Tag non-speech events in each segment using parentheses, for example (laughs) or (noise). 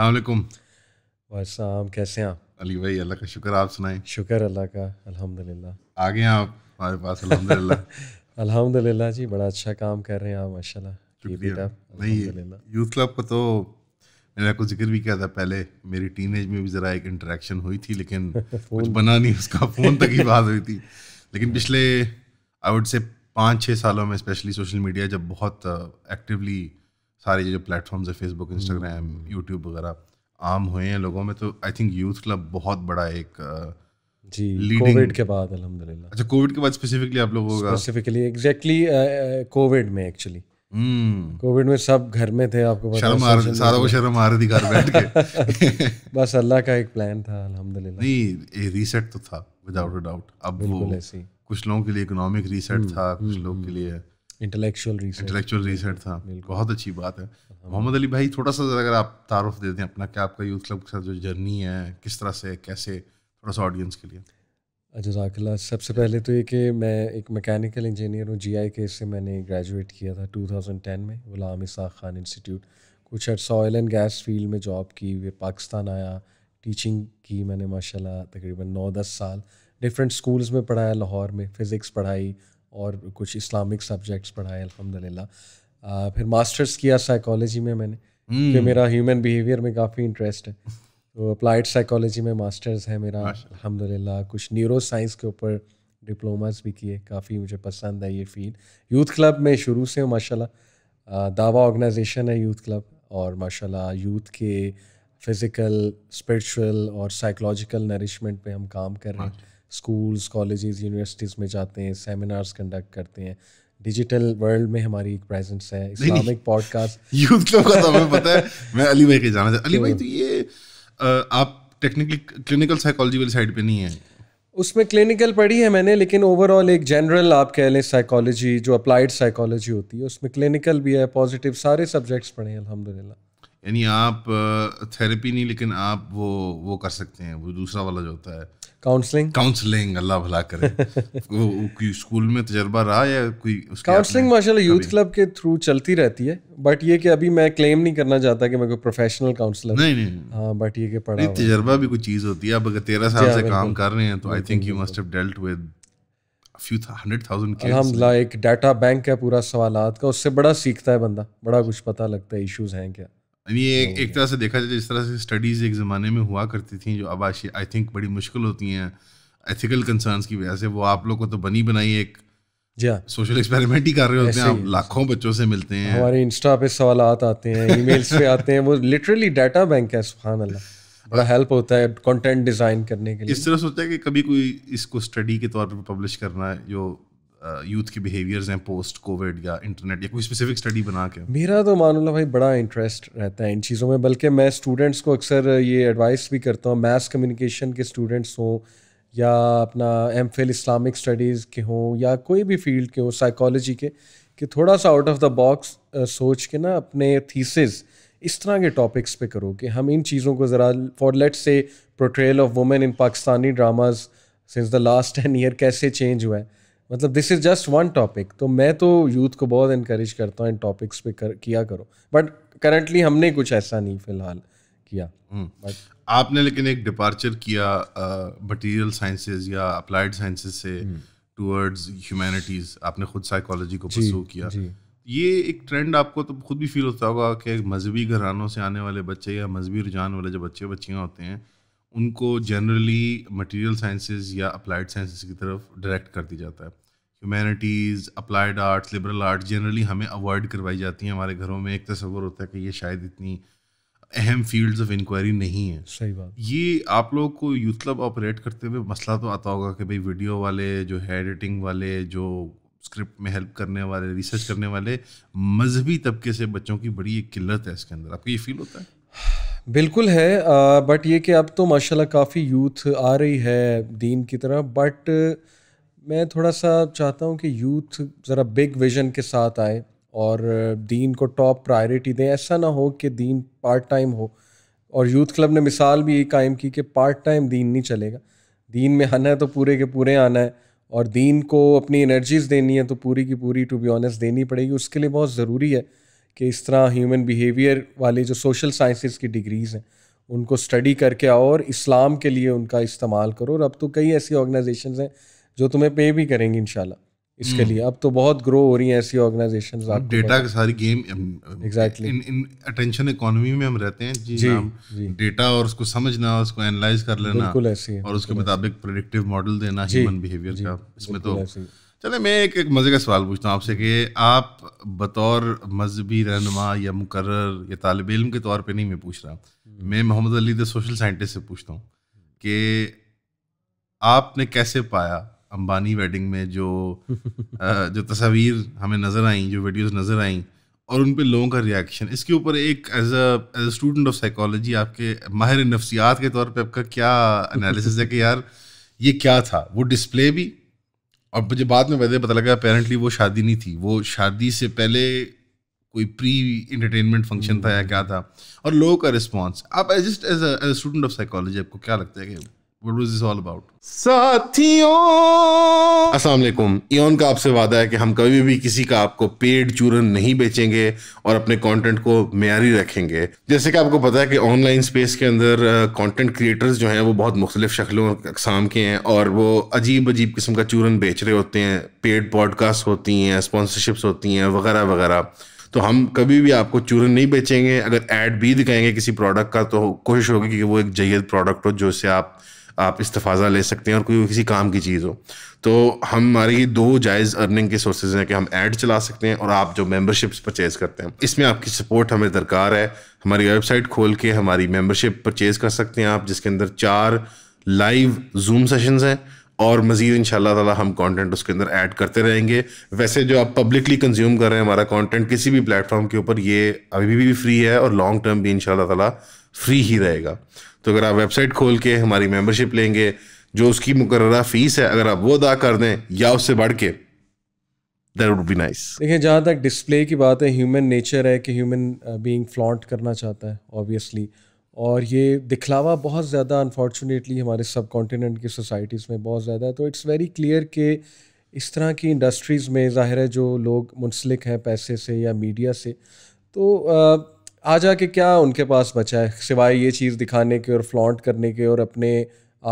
अलैक्म भाई साहब कैसे हैं आप अली भाई अल्लाह का शुक्र आप सुनाएं शुक्र अल्लाह का अल्हम्दुलिल्लाह आ गए आप हमारे पास अल्हम्दुलिल्लाह (laughs) अल्हम्दुलिल्लाह जी बड़ा अच्छा काम कर रहे हैं आप माशाल्लाह नहीं यूथ क्लब का तो मैंने आपको जिक्र भी किया था पहले मेरी टीन एज में भी ज़रा एक इंटरेक्शन हुई थी लेकिन (laughs) कुछ बना नहीं उसका फ़ोन तक ही बात हुई थी लेकिन पिछले आई वुड से पाँच छः सालों में स्पेशली सोशल मीडिया जब बहुत एक्टिवली uh, सारे जो प्लेटफॉर्म्स है फेसबुक इंस्टाग्राम यूट्यूब वगैरह आम हुए हैं लोगों में तो आई थिंक यूथ क्लब बहुत बड़ा एक uh, जी कोविड के बाद अल्हम्दुलिल्लाह अच्छा कोविड के बाद स्पेसिफिकली आप लोगों का स्पेसिफिकली एग्जैक्टली कोविड में एक्चुअली हम्म। कोविड में सब घर में थे आपको पता शर्म आ रही सारा को शर्म आ रही थी घर बैठ के (laughs) बस अल्लाह का एक प्लान था अल्हम्दुलिल्लाह नहीं रीसेट तो था विदाउट अ डाउट अब वो कुछ लोगों के लिए इकोनॉमिक हम्म, रीसेट था कुछ हम्म, लोगों के लिए इंटेलेक्चुअल रीसेंट इंटेलेक्चुअल रीसेंट था बहुत अच्छी बात है हाँ। मोहम्मद अली भाई थोड़ा सा अगर आप तारुफ दे दें अपना क्या आपका यूथ क्लब के साथ जो जर्नी है किस तरह से कैसे थोड़ा सा ऑडियंस के लिए जाकिला सबसे पहले तो ये कि मैं एक मैकेनिकल इंजीनियर हूँ जी के से मैंने ग्रेजुएट किया था 2010 में गुलाम इसाक खान इंस्टीट्यूट कुछ अर्सा ऑयल एंड गैस फील्ड में जॉब की फिर पाकिस्तान आया टीचिंग की मैंने माशाल्लाह तकरीबन नौ दस साल डिफरेंट स्कूल्स में पढ़ाया लाहौर में फ़िज़िक्स पढ़ाई और कुछ इस्लामिक सब्जेक्ट्स पढ़ाए अल्हम्दुलिल्लाह फिर मास्टर्स किया साइकोलॉजी में मैंने हम्म। क्योंकि मेरा ह्यूमन बिहेवियर में काफ़ी इंटरेस्ट है तो अप्लाइड साइकोलॉजी में मास्टर्स है मेरा अल्हम्दुलिल्लाह कुछ न्यूरो साइंस के ऊपर डिप्लोमास भी किए काफ़ी मुझे पसंद है ये फील्ड यूथ क्लब में शुरू से हूँ माशाल्लाह दावा ऑर्गेनाइजेशन है यूथ क्लब और माशाल्लाह यूथ के फिज़िकल स्पिरिचुअल और साइकोलॉजिकल नरिशमेंट पे हम काम कर रहे हैं स्कूल्स कॉलेजेस यूनिवर्सिटीज़ में जाते हैं सेमिनार्स कंडक्ट करते हैं डिजिटल वर्ल्ड में हमारी एक प्रेजेंस है इस्लामिक पॉडकास्ट यूथ क्लब का तो हमें पता है (laughs) मैं अली भाई के जाना था अली भाई तो, तो ये आप टेक्निकली क्लिनिकल साइकोलॉजी वाली साइड पे नहीं है उसमें क्लिनिकल पढ़ी है मैंने लेकिन ओवरऑल एक जनरल आप कह लें साइकोलॉजी जो अप्लाइड साइकोलॉजी होती है उसमें क्लिनिकल भी है पॉजिटिव सारे सब्जेक्ट्स पढ़े हैं अलहमदिल्ला यानी आप थेरेपी नहीं लेकिन आप वो वो कर सकते हैं वो दूसरा वाला जो होता है काउंसलिंग काउंसलिंग अल्लाह भला करे (laughs) वो, वो स्कूल में तजर्बा रहा या कोई काउंसलिंग माशाल्लाह यूथ क्लब के थ्रू चलती रहती है बट ये कि अभी मैं क्लेम नहीं करना चाहता कि मैं कोई प्रोफेशनल काउंसलर नहीं नहीं हाँ बट ये कि पढ़ा तजर्बा भी कोई चीज़ होती है अब अगर तेरह साल से हाँ, काम कर रहे हैं तो I think you must dealt with एक डाटा बैंक है पूरा सवालात का उससे बड़ा सीखता है बंदा बड़ा कुछ पता लगता है इश्यूज हैं क्या यानी एक एक तरह से देखा जाए जिस तो तरह से स्टडीज़ एक ज़माने में हुआ करती थी जो अब आई थिंक बड़ी मुश्किल होती हैं एथिकल कंसर्न्स की वजह से वो आप लोग को तो बनी बनाई एक सोशल एक्सपेरिमेंट ही कर रहे होते हैं आप लाखों बच्चों से मिलते हैं हमारे इंस्टा पे सवाल आते हैं ईमेल्स पे आते हैं वो लिटरली डाटा बैंक है सुखान अल्लाह बड़ा हेल्प होता है कंटेंट डिजाइन करने के लिए इस तरह सोचता है कि कभी कोई इसको स्टडी के तौर पर पब्लिश करना है जो यूथ uh, के बिहेवियर्स हैं पोस्ट कोविड या इंटरनेट या कोई स्पेसिफिक स्टडी बना के मेरा तो मानुल्ला भाई बड़ा इंटरेस्ट रहता है इन चीज़ों में बल्कि मैं स्टूडेंट्स को अक्सर ये एडवाइस भी करता हूँ मैथ्स कम्युनिकेशन के स्टूडेंट्स हों या अपना एम फिल इस्लामिक स्टडीज़ के हों या कोई भी फील्ड के हों साइकोलॉजी के कि थोड़ा सा आउट ऑफ द बॉक्स सोच के ना अपने थीसिस इस तरह के टॉपिक्स पे करो कि हम इन चीज़ों को ज़रा for let's say portrayal of women in Pakistani dramas since the last ten year कैसे चेंज हुआ है मतलब this is just one topic तो मैं तो यूथ को बहुत इनक्रेज करता हूँ इन टॉपिक्स पे कर किया करो बट करंटली हमने कुछ ऐसा नहीं फिलहाल किया बट हम्म। आपने लेकिन एक डिपार्चर किया मटीरियल uh, साइंसेज या अप्लाइड साइंसेज से टूवर्ड्स हम्म। ह्यूमैनिटीज़ आपने खुद साइकोलॉजी को परसू किया जी. ये एक ट्रेंड आपको तो खुद भी फील होता होगा कि मजहबी घरानों से आने वाले बच्चे या मजहबी रुझान वाले जो बच्चे बच्चियाँ होते हैं उनको जनरली मटेरियल साइंसेज या अप्लाइड साइंसिस की तरफ डायरेक्ट कर दिया जाता है humanities applied arts liberal arts generally हमें अवॉइड करवाई जाती हैं हमारे घरों में एक तस्वर होता है कि ये शायद इतनी अहम फील्ड्स ऑफ इंक्वायरी नहीं है सही बात ये आप लोग को यूथ क्लब ऑपरेट करते हुए मसला तो आता होगा कि भाई वीडियो वाले जो है एडिटिंग वाले जो स्क्रिप्ट में हेल्प करने वाले रिसर्च करने वाले मजहबी तबके से बच्चों की बड़ी एक किल्लत है इसके अंदर आपको ये फील होता है बिल्कुल है बट ये कि अब तो माशाल्लाह काफ़ी यूथ आ रही है दीन की तरह बट मैं थोड़ा सा चाहता हूँ कि यूथ ज़रा बिग विजन के साथ आए और दीन को टॉप प्रायोरिटी दें ऐसा ना हो कि दीन पार्ट टाइम हो और यूथ क्लब ने मिसाल भी ये कायम की कि पार्ट टाइम दीन नहीं चलेगा दीन में आना है तो पूरे के पूरे आना है और दीन को अपनी एनर्जीज़ देनी है तो पूरी की पूरी टू बी ऑनेस्ट देनी पड़ेगी उसके लिए बहुत ज़रूरी है कि इस तरह ह्यूमन बिहेवियर वाले जो सोशल साइंसेस की डिग्रीज़ हैं उनको स्टडी करके आओ और इस्लाम के लिए उनका इस्तेमाल करो और अब तो कई ऐसी ऑर्गेनाइजेशन हैं जो तुम्हें पे भी करेंगी इन इसके हम्म। लिए अब तो बहुत ग्रो हो रही हैं ऐसी ऑर्गेनाइजेशन डेटा के सारी game exactly in in attention economy में हम रहते हैं जी, जी, जी डेटा और उसको समझना उसको एनालाइज कर लेना बिल्कुल ऐसी और उसके मुताबिक प्रोडिक्टिव मॉडल देना ह्यूमन बिहेवियर का इसमें तो चले मैं एक, एक मज़े का सवाल पूछता हूँ आपसे कि आप बतौर मजहबी रहनुमा या मुकर या तालब इम के तौर पर नहीं मैं पूछ रहा हम्म। मैं Mohammad Ali the social scientist से पूछता हूँ कि आपने कैसे पाया अंबानी वेडिंग में जो (laughs) जो तस्वीर हमें नज़र आई जो वीडियोस नज़र आई और उन पर लोगों का रिएक्शन इसके ऊपर एक as a student of psychology आपके माहिर नफ्सियात के तौर पे आपका क्या एनालिसिस है कि यार ये क्या था वो डिस्प्ले भी अब मुझे बाद में वैसे पता लगा अपेरेंटली वो शादी नहीं थी वो शादी से पहले कोई प्री इंटरटेनमेंट फंक्शन था या hmm. क्या था और लोगों का रिस्पॉन्स आप just as student of psychology आपको क्या लगता है कि What साथियों का आपसे वादा है कि हम कभी भी किसी का आपको पेड चूरन नहीं बेचेंगे और अपने कंटेंट को मैारी रखेंगे जैसे कि आपको पता है कि ऑनलाइन स्पेस के अंदर कंटेंट क्रिएटर्स जो हैं वो बहुत मुख्तलिफ शक्लों अकसाम के हैं और वो अजीब अजीब किस्म का चूरन बेच रहे होते हैं पेड पॉडकास्ट होती हैं स्पॉन्सरशिप होती हैं वगैरह वगैरह तो हम कभी भी आपको चूरन नहीं बेचेंगे अगर एड भी दिखाएंगे किसी प्रोडक्ट का तो कोशिश होगी कि वो एक जयद प्रोडक्ट हो जो आप आप इस्तफाज़ा ले सकते हैं और कोई किसी काम की चीज़ हो तो हमारे ये दो जायज़ अर्निंग के सोर्सेज हैं कि हम ऐड चला सकते हैं और आप जो मेंबरशिप्स परचेज़ करते हैं इसमें आपकी सपोर्ट हमें दरकार है हमारी वेबसाइट खोल के हमारी मेम्बरशिप परचेज़ कर सकते हैं आप जिसके अंदर चार लाइव जूम सेशंस हैं और मज़ीद इन ताला हम कंटेंट उसके अंदर ऐड करते रहेंगे वैसे जो आप पब्लिकली कंज्यूम कर रहे हैं हमारा कंटेंट किसी भी प्लेटफॉर्म के ऊपर ये अभी भी फ्री है और लॉन्ग टर्म भी इन ताला फ्री ही रहेगा तो अगर आप वेबसाइट खोल के हमारी मेम्बरशिप लेंगे जो उसकी मुकर्रा फीस है अगर आप वो अदा कर दें या उससे बढ़ के दैट वुड बी नाइस देखिए जहाँ तक डिस्प्ले की बात है ह्यूमन नेचर है कि ह्यूमन बीइंग फ्लॉन्ट करना चाहता है ऑब्वियसली और ये दिखलावा बहुत ज़्यादा अनफॉर्चुनेटली हमारे सब कॉन्टिनेंट की सोसाइटीज़ में बहुत ज़्यादा है तो इट्स वेरी क्लियर के इस तरह की इंडस्ट्रीज़ में ज़ाहिर है जो लोग मुंसलिक हैं पैसे से या मीडिया से तो आ, uh, आ जाके क्या उनके पास बचा है सिवाय ये चीज़ दिखाने के और फ्लॉन्ट करने के और अपने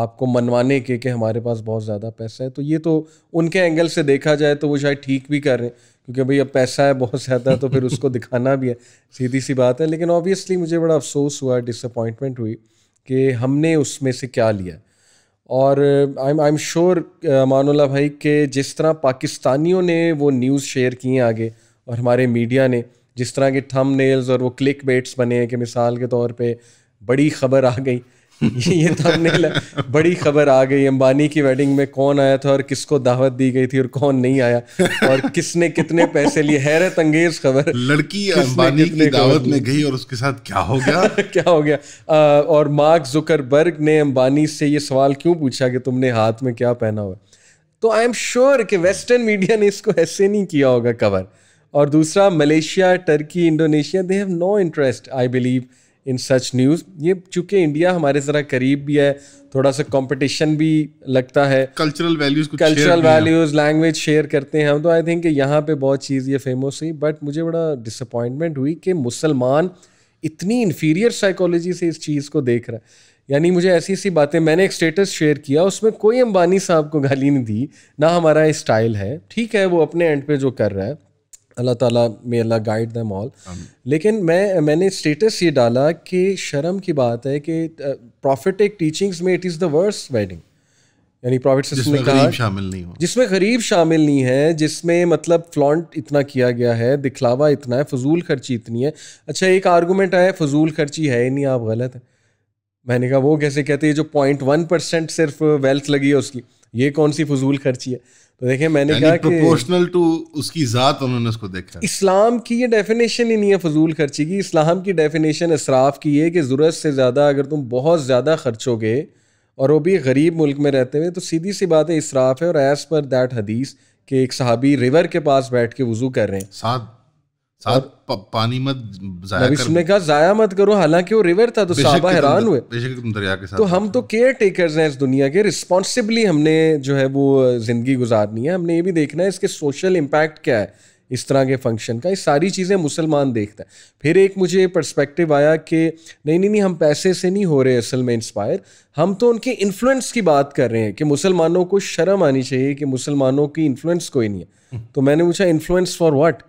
आप को मनवाने के कि हमारे पास बहुत ज़्यादा पैसा है तो ये तो उनके एंगल से देखा जाए तो वो शायद ठीक भी कर रहे हैं क्योंकि भाई अब पैसा है बहुत ज़्यादा तो फिर उसको दिखाना भी है सीधी सी बात है लेकिन ऑब्वियसली मुझे बड़ा अफसोस हुआ डिसअपॉइंटमेंट हुई कि हमने उसमें से क्या लिया और I am I am sure मानोला भाई के जिस तरह पाकिस्तानियों ने वो न्यूज़ शेयर किए आगे और हमारे मीडिया ने जिस तरह के थम और वो क्लिक बेट्स बने हैं कि मिसाल के तौर पर बड़ी खबर आ गई (laughs) ये नेल बड़ी खबर आ गई अंबानी की वेडिंग में कौन आया था और किसको दावत दी गई थी और कौन नहीं आया और किसने कितने पैसे लिए हैरत अंगेज खबर लड़की अंबानी की दावत में गई और उसके साथ क्या हो गया (laughs) क्या हो गया आ, और मार्क जुकरबर्ग ने अंबानी से ये सवाल क्यों पूछा कि तुमने हाथ में क्या पहना हुआ तो आई एम श्योर कि वेस्टर्न मीडिया ने इसको ऐसे नहीं किया होगा कवर और दूसरा Malaysia Turkey Indonesia they have no interest I believe in such news ये चूंकि इंडिया हमारे ज़रा करीब भी है थोड़ा सा कंपटीशन भी लगता है cultural values cultural values language share करते हैं हम तो आई थिंक यहाँ पे बहुत चीज़ ये फेमस हुई बट मुझे बड़ा डिसअपॉइंटमेंट हुई कि मुसलमान इतनी इन्फीरियर साइकोलॉजी से इस चीज़ को देख रहा है यानी मुझे ऐसी ऐसी बातें मैंने एक स्टेटस शेयर किया उसमें कोई अंबानी साहब को गाली नहीं दी ना हमारा स्टाइल है ठीक है वो अपने एंड पे जो कर रहा है अल्लाह ताला may Allah guide them all लेकिन मैं मैंने स्टेटस ये डाला कि शर्म की बात है कि प्रॉफिट एक टीचिंग्स में it is the worst wedding यानी प्रॉफिट जिसमें गरीब शामिल नहीं हो जिसमें गरीब शामिल नहीं है जिसमें मतलब फ्लॉन्ट इतना किया गया है दिखलावा इतना है फजूल खर्ची इतनी है अच्छा एक आर्गूमेंट आया फजूल खर्ची है ही नहीं आप गलत है मैंने कहा वो कैसे कहते हैं जो पॉइंट वन परसेंट सिर्फ वेल्थ लगी है उसकी ये कौन सी फजूल खर्ची है तो देखिए मैंने कहा कि प्रोपोर्शनल टू उसकी जात उन्होंने उसको देखा इस्लाम की ये डेफिनेशन ही नहीं है फजूल खर्ची की इस्लाम की डेफिनेशन इसराफ की है कि ज़रूरत से ज़्यादा अगर तुम बहुत ज़्यादा खर्चोगे और वो भी गरीब मुल्क में रहते हुए तो सीधी सी बात है इसराफ है और एज पर दैट हदीस के एक सहाबी रिवर के पास बैठ के वज़ू कर रहे हैं साथ साथ प, पानी मत जाया कर ने कहा जाया मत करो हालांकि वो रिवर था तो साहबा हैरान हुए दरिया के साथ तो हम तो केयर टेकर्स हैं इस दुनिया के रिस्पॉन्सिबली हमने जो है वो जिंदगी गुजारनी है हमने ये भी देखना है इसके सोशल इम्पैक्ट क्या है इस तरह के फंक्शन का ये सारी चीज़ें मुसलमान देखता है फिर एक मुझे पर्सपेक्टिव आया कि नहीं नहीं नहीं हम पैसे से नहीं हो रहे असल में इंस्पायर हम तो उनके इन्फ्लुएंस की बात कर रहे हैं कि मुसलमानों को शर्म आनी चाहिए कि मुसलमानों की इन्फ्लुएंस कोई नहीं है हम्म। तो मैंने पूछा इन्फ्लुएंस फॉर व्हाट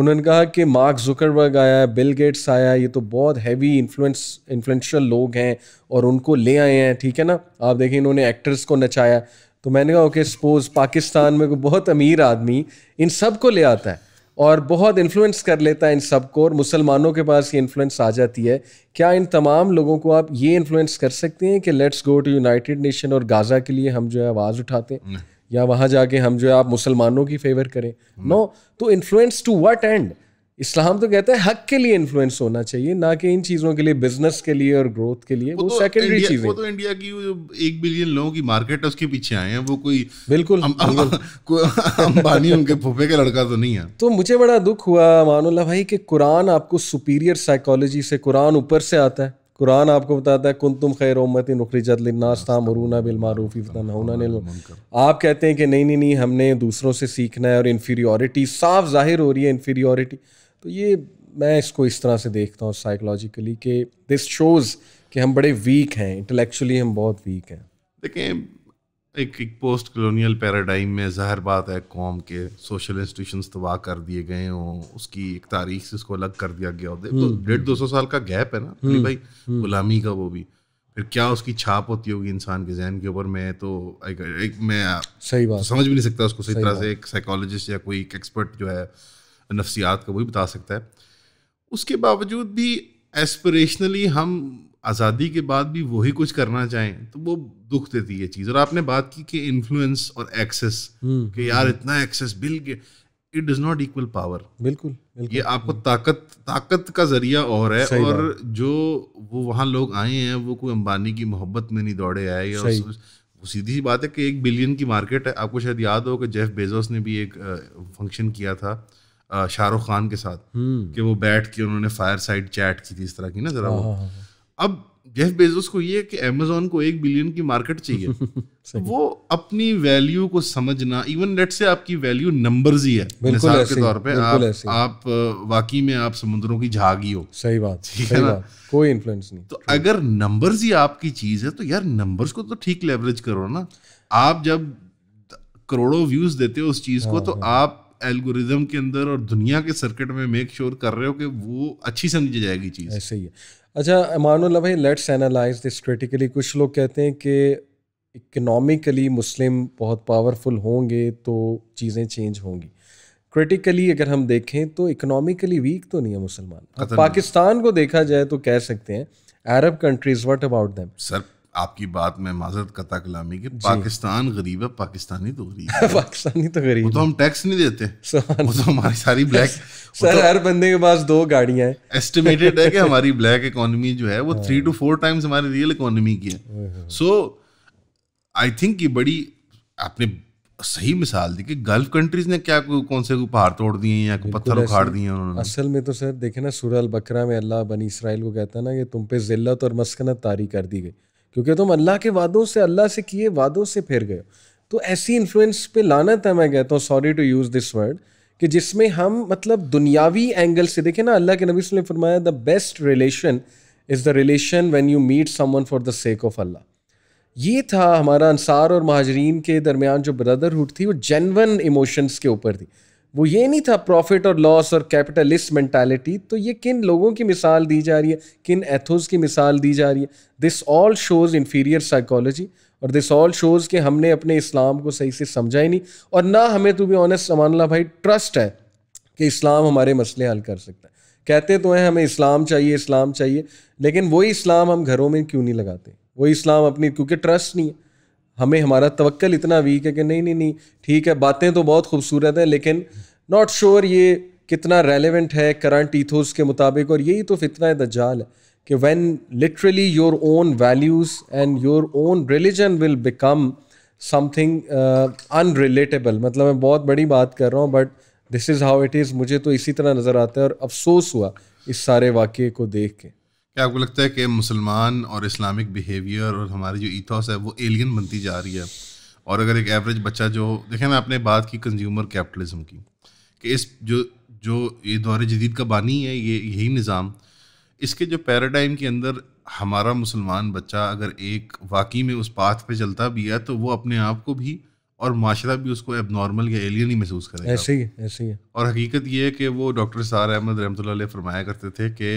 उन्होंने कहा कि मार्क जुकरबर्ग आया बिल गेट्स आया ये तो बहुत हैवी इन्फ्लुएंस इन्फ्लुएंशियल लोग हैं और उनको ले आए हैं ठीक है ना आप देखें इन्होंने एक्टर्स को नचाया तो मैंने कहा ओके सपोज पाकिस्तान में कोई बहुत अमीर आदमी इन सब को ले आता है और बहुत इन्फ्लुएंस कर लेता है इन सबको और मुसलमानों के पास ये इन्फ्लुएंस आ जाती है क्या इन तमाम लोगों को आप ये इन्फ्लुएंस कर सकते हैं कि let's go to United Nation और गाज़ा के लिए हम जो है आवाज़ उठाते हैं या वहाँ जाके हम जो है आप मुसलमानों की फेवर करें नो तो इन्फ्लुएंस टू वट एंड इस्लाम तो कहता है हक के लिए इन्फ्लुएंस होना चाहिए ना कि इन चीजों के लिए बिजनेस के लिए और ग्रोथ के लिए वो, वो तो सेकेंडरी चीजें वो तो इंडिया की एक बिलियन लोगों की मार्केट है उसके पीछे आए हैं वो कोई बिल्कुल (laughs) अंबानी उनके फूफे का लड़का तो नहीं है तो मुझे बड़ा दुख हुआ मानोला भाई कि कुरान आपको सुपीरियर साइकोलॉजी से कुरान ऊपर से आता है कुरान आपको बताता है कुन तुम खैर उम्मती जद लिन्नास तामरूना बिलमारूफ़ी वतना हाँ, हाँ, आप कहते हैं कि नहीं नहीं नहीं हमने दूसरों से सीखना है और इन्फीरियोरिटी साफ जाहिर हो रही है इन्फीरियोरिटी तो ये मैं इसको इस तरह से देखता हूँ साइकोलॉजिकली कि दिस शोज़ कि हम बड़े वीक हैं इंटेलेक्चुअली हम बहुत वीक हैं देखें एक एक पोस्ट कलोनियल पैराडाइम में जहर बात है कौम के सोशल इंस्टीट्यूशंस तबाह कर दिए गए हों उसकी एक तारीख से उसको अलग कर दिया गया हो तो हम्म, डेढ़ हम्म। दो सौ साल का गैप है ना तो भाई गुलामी का वो भी फिर क्या उसकी छाप होती होगी इंसान के जहन के ऊपर मैं तो एक, एक मैं सही बात समझ भी नहीं सकता उसको सही, सही तरह से एक साइकोलॉजिस्ट या कोई एक एक्सपर्ट जो है नफसियात का वही बता सकता है उसके बावजूद भी एस्परेशनली हम आज़ादी के बाद भी वही कुछ करना चाहें तो वो दुख देती है चीज़ और आपने बात की कि इन्फ्लुएंस और एक्सेस हम्म। कि यार इतना एक्सेस बिल के it does not equal power बिल्कुल ये आपको ताकत ताकत का जरिया और है और जो वो वहाँ लोग आए हैं वो कोई अंबानी की मोहब्बत में नहीं दौड़े आए या सीधी सी बात है कि एक बिलियन की मार्केट है आपको शायद याद हो कि जेफ बेजोस ने भी एक फंक्शन किया था शाहरुख खान के साथ हम्म। कि वो बैठ के उन्होंने फायर साइड चैट की थी इस तरह की ना जरा वो हाँ, हाँ, हाँ, अब जेफ बेजोस को ये कि अमेजोन को एक बिलियन की मार्केट चाहिए (laughs) वो अपनी वैल्यू को समझना इवन लेट से आपकी वैल्यू नंबर्स ही है मिसाल के तौर पे आप, आप वाकई में आप समुद्रों की झागी हो सही बात ठीक है ना कोई इन्फ्लुएंस नहीं तो अगर नंबर्स ही आपकी चीज है तो यार नंबर्स को तो ठीक लेवरेज करो ना आप जब करोड़ों व्यूज देते हो उस चीज को हाँ, तो हाँ। आप एल्गोरिज्म के अंदर और दुनिया के सर्किट में मेक श्योर कर रहे हो कि वो अच्छी समझी जाएगी चीज ऐसे ही है अच्छा अमान भाई लेट्स एनालाइज दिस क्रिटिकली कुछ लोग कहते हैं कि इकनॉमिकली मुस्लिम बहुत पावरफुल होंगे तो चीज़ें चेंज होंगी क्रिटिकली अगर हम देखें तो इकोनॉमिकली वीक तो नहीं है मुसलमान पाकिस्तान को देखा जाए तो कह सकते हैं Arab countries what about them sir आपकी बात में माजरत कता कलामी की पाकिस्तान गरीब है पाकिस्तानी तो गरीब है (laughs) पाकिस्तानी तो गरीब वो तो हम टैक्स नहीं देते वो तो हमारी सारी ब्लैक सर तो, हर बंदे के पास दो गाड़ियां हैं एस्टिमेटेड है कि (laughs) हमारी ब्लैक इकोनॉमी जो है वो थ्री टू फोर टाइम्स हमारी रियल इकोनॉमी की है सो आई थिंक ये बड़ी आपने सही मिसाल दी कि गल्फ कंट्रीज ने क्या कौन से पहाड़ तोड़ दिए हैं या पत्थर उखाड़ दिए उन्होंने असल में तो सर देखे ना सुरल बकरा में अल्लाह बनी इसराइल को कहता है ना कि तुम पे जिल्लत और मस्कनत तारी कर दी गई क्योंकि तुम अल्लाह के वादों से अल्लाह से किए वादों से फिर गए तो ऐसी इन्फ्लुएंस पे लाना था मैं कहता हूँ sorry to use this word कि जिसमें हम मतलब दुनियावी एंगल से देखें ना अल्लाह के नबी ने फरमाया the best relation is the relation when you meet someone for the sake of Allah ये था हमारा अंसार और महाजरीन के दरमियान जो ब्रदरहुड थी वो जेनवन इमोशंस के ऊपर थी वो ये नहीं था प्रॉफिट और लॉस और कैपिटलिस्ट मेंटालिटी तो ये किन लोगों की मिसाल दी जा रही है किन एथोज की मिसाल दी जा रही है this all shows inferior psychology और दिस ऑल शोज़ कि हमने अपने इस्लाम को सही से समझा ही नहीं और ना हमें तो भी ऑनेस्ट अमानुल्ला भाई ट्रस्ट है कि इस्लाम हमारे मसले हल कर सकता है कहते तो हैं हमें इस्लाम चाहिए इस्लाम चाहिए लेकिन वही इस्लाम हम घरों में क्यों नहीं लगाते वही इस्लाम अपनी क्योंकि ट्रस्ट नहीं है हमें हमारा तवक्ल इतना वीक है कि नहीं नहीं नहीं ठीक है बातें तो बहुत खूबसूरत हैं लेकिन नॉट श्योर sure ये कितना रेलिवेंट है करंट ईथोस के मुताबिक और यही तो फितना है दज्जाल है कि when literally your own values and your own religion will become something unrelatable मतलब मैं बहुत बड़ी बात कर रहा हूँ but this is how it is मुझे तो इसी तरह नज़र आता है और अफसोस हुआ इस सारे वाक़े को देख के क्या आपको लगता है कि मुसलमान और इस्लामिक बिहेवियर और हमारी जो इथॉस है वो एलियन बनती जा रही है और अगर एक एवरेज बच्चा जो देखें मैं आपने बात की कंज्यूमर कैपिटलिज्म की कि इस जो जो ये दौर जदीद का बानी है ये यही निज़ाम इसके जो पैराडाइम के अंदर हमारा मुसलमान बच्चा अगर एक वाकई में उस पाथ पे चलता भी है तो वो अपने आप को भी और माशरा भी उसको एबनॉर्मल या एलियन ही महसूस करेगा ऐसे ही ऐसे ही और हकीकत ये है कि वो डॉक्टर सार अहमद रहमत फरमाया करते थे कि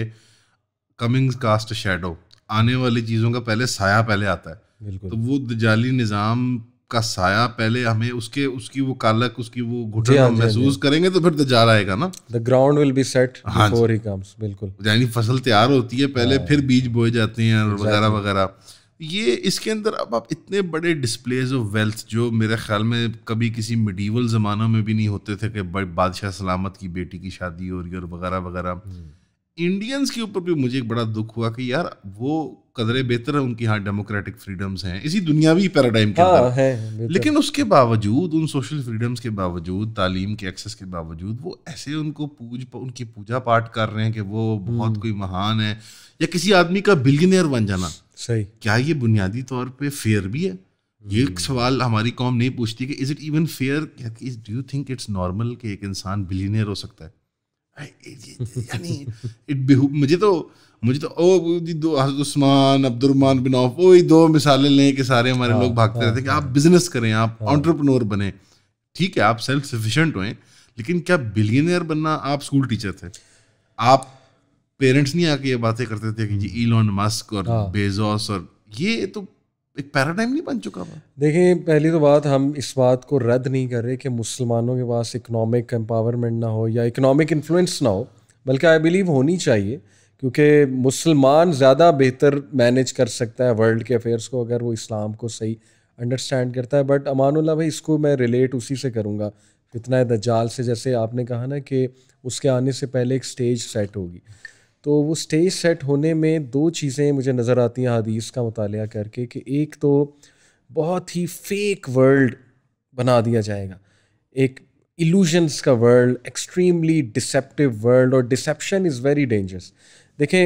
कमिंग कास्ट शेडो आने वाली चीज़ों का पहले साया पहले आता है तो वो दजाली निज़ाम का साया पहले हमें उसके उसकी वो कालक उसकी वो घुटन हाँ, हाँ, महसूस हाँ। करेंगे तो फिर दजाल तो आएगा ना the ground will be set before he comes बिल्कुल यानी फसल तैयार होती है पहले फिर बीज बोए जाते हैं वगैरह वगैरह ये इसके अंदर अब आप इतने बड़े डिस्प्लेज ऑफ वेल्थ जो मेरे ख्याल में कभी किसी मिडीवल ज़माना में भी नहीं होते थे कि बादशाह सलामत की बेटी की शादी हो रही और वगैरह वगैरह हम्म। इंडियंस के ऊपर भी मुझे एक बड़ा दुख हुआ कि यार वो कदरे बेहतर है उनकी हाँ डेमोक्रेटिक फ्रीडम्स हैं इसी दुनियावी पैराडाइम के हाँ, है, लेकिन उसके बावजूद उन सोशल फ्रीडम्स के बावजूद तालीम के एक्सेस के बावजूद वो ऐसे उनको पूज उनकी पूजा पाठ कर रहे हैं कि वो बहुत हम्म। कोई महान है या किसी आदमी का बिलियनियर बन जाना सही क्या ये बुनियादी तौर पर फेयर भी है ये हम्म। सवाल हमारी कॉम नहीं पूछती कि is it even fair do you think it's normal कि एक इंसान बिलीनियर हो सकता है यानी इट मुझे तो मुझे तो ओ दो उस्मान अब्दुलरमान बिन औफ वही दो मिसालें लें कि सारे हमारे हाँ, लोग भागते हाँ, रहते कि आप बिजनेस करें आप ऑन्टरप्रनोर हाँ। बने ठीक है आप सेल्फ सफिशेंट हुए लेकिन क्या बिलियनियर बनना आप स्कूल टीचर थे आप पेरेंट्स नहीं आके ये बातें करते थे कि जी इलॉन हम्म। मस्क और बेजोस और ये तो एक पैराडाइम नहीं बन चुका था देखिए पहली तो बात हम इस बात को रद्द नहीं कर रहे कि मुसलमानों के पास इकोनॉमिक एम्पावरमेंट ना हो या इकोनॉमिक इन्फ्लुएंस ना हो बल्कि आई बिलीव होनी चाहिए क्योंकि मुसलमान ज़्यादा बेहतर मैनेज कर सकता है वर्ल्ड के अफेयर्स को अगर वो इस्लाम को सही अंडरस्टैंड करता है बट अमान भाई इसको मैं रिलेट उसी से करूँगा फितना दजाल से जैसे आपने कहा ना कि उसके आने से पहले एक स्टेज सेट होगी तो वो स्टेज सेट होने में दो चीज़ें मुझे नज़र आती हैं हदीस का मुताल करके कि एक तो बहुत ही फेक वर्ल्ड बना दिया जाएगा एक इल्यूजन्स का वर्ल्ड एक्सट्रीमली डिसेप्टिव वर्ल्ड और डिसेप्शन इज़ वेरी डेंजरस देखें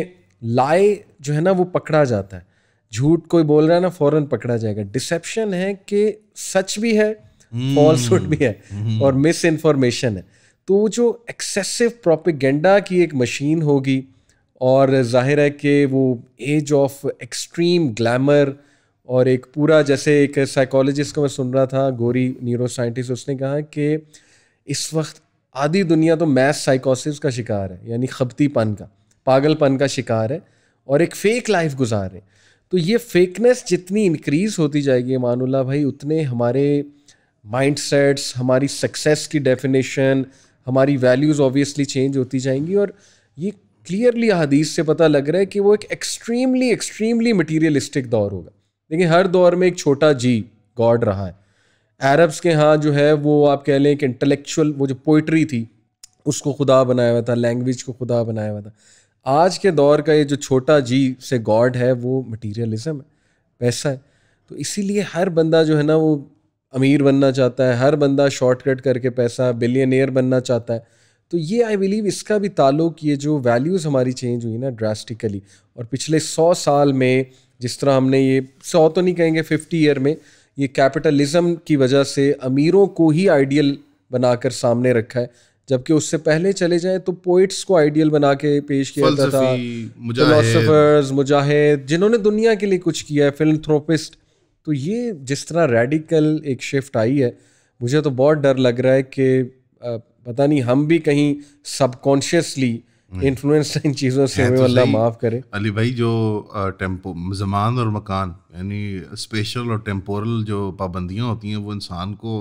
लाए जो है ना वो पकड़ा जाता है झूठ कोई बोल रहा है ना फ़ौरन पकड़ा जाएगा डिसेप्शन है कि सच भी है फॉल्सुड हम्म। भी है hmm. और मिस इन्फॉर्मेशन है तो जो एक्सेसिव प्रोपिगेंडा की एक मशीन होगी और जाहिर है कि वो एज ऑफ एक्सट्रीम ग्लैमर और एक पूरा जैसे एक साइकोलॉजिस्ट को मैं सुन रहा था गोरी न्यूरो साइंटिस्ट उसने कहा कि इस वक्त आधी दुनिया तो मैथ साइकोसिस का शिकार है यानी खपतीपन का पागलपन का शिकार है और एक फेक लाइफ गुजार रहे तो ये फेकनेस जितनी इंक्रीज होती जाएगी मानुल्ला भाई उतने हमारे माइंडसेट्स हमारी सक्सेस की डेफिनेशन हमारी वैल्यूज़ ऑब्वियसली चेंज होती जाएंगी और ये क्लियरली हदीस से पता लग रहा है कि वो एक एक्सट्रीमली एक्सट्रीमली मटीरियलिस्टिक दौर होगा देखिए हर दौर में एक छोटा जी गॉड रहा है अरब्स के यहाँ जो है वो आप कह लें कि इंटेलेक्चुअल वो जो पोइट्री थी उसको खुदा बनाया हुआ था लैंग्वेज को खुदा बनाया हुआ था आज के दौर का ये जो छोटा जी से गॉड है वो मटीरियलिज्म है पैसा है तो इसीलिए हर बंदा जो है ना वो अमीर बनना चाहता है हर बंदा शॉर्टकट करके पैसा बिलियनियर बनना चाहता है तो ये आई बिलीव इसका भी ताल्लुक ये जो वैल्यूज़ हमारी चेंज हुई ना ड्रास्टिकली और पिछले सौ साल में जिस तरह हमने ये सौ तो नहीं कहेंगे फिफ्टी ईयर में ये कैपिटलिज्म की वजह से अमीरों को ही आइडियल बनाकर सामने रखा है जबकि उससे पहले चले जाए तो पोइट्स को आइडियल बना के पेश किया जाता था फिलोसफर्स मुजाहिद जिन्होंने दुनिया के लिए कुछ किया है फिल्म थ्रोपिस्ट तो ये जिस तरह रेडिकल एक शिफ्ट आई है मुझे तो बहुत डर लग रहा है कि पता नहीं हम भी कहीं सबकॉन्शियसली हम्म। इन्फ्लुएंस इन चीज़ों से हमें तो अल्लाह माफ़ करे अली भाई जो टेम्पो जमान और मकान यानी स्पेशल और टेम्पोरल जो पाबंदियाँ होती हैं वो इंसान को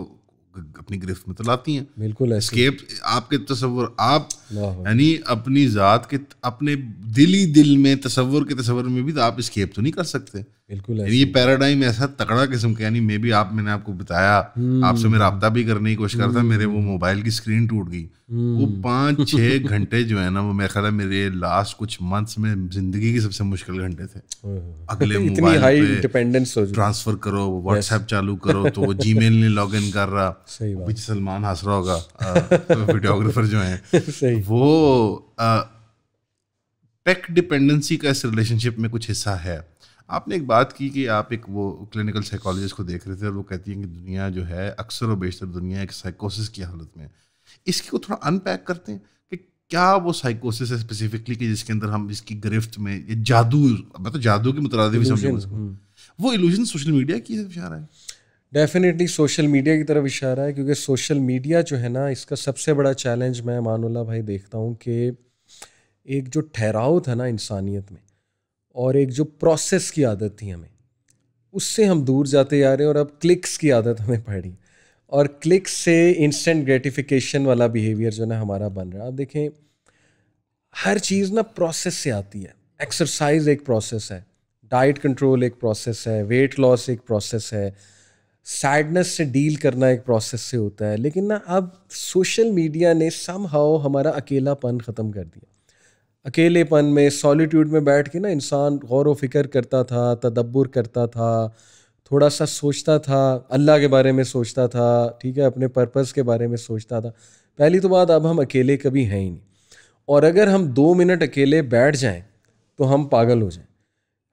अपनी गिरफ्त में तो लाती हैं बिल्कुल स्केप आपके तस्वर आप यानी अपनी ज़ात के अपने दिली दिल में तस्वर के तस्वर में भी तो आप स्केप तो नहीं कर सकते बिल्कुल ये पैराडाइम ऐसा तकड़ा किस्म का यानी मे भी आप मैंने आपको बताया आपसे मैं हम्म। रबता भी करने की कोशिश कर करता मेरे वो हम्म। मोबाइल की स्क्रीन टूट गई वो हम्म। पाँच (laughs) छः घंटे जो है ना वो मेरे ख्याल है मेरे लास्ट कुछ मंथ्स में जिंदगी के सबसे मुश्किल घंटे थे अगले मोबाइल डिपेंडेंस ट्रांसफर करो व्हाट्सएप चालू करो तो वो जी मेल नहीं लॉग इन कर रहा पीछे (laughs) सलमान हंस रहा होगा वीडियोग्राफर तो जो है (laughs) वो टेक डिपेंडेंसी का इस रिलेशनशिप में कुछ हिस्सा है आपने एक बात की कि आप एक वो क्लिनिकल साइकोलॉजिस्ट को देख रहे थे और वो कहती हैं कि दुनिया जो है अक्सर और बेशतर दुनिया एक साइकोसिस की हालत में इसकी को थोड़ा अनपैक करते हैं कि क्या वो साइकोसिस है स्पेसिफिकली कि जिसके अंदर हम इसकी गिरफ्त में ये जादू मतलब तो जादू के मुतरद समझ वो इल्यूजन सोशल मीडिया की तरफ इशारा है डेफिनेटली सोशल मीडिया की तरफ इशारा है क्योंकि सोशल मीडिया जो है ना इसका सबसे बड़ा चैलेंज मैं मानुल्ला भाई देखता हूँ कि एक जो ठहराव था ना इंसानियत में और एक जो प्रोसेस की आदत थी हमें उससे हम दूर जाते जा रहे हैं और अब क्लिक्स की आदत (laughs) हमें पड़ी और क्लिक्स से इंस्टेंट ग्रेटिफिकेशन वाला बिहेवियर जो ना हमारा बन रहा है आप देखें हर चीज़ ना प्रोसेस से आती है एक्सरसाइज एक प्रोसेस है डाइट कंट्रोल एक प्रोसेस है वेट लॉस एक प्रोसेस है सैडनेस से डील करना एक प्रोसेस से होता है लेकिन ना अब सोशल मीडिया ने सम हाउ हमारा अकेलापन ख़त्म कर दिया अकेलेपन में सॉलीट्यूड में बैठ के ना इंसान गौर व फिक्र करता था तदब्बर करता था थोड़ा सा सोचता था अल्लाह के बारे में सोचता था ठीक है अपने पर्पज़ के बारे में सोचता था पहली तो बात अब हम अकेले कभी हैं ही नहीं और अगर हम दो मिनट अकेले बैठ जाएं तो हम पागल हो जाएं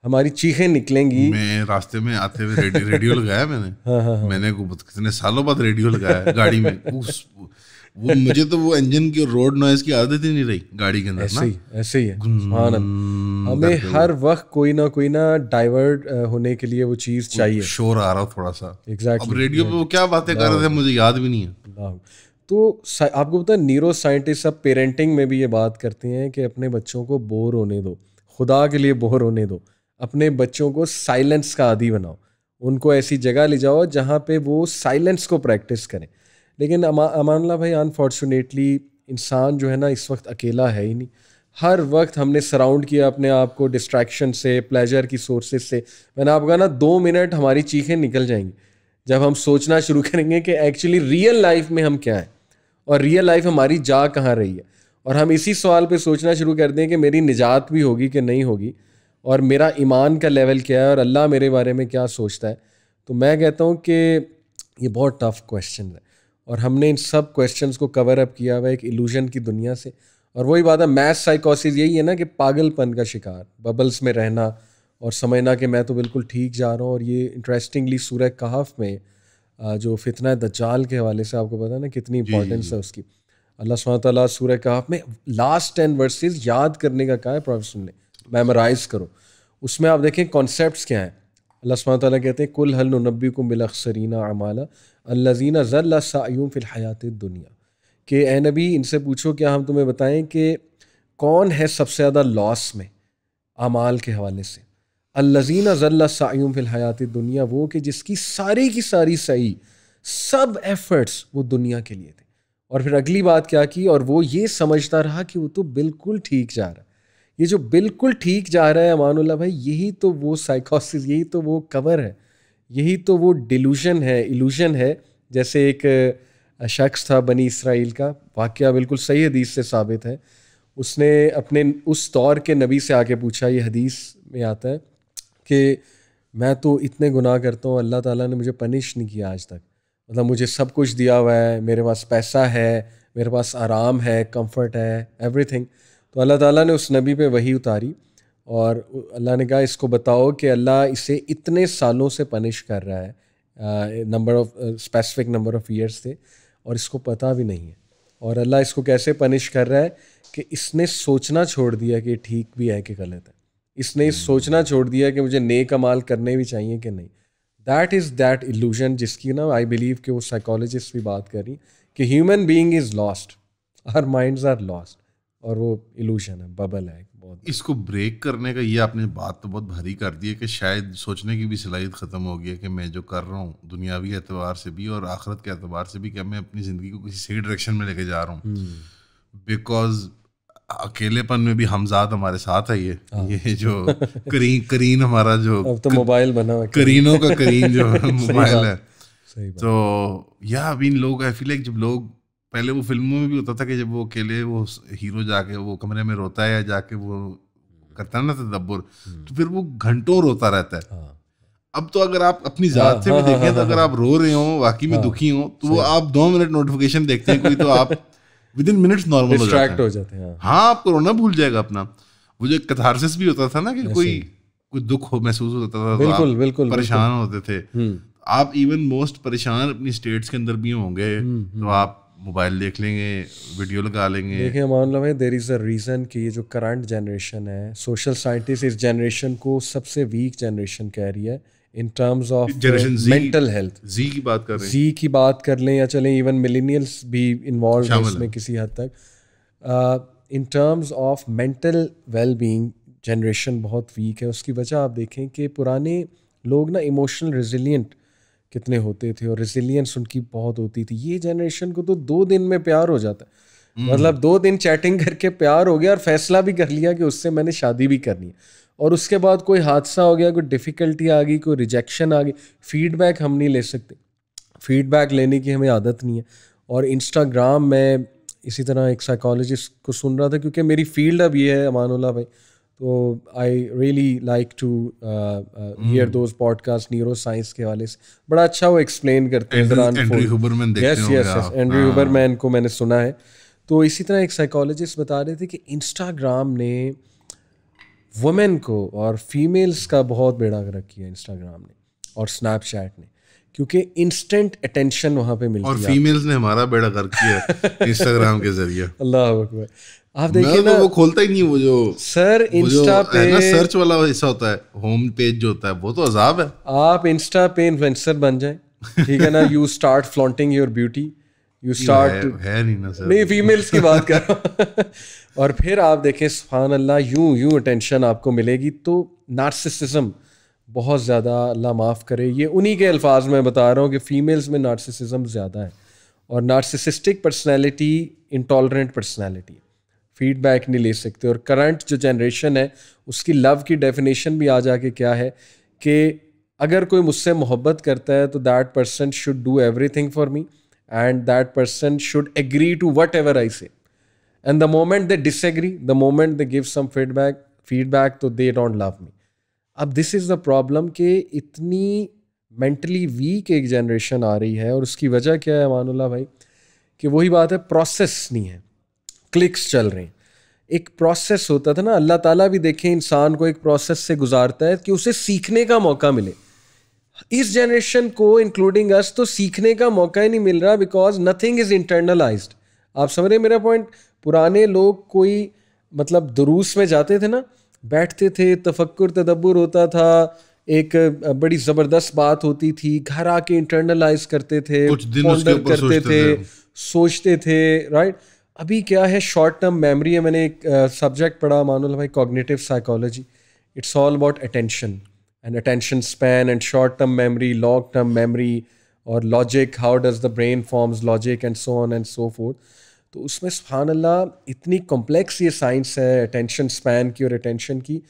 हमारी चीखें निकलेंगी मैं रास्ते में आते हुए रेडियो, रेडियो लगाया मैंने (laughs) हाँ हाँ हाँ मैंने कितने सालों बाद रेडियो लगाया गाड़ी में उस वो मुझे तो वो इंजन की रोड नॉइज की आदत ही नहीं रही गाड़ी के अंदर ऐसे ही ऐसे ही है हाँ हमें हर वक्त कोई ना कोई ना डाइवर्ट होने के लिए वो चीज चाहिए शोर आ रहा थोड़ा सा एग्जैक्टली exactly. रेडियो पे वो क्या बातें कर रहे थे मुझे याद भी नहीं है तो आपको पता है न्यूरो साइंटिस्ट सब पेरेंटिंग में भी ये बात करते हैं कि अपने बच्चों को बोर होने दो खुदा के लिए बोर होने दो अपने बच्चों को साइलेंस का आदि बनाओ उनको ऐसी जगह ले जाओ जहाँ पे वो साइलेंस को प्रैक्टिस करें लेकिन अमान अमानुल्ला भाई अनफॉर्चुनेटली इंसान जो है ना इस वक्त अकेला है ही नहीं हर वक्त हमने सराउंड किया अपने आप को डिस्ट्रैक्शन से प्लेजर की सोर्सेज से मैंने आपको कहा ना दो मिनट हमारी चीखें निकल जाएंगी जब हम सोचना शुरू करेंगे कि एक्चुअली रियल लाइफ में हम क्या हैं और रियल लाइफ हमारी जा कहाँ रही है और हम इसी सवाल पे सोचना शुरू कर दें कि मेरी निजात भी होगी कि नहीं होगी और मेरा ईमान का लेवल क्या है और अल्लाह मेरे बारे में क्या सोचता है तो मैं कहता हूँ कि ये बहुत टफ क्वेश्चन है और हमने इन सब क्वेश्चन को कवर अप किया हुआ एक इल्यूजन की दुनिया से और वही बात है मैथ साइकोसिस यही है ना कि पागलपन का शिकार बबल्स में रहना और समझना कि मैं तो बिल्कुल ठीक जा रहा हूँ और ये इंटरेस्टिंगली सूर्य कहाफ में जो फितना दचाल के हवाले से आपको पता ना कितनी इंपॉर्टेंस है उसकी अल्लाह सुबह तला सूर्य कहाफ में लास्ट टेन वर्सेज़ याद करने का कहा है प्रोफेसर ने मेमोराइज करो उसमें आप देखें कॉन्सेप्ट क्या हैं अल्लाह सुबह कहते हैं कुल हल नबी को अक्सरीना अमाला अल्लाजीना ज़ल्ला सायूम फिल हयात दुनिया के ए नबी इनसे पूछो क्या हम तुम्हें बताएं कि कौन है सबसे ज़्यादा लॉस में अमाल के हवाले से अल्लाजीना ज़ल्ला सायूम फिल हयात दुनिया वो कि जिसकी सारी की सारी सही सब एफ़र्ट्स वो दुनिया के लिए थे और फिर अगली बात क्या की और वो ये समझता रहा कि वो तो बिल्कुल ठीक जा रहा ये जो बिल्कुल ठीक जा रहा है अमानुल्ला भाई यही तो वो साइकोसिस यही तो वो कवर है यही तो वो डिलूशन है इल्यूशन है जैसे एक शख्स था बनी इसराइल का वाक्य बिल्कुल सही हदीस से साबित है उसने अपने उस दौर के नबी से आके पूछा ये हदीस में आता है कि मैं तो इतने गुनाह करता हूँ अल्लाह ताला ने मुझे पनिश नहीं किया आज तक मतलब मुझे सब कुछ दिया हुआ है मेरे पास पैसा है मेरे पास आराम है कंफर्ट है एवरीथिंग तो अल्लाह ताला ने उस नबी पे वही उतारी और अल्लाह ने कहा इसको बताओ कि अल्लाह इसे इतने सालों से पनिश कर रहा है number of specific number of years थे और इसको पता भी नहीं है और अल्लाह इसको कैसे पनिश कर रहा है कि इसने सोचना छोड़ दिया कि ठीक भी है कि गलत है इसने हम्म। सोचना छोड़ दिया कि मुझे नेक अमाल करने भी चाहिए कि नहीं दैट इज़ दैट इल्यूजन जिसकी ना आई बिलीव कि वो साइकोलॉजिस्ट भी बात कर रही कि human being is lost are mind are lost और वो इल्यूशन है बबल है बहुत इसको ब्रेक करने का ये आपने बात तो बहुत भारी कर दी है कि शायद सोचने की भी सलाहियत ख़त्म हो गई है कि मैं जो कर रहा हूँ दुनियावी एतबार से भी और आखरत के एतबार से भी क्या मैं अपनी ज़िंदगी को किसी सही डायरेक्शन में लेके जा रहा हूँ बिकॉज हम्म। अकेलेपन में भी हमजात हमारे साथ है ये हाँ। ये जो करीन करीन हमारा जो (laughs) अब तो मोबाइल बना हुआ करीनों का करीन जो मोबाइल (laughs) है सही तो या अभी लोग आई फील लाइक जब लोग पहले वो फिल्मों में भी होता था कि जब वो अकेले वो हीरो जाके वो कमरे में रोता है या जाके वो करता है ना तदब्बर हम्म। तो फिर वो घंटों रोता रहता है हाँ। अब तो अगर आप अपनी जात से भी हाँ, हाँ, देखें तो अगर आप रो रहे हो वाकई में दुखी हो तो वो आप दो मिनट नोटिफिकेशन देखते हैं कोई तो आप विद इन मिनट्स नॉर्मल हो जाते हैं हो हाँ आपको रोना भूल जाएगा अपना वो जो कथारसिस भी होता था ना कि कोई कोई दुख हो महसूस होता था बिल्कुल तो बिल्कुल परेशान होते थे हम्म। आप इवन मोस्ट परेशान अपनी स्टेट्स के अंदर भी होंगे हम्म, तो आप मोबाइल देख लेंगे वीडियो लगा लेंगे देखिए मान लो भाई देर इज़ अ रीज़न कि ये जो करंट जनरेशन है सोशल साइंटिस्ट इस जनरेशन को सबसे वीक जनरेशन कह रही है in terms of mental health जी की बात कर जी की बात कर लें या चलें इवन मिलीनियल्स भी इन्वॉल्व हैं इसमें किसी हद तक in terms of mental well being generation बहुत वीक है उसकी वजह आप देखें कि पुराने लोग ना इमोशनल रेजिलियंट कितने होते थे और रिजिलियंस उनकी बहुत होती थी ये जनरेशन को तो दो दिन में प्यार हो जाता है हम्म। मतलब दो दिन चैटिंग करके प्यार हो गया और फैसला भी कर लिया कि उससे मैंने शादी भी करनी है और उसके बाद कोई हादसा हो गया कोई डिफ़िकल्टी आ गई कोई रिजेक्शन आ गई फीडबैक हम नहीं ले सकते फीडबैक लेने की हमें आदत नहीं है और इंस्टाग्राम में इसी तरह एक साइकोलॉजिस्ट को सुन रहा था क्योंकि मेरी फील्ड अब ये है अमानुल्ला भाई तो I really like to hear those podcast neuro science के वाले से बड़ा अच्छा वो एक्सप्लेन करते हैं यस यस एंड्री हुबरमैन को मैंने सुना है तो इसी तरह एक साइकोलॉजिस्ट बता रहे थे कि इंस्टाग्राम ने वुमेन को और फीमेल्स का बहुत बेड़ा गर्क किया इंस्टाग्राम ने और स्नैपचैट ने क्योंकि इंस्टेंट अटेंशन वहाँ पे मिलती है और फीमेल्स ने हमारा बेड़ा कर किया इंस्टाग्राम (laughs) के जरिए अल्लाह अकबर आप देखिए तो ना वो खोलता ही नहीं वो जो सर इंस्टा पे ना सर्च वाला हिस्सा होता है होम पेज जो होता है वो तो अजाब है आप इंस्टा पे इन्फ्लुएंसर बन जाए ठीक है ना you start flaunting your beauty you start है नहीं ना सर नहीं फीमेल्स की बात कर रहा हूँ (laughs) और फिर आप देखें सुबहान अल्लाह यूं यूं अटेंशन आपको मिलेगी तो नार्सिसिज्म बहुत ज़्यादा अल्लाह माफ़ करे ये उन्हीं के अल्फाज में बता रहा हूँ कि फ़ीमेल्स में नार्सिसिज्म ज़्यादा है और narcissistic personality intolerant personality feedback नहीं ले सकते और करंट जो जनरेशन है उसकी लव की डेफिनेशन भी आ जाके क्या है कि अगर कोई मुझसे मोहब्बत करता है तो that person should do everything for me and that person should agree to whatever I say and the moment they disagree the moment they give some feedback feedback तो दे डोंट लव मी अब this is the problem कि इतनी mentally weak एक generation आ रही है और उसकी वजह क्या है मानुल्ला भाई कि वही बात है प्रोसेस नहीं है क्लिक्स चल रही हैं एक प्रोसेस होता था ना अल्लाह ताला भी देखे इंसान को एक प्रोसेस से गुजारता है कि उसे सीखने का मौका मिले इस जनरेशन को इंक्लूडिंग अस तो सीखने का मौका ही नहीं मिल रहा बिकॉज नथिंग इज़ इंटरनलाइज आप समझ रहे मेरा पॉइंट पुराने लोग कोई मतलब दुरूस में जाते थे ना बैठते थे तफक्र तदब्बर होता था एक बड़ी ज़बरदस्त बात होती थी घर आके इंटरनलाइज करते थे कुछ दिन उसके करते थे, थे सोचते थे राइट अभी क्या है शॉर्ट टर्म मेमोरी है मैंने एक सब्जेक्ट पढ़ा मानो भाई cognitive psychology it's all about attention and attention span and short term memory long term memory और logic how does the brain forms logic and so on and so forth तो उसमें सुबहान अल्लाह इतनी कॉम्प्लेक्स ये science है attention span की और attention की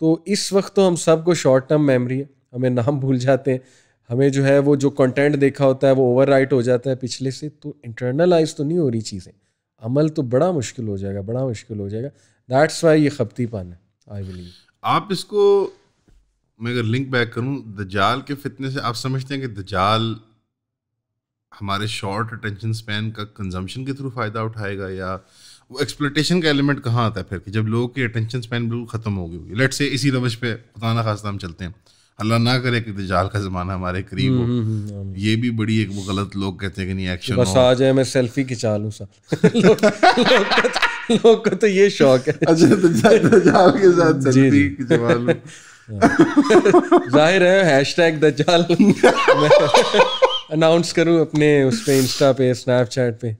तो इस वक्त तो हम सबको शॉर्ट टर्म मेमोरी है हमें नाम भूल जाते हैं हमें जो है वो जो कंटेंट देखा होता है वो ओवर हो जाता है पिछले से तो इंटरनलाइज तो नहीं हो रही चीज़ें अमल तो बड़ा मुश्किल हो जाएगा बड़ा मुश्किल हो जाएगा दैट्स वाई ये खपती पान है आई बिलीव आप इसको मैं अगर लिंक बैक करूं दजाल के फितने से आप समझते हैं कि दजाल हमारे शॉर्ट अटेंशन स्पैन का कंजम्पशन के थ्रू फ़ायदा उठाएगा या वो एक्सप्लेटेशन का एलिमेंट कहाँ आता है फिर कि जब लोगों की अटेंशन स्पैन बिल्कुल ख़त्म हो गई होगी लेट से इसी रवश पे खुदा खास्ता हम चलते हैं अल्लाह ना करे कि दजाल का ज़माना हमारे करीब हो हम्म, हम्म, हम्म, ये भी बड़ी एक वो गलत लोग कहते हैं कि नहीं एक्शन बस आ जाए मैं सेल्फी खिंचा लूँ सर (laughs) लोग को तो ये शौक है अच्छा दजाल, दजाल के साथ सेल्फी (laughs) खिंचवा लूँ (laughs) जाहिर है हैशटैग दजाल अनाउंस करूँ अपने उस पे इंस्टा पे स्नैपचैट पे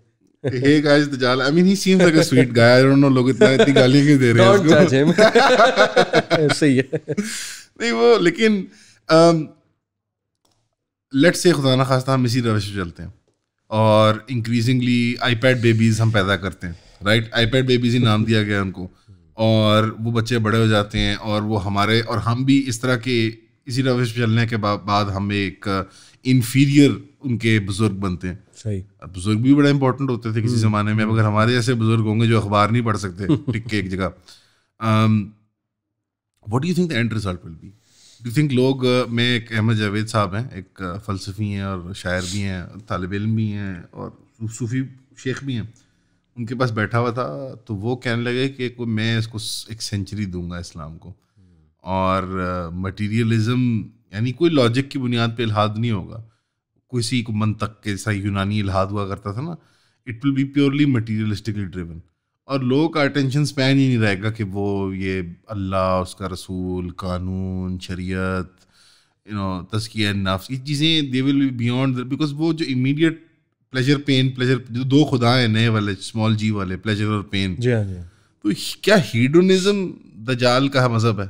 hey guys दजाल I mean he seems like a sweet guy I don't know लोग इतना इतनी गालियां क्यों दे रहे हैं उसको सही है नहीं वो लेकिन लेट um, से खुदा ना खास्ता हम इसी रविश चलते हैं और इंक्रीजिंगली आईपैड बेबीज़ हम पैदा करते हैं राइट आईपैड बेबीज़ ही नाम दिया गया उनको और वो बच्चे बड़े हो जाते हैं और वो हमारे और हम भी इस तरह के इसी रविश चलने के बाद हम एक इन्फीरियर uh, उनके बुजुर्ग बनते हैं सही बुजुर्ग भी बड़ा इंपॉर्टेंट होते थे किसी हम्म। जमाने में अगर हमारे जैसे बुजुर्ग होंगे जो अखबार नहीं पढ़ सकते (laughs) टिक के एक जगह um, what you think the end result will be do think लोग में एक अहमद जावेद साहब हैं एक फ़लसफ़ी हैं और शायर भी हैं तालब इम भी हैं और सूफ़ी शेख भी हैं उनके पास बैठा हुआ था तो वो कहने लगे कि मैं इसको एक सेंचुरी दूंगा इस्लाम को और मटेरियलिज्म यानी कोई लॉजिक की बुनियाद पे इलाहाद नहीं होगा किसी को मन तक के जैसा यूनानी इलाहाद हुआ करता था ना it will be purely materialistically driven और लोगों का अटेंशन स्पैन ही नहीं रहेगा कि वो ये अल्लाह उसका रसूल कानून शरीयत यू नो तस्किया नफ्स ये चीज़ें they will be beyond because वो जो इमीडिएट प्लेजर पेन प्लेजर जो दो खुदा हैं नए वाले स्मॉल जी वाले प्लेजर और पेन जी हाँ जी हाँ। तो क्या हीडोनिज्म दजाल का मज़हब है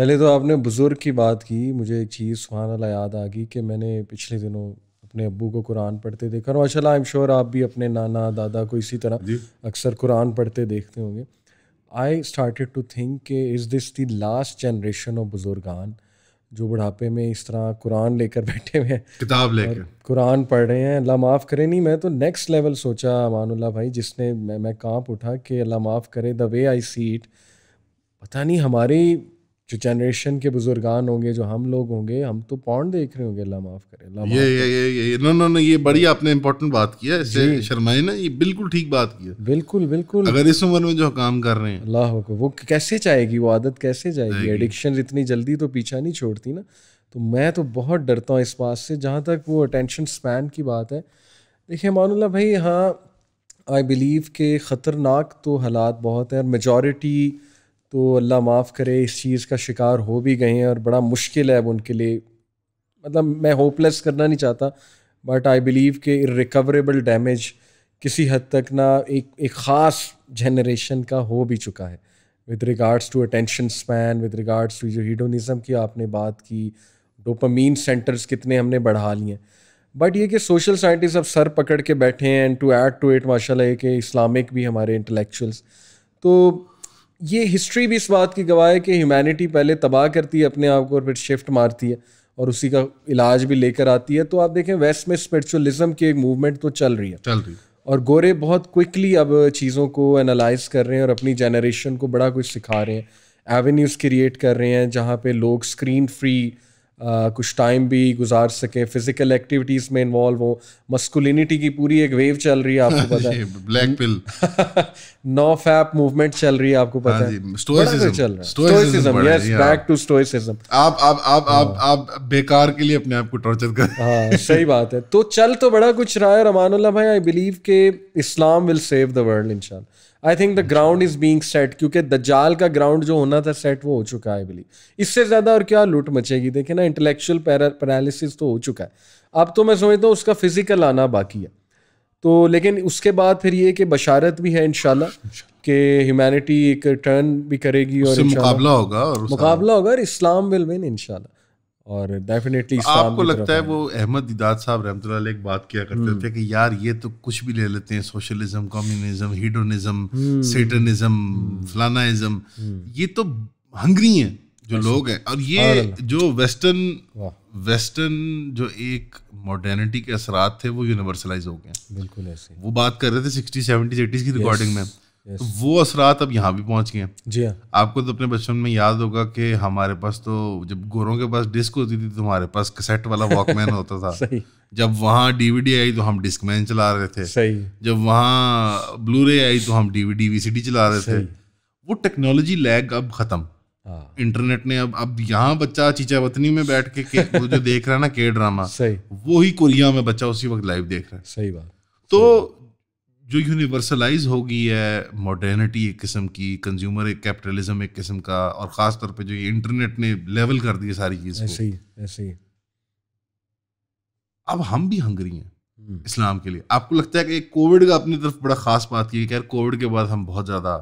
पहले तो आपने बुज़ुर्ग की बात की मुझे एक चीज़ सुहाना याद आ गई कि मैंने पिछले दिनों अपने अबू को कुरान पढ़ते देखा और माशा आई एम श्योर आप भी अपने नाना दादा को इसी तरह अक्सर कुरान पढ़ते देखते होंगे आई स्टार्टेड टू थिंक के is this the last generation of बुजुर्गान जो बुढ़ापे में इस तरह कुरान लेकर बैठे हुए हैं किताब लेकर कुरान पढ़ रहे हैं अल्लाह माफ़ करे नहीं मैं तो नेक्स्ट लेवल सोचा अमानुल्ला भाई जिसने मैं मैं कांप उठा कि अल्लाह माफ़ करे the way I see it पता नहीं हमारी जो जनरेशन के बुजुर्गान होंगे जो हम लोग होंगे हम तो पौन देख रहे होंगे अल्लाह माफ करे ये, ये ये ये नो नो नो ये बड़ी तो आपने इम्पोर्टेंट बात किया है इससे शर्माए ना ये बिल्कुल ठीक बात की है बिल्कुल बिल्कुल अगर इस उम्र में जो काम कर रहे हैं अल्लाह को वो कैसे जाएगी वो आदत कैसे जाएगी एडिक्शन इतनी जल्दी तो पीछा नहीं छोड़ती ना तो मैं तो बहुत डरता हूँ इस बात से जहाँ तक वो अटेंशन स्पैन की बात है देखिए मानुल्ला भाई हाँ आई बिलीव के ख़तरनाक तो हालात बहुत हैं और मेजॉरिटी तो अल्लाह माफ़ करे इस चीज़ का शिकार हो भी गए हैं और बड़ा मुश्किल है अब उनके लिए मतलब मैं होपलेस करना नहीं चाहता बट आई बिलीव के रिकवरेबल डैमेज किसी हद तक ना एक एक ख़ास जनरेशन का हो भी चुका है with regards to attention span with regards to जो हीडोनिज़म की आपने बात की डोपामीन सेंटर्स कितने हमने बढ़ा लिए बट ये कि सोशल साइंटिस्ट अब सर पकड़ के बैठे हैं and to add to it माशाल्लाह ये कि इस्लामिक भी हमारे इंटेलेक्चुअल्स तो ये हिस्ट्री भी इस बात की गवाह है कि ह्यूमैनिटी पहले तबाह करती है अपने आप को और फिर शिफ्ट मारती है और उसी का इलाज भी लेकर आती है तो आप देखें वेस्ट में स्पिरिचुअलिज्म की एक मूवमेंट तो चल रही है चल रही है और गोरे बहुत क्विकली अब चीज़ों को एनालाइज कर रहे हैं और अपनी जनरेशन को बड़ा कुछ सिखा रहे हैं एवेन्यूज़ क्रिएट कर रहे हैं जहाँ पे लोग स्क्रीन फ्री कुछ टाइम भी गुजार सकें फिजिकल एक्टिविटीज में इन्वॉल्व हो मस्कुलिनिटी की पूरी एक वेव चल रही है आपको (laughs) पता है black pill no fap movement चल रही है आपको हाँ पता है स्टोइसिज्म चल रहा है stoicism yes back to stoicism आप आप आप आप हाँ। आप बेकार के लिए अपने आप को टॉर्चर कर हां सही बात है तो चल तो बड़ा कुछ रहा है रमानुल्लाह भाई आई बिलीव के Islam will save the world इंशाल्लाह I think the ground is being set क्योंकि द जाल का ग्राउंड जो होना था सेट वो हो चुका है बिली इससे ज़्यादा और क्या लूट मचेगी देखे ना इंटेलेक्चुअल पैरालिसिस तो हो चुका है अब तो मैं समझता हूँ उसका फिजिकल आना बाकी है तो लेकिन उसके बाद फिर ये कि बशारत भी है इनशाला कि ह्यूमैनिटी एक टर्न भी करेगी और मुकाबला होगा और मुकाबला होगा और इस्लाम विल विन इनशाला और डेफिनेटली तो आपको लगता है वो अहमद दिदाद साहब रहमत एक बात किया करते हम्म। थे कि यार ये तो कुछ भी ले लेते हैं सोशलिज्म कम्युनिज्म हिडोनिज्म सेटनिज्म फलानाइज्म ये तो हंगरी हैं जो अच्छा। लोग हैं और ये जो वेस्टर्न वेस्टर्न जो एक मॉडर्निटी के असरात थे वो यूनिवर्सलाइज हो गए बिल्कुल ऐसे वो बात कर रहे थे सिक्सटी सेवेंटीज एटीज की रिकॉर्डिंग में तो वो असरात अब यहाँ भी पहुँच गए जी हाँ आपको तो अपने बचपन में याद होगा कि हमारे पास तो जब गोरों के पास डिस्क होती थी तो हमारे पास कैसेट वाला वॉकमैन (laughs) होता था सही जब वहाँ डीवीडी आई तो हम डिस्कमैन चला रहे थे सही जब वहाँ ब्लू रे आई तो हम डीवीडी वीसीडी चला रहे थे वो टेक्नोलॉजी लैग अब ख़त्म हाँ। इंटरनेट ने अब अब यहाँ बच्चा चीचा वतनी में बैठ के, के वो जो देख रहा है ना के ड्रामा (laughs) सही वो ही कोरिया में बच्चा उसी वक्त लाइव देख रहा है सही बात तो जो यूनिवर्सलाइज हो गई है मॉडर्निटी एक किस्म की कंज्यूमर एक कैपिटलिज्म एक किस्म का और ख़ास तौर पे जो ये इंटरनेट ने लेवल कर दिया सारी चीज़ ऐसे ही ऐसे ही अब हम भी हंगरी हैं हम्म। इस्लाम के लिए आपको लगता है कि कोविड का अपनी तरफ बड़ा खास बात की है कोविड के बाद हम बहुत ज़्यादा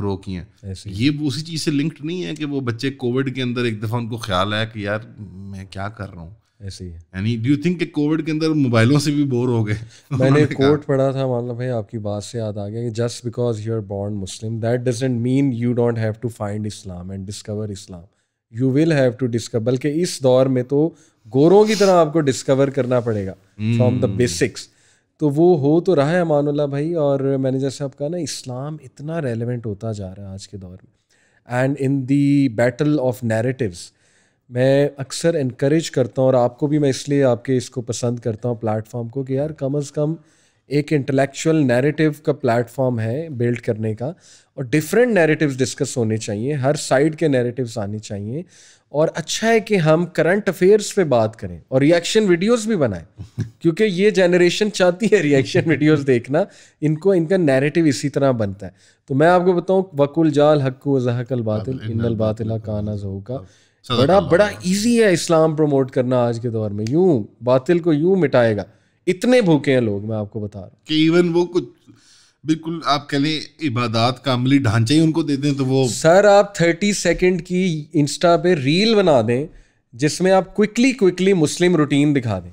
ग्रो हम्म। किए हैं ये उसी चीज़ से लिंक्ड नहीं है कि वो बच्चे कोविड के अंदर एक दफ़ा उनको ख्याल आया कि यार मैं क्या कर रहा हूँ ऐसे ही यानी डू थिंक कि कोविड के अंदर मोबाइलों से भी बोर हो गए (laughs) मैंने कोर्ट पढ़ा था मान लो भाई आपकी बात से याद आ गया कि just because you are born Muslim that doesn't mean you don't have to find Islam and discover Islam you will have to discover बल्कि इस दौर में तो गोरों की तरह आपको डिस्कवर करना पड़ेगा फ्रॉम द बेसिक्स तो वो हो तो रहा है अमानुल्ला भाई और मैंने जैसे आप कहा ना इस्लाम इतना रेलिवेंट होता जा रहा है आज के दौर में and in the battle of narratives मैं अक्सर इनक्रेज करता हूँ और आपको भी मैं इसलिए आपके इसको पसंद करता हूँ प्लेटफॉर्म को कि यार कम अज़ कम एक इंटेलेक्चुअल नैरेटिव का प्लेटफॉर्म है बिल्ड करने का और डिफरेंट नैरेटिव्स डिस्कस होने चाहिए हर साइड के नैरेटिव्स आने चाहिए और अच्छा है कि हम करंट अफेयर्स पे बात करें और रिएक्शन वीडियोस भी बनाएं क्योंकि ये जनरेशन चाहती है रिएक्शन वीडियोस देखना इनको इनका नैरेटिव इसी तरह बनता है तो मैं आपको बताऊँ वकुल जाल हक्कू जहकल बातिल इनल बातिला काना जहू का बड़ा बड़ा इजी है इस्लाम प्रमोट करना आज के दौर में यूं बातिल को यूं मिटाएगा इतने भूखे हैं लोग मैं आपको बता रहा हूँ कि इवन वो कुछ बिल्कुल आप कह लें इबादत का अमली ढांचा ही उनको दे दें तो वो सर आप थर्टी सेकेंड की इंस्टा पे रील बना दें जिसमें आप क्विकली क्विकली मुस्लिम रूटीन दिखा दें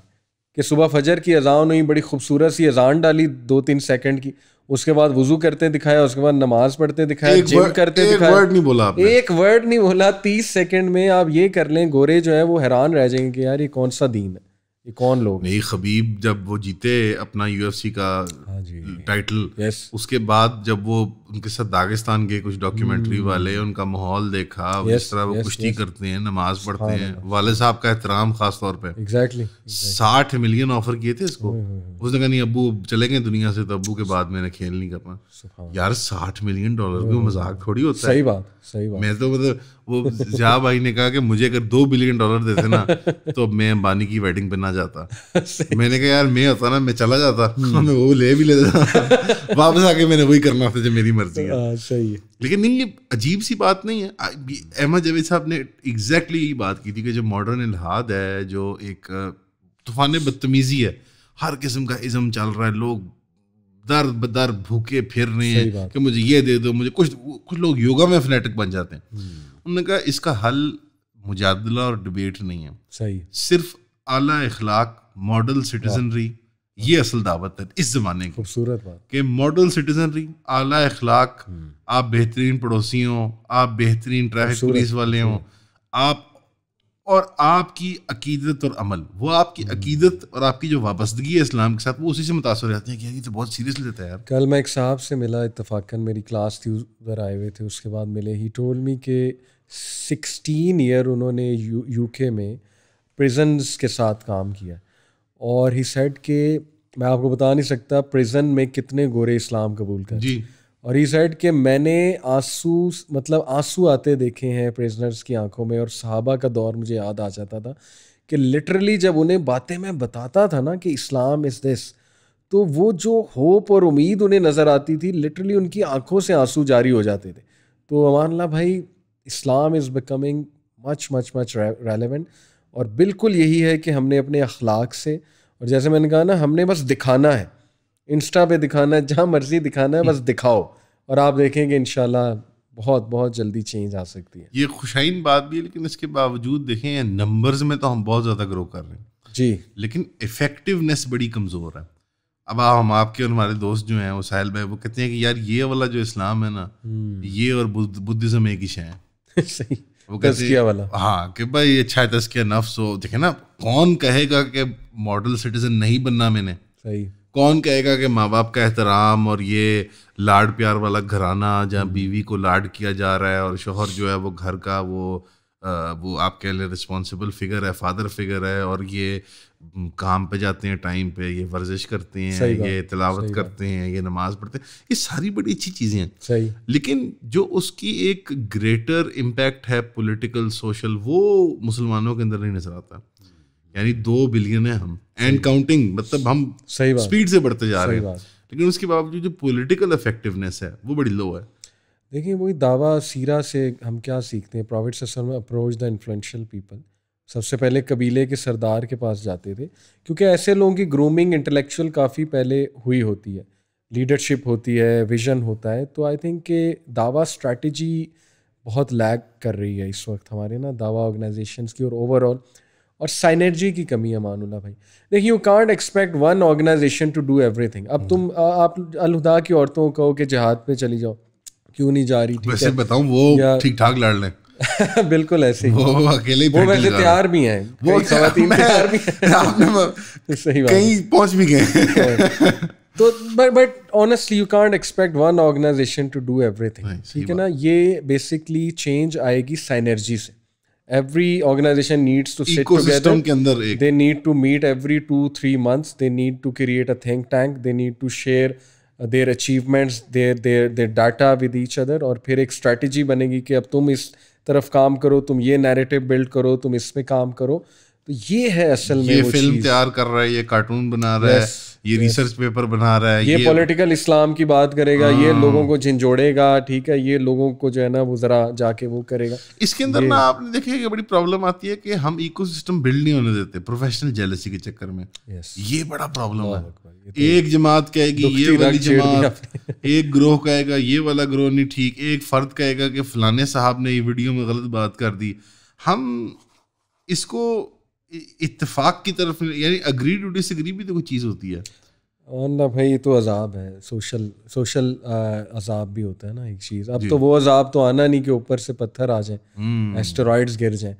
कि सुबह फजर की अजान हुई बड़ी खूबसूरत सी अजान डाली दो तीन सेकंड की उसके बाद वजू करते दिखाया उसके बाद नमाज पढ़ते दिखाया जिम करते एक दिखाया वर्ड नहीं बोला आपने। एक वर्ड नहीं बोला तीस सेकंड में आप ये कर लें गोरे जो है वो हैरान रह जाएंगे कि यार ये कौन सा दीन है ये कौन लोग नहीं खबीब जब वो जीते अपना यूएफसी का टाइटल yes. उसके बाद जब वो उनके साथ दागिस्तान गए कुछ डॉक्यूमेंट्री hmm. वाले उनका माहौल देखा yes, जिस तरह वो yes, कुश्ती yes. करते हैं नमाज पढ़ते हैं वाले साहब का एहतराम खास तौर पे एग्जैक्टली साठ मिलियन ऑफर किए थे इसको hmm, hmm, hmm। उसने कहा नहीं अबू चले गए दुनिया से तो अबू के बाद मैंने खेल नहीं कर पा यार साठ मिलियन डॉलर भी मजाक थोड़ी होता है सही बात सही बात मैं तो मतलब वो जहा भाई ने कहा कि मुझे अगर दो बिलियन डॉलर देते ना (laughs) तो मैं अंबानी की वेडिंग पे ना जाता (laughs) मैंने कहा यार मैं होता ना मैं चला जाता (laughs) मैं वो ले भी लेता था वापस आके मैंने वही करना था जो मेरी मर्जी है हाँ, सही है लेकिन नहीं ये अजीब सी बात नहीं है अहमद जवेद साहब ने एग्जैक्टली यही बात की थी कि जो मॉडर्न इलाहाद है जो एक तूफान बदतमीजी है हर किस्म का इज़म चल रहा है लोग दर बदर भूखे फिर रहे हैं कि मुझे ये दे दो मुझे कुछ कुछ लोग योगा में फ्नेटिक बन जाते हैं हम्म। उन्होंने कहा इसका हल मुजादला और डिबेट नहीं है सही सिर्फ आला इखलाक मॉडल सिटीजनरी ये असल दावत है इस ज़माने की खूबसूरत बात कि मॉडर्न सिटीजनरी आला अखलाक हम्म। आप बेहतरीन पड़ोसी हो आप बेहतरीन ट्रैफिक पुलिस वाले हों हम्म। आप और आपकी अकीदत और अमल वो आपकी हम्म। अकीदत और आपकी जो वाबस्तगी है इस्लाम के साथ वो उसी से मुतासर रहते हैं कि तो बहुत सीरियस लेता है कल मैं एक साहब से मिला इतफाक़न मेरी क्लास थी उधर आए हुए थे उसके बाद मिले ही टोल्ड मी के सिक्सटीन ईयर उन्होंने यू यूके में प्रजेंस के साथ काम किया और ही सेड के मैं आपको बता नहीं सकता प्रिजन में कितने गोरे इस्लाम कबूल कर जी और ही सेड के मैंने आंसू मतलब आंसू आते देखे हैं प्रिजनर्स की आंखों में और साहबा का दौर मुझे याद आ जाता था कि लिटरली जब उन्हें बातें मैं बताता था ना कि इस्लाम इज़ दिस तो वो जो होप और उम्मीद उन्हें नज़र आती थी लिटरली उनकी आंखों से आंसू जारी हो जाते थे तो अमान भाई Islam is becoming much much much relevant और बिल्कुल यही है कि हमने अपने अखलाक से और जैसे मैंने कहा ना हमने बस दिखाना है इंस्टा पे दिखाना है जहाँ मर्जी दिखाना है बस दिखाओ और आप देखेंगे इन बहुत बहुत जल्दी चेंज आ सकती है ये खुशाइन बात भी है लेकिन इसके बावजूद देखें नंबर्स में तो हम बहुत ज़्यादा ग्रो कर रहे हैं जी लेकिन इफेक्टिवनेस बड़ी कमज़ोर है अब आप हम आपके और हमारे दोस्त जो हैं वो साहिल भाई वो कहते हैं कि यार ये वाला जो इस्लाम है ना हम्म। ये और बुद्धिज़्म एक ही शायद (laughs) सही वो तस्किया वाला हाँ कि भाई अच्छा है तस्किया नफ्स हो देखे ना कौन कहेगा कि मॉडल सिटीजन नहीं बनना मैंने सही कौन कहेगा कि माँ बाप का एहतराम और ये लाड प्यार वाला घराना जहाँ हम्म। बीवी को लाड किया जा रहा है और शोहर जो है वो घर का वो आ, वो आपके लें रिस्पॉन्सिबल फिगर है फादर फिगर है और ये काम पे जाते हैं टाइम पे ये वर्जिश करते हैं ये तलावत करते हैं ये नमाज पढ़ते हैं ये सारी बड़ी अच्छी चीज़ें हैं सही लेकिन जो उसकी एक ग्रेटर इम्पैक्ट है पॉलिटिकल सोशल वो मुसलमानों के अंदर नहीं नजर आता यानी दो बिलियन है हम एंड काउंटिंग मतलब हम सही स्पीड से बढ़ते जा रहे हैं लेकिन उसके बावजूद जो पोलिटिकल इफेक्टिवनेस है वो बड़ी लो है देखिए वही दावा सीरा से हम क्या सीखते हैं प्रॉफिट में अप्रोच द इन्फ्लुएंशियल पीपल सबसे पहले कबीले के सरदार के पास जाते थे क्योंकि ऐसे लोगों की ग्रूमिंग इंटेलेक्चुअल काफ़ी पहले हुई होती है लीडरशिप होती है विजन होता है तो आई थिंक के दावा स्ट्रैटेजी बहुत लैग कर रही है इस वक्त हमारे ना दावा ऑर्गेनाइजेशन की और ओवरऑल और साइनर्जी की कमी है मानुल्ला भाई देखिए you can't expect one organization to do everything अब तुम हम्म। आ, आप अलहुदा की औरतों को कहो कि जहाद पे चली जाओ क्यों नहीं जा रही थी बताऊँ वो ठीक ठाक लड़ लें (laughs) बिल्कुल ऐसे ही वो अकेले ही वो वैसे तैयार भी हैं (laughs) वो खातन तैयार भी हैं (laughs) आपने सही बात कहीं पहुंच भी गए तो but but honestly you can't expect one organization to do everything ठीक है ना ये बेसिकली चेंज आएगी साइनर्जी से every organization needs to sit together के अंदर they need to meet every two three months they need to create a think tank they need to share their achievements their their their data with each other और फिर एक strategy बनेगी कि अब तुम इस तरफ काम करो तुम ये नैरेटिव बिल्ड करो तुम इसमें काम करो तो ये है असल में ये फिल्म तैयार कर रहा है ये कार्टून बना रहा है ये रिसर्च पेपर बना रहा है ये, ये पॉलिटिकल इस्लाम की बात करेगा ये हाँ। लोगों को झिंझोड़ेगा ठीक है ये लोगों को जो है ना वो जरा जाके वो करेगा इसके अंदर ना आपने देखिए कि बड़ी प्रॉब्लम आती है कि हम इकोसिस्टम बिल्ड नहीं होने देते प्रोफेशनल जेलसी के चक्कर में ये बड़ा प्रॉब्लम है तो एक जमात कहेगी ये वाली जमात (laughs) एक ग्रोह कहेगा ये वाला ग्रोह नहीं ठीक एक फर्द कहेगा कि फलाने साहब ने ये वीडियो में गलत बात कर दी हम इसको इतफाक की तरफ यानी अग्री टू डिस भी तो कोई चीज़ होती है ना भाई ये तो अजाब है सोशल सोशल अजाब भी होता है ना एक चीज़ अब तो वो अजाब तो आना नहीं कि ऊपर से पत्थर आ जाए एस्टेरॉइड्स हम्म। गिर जाए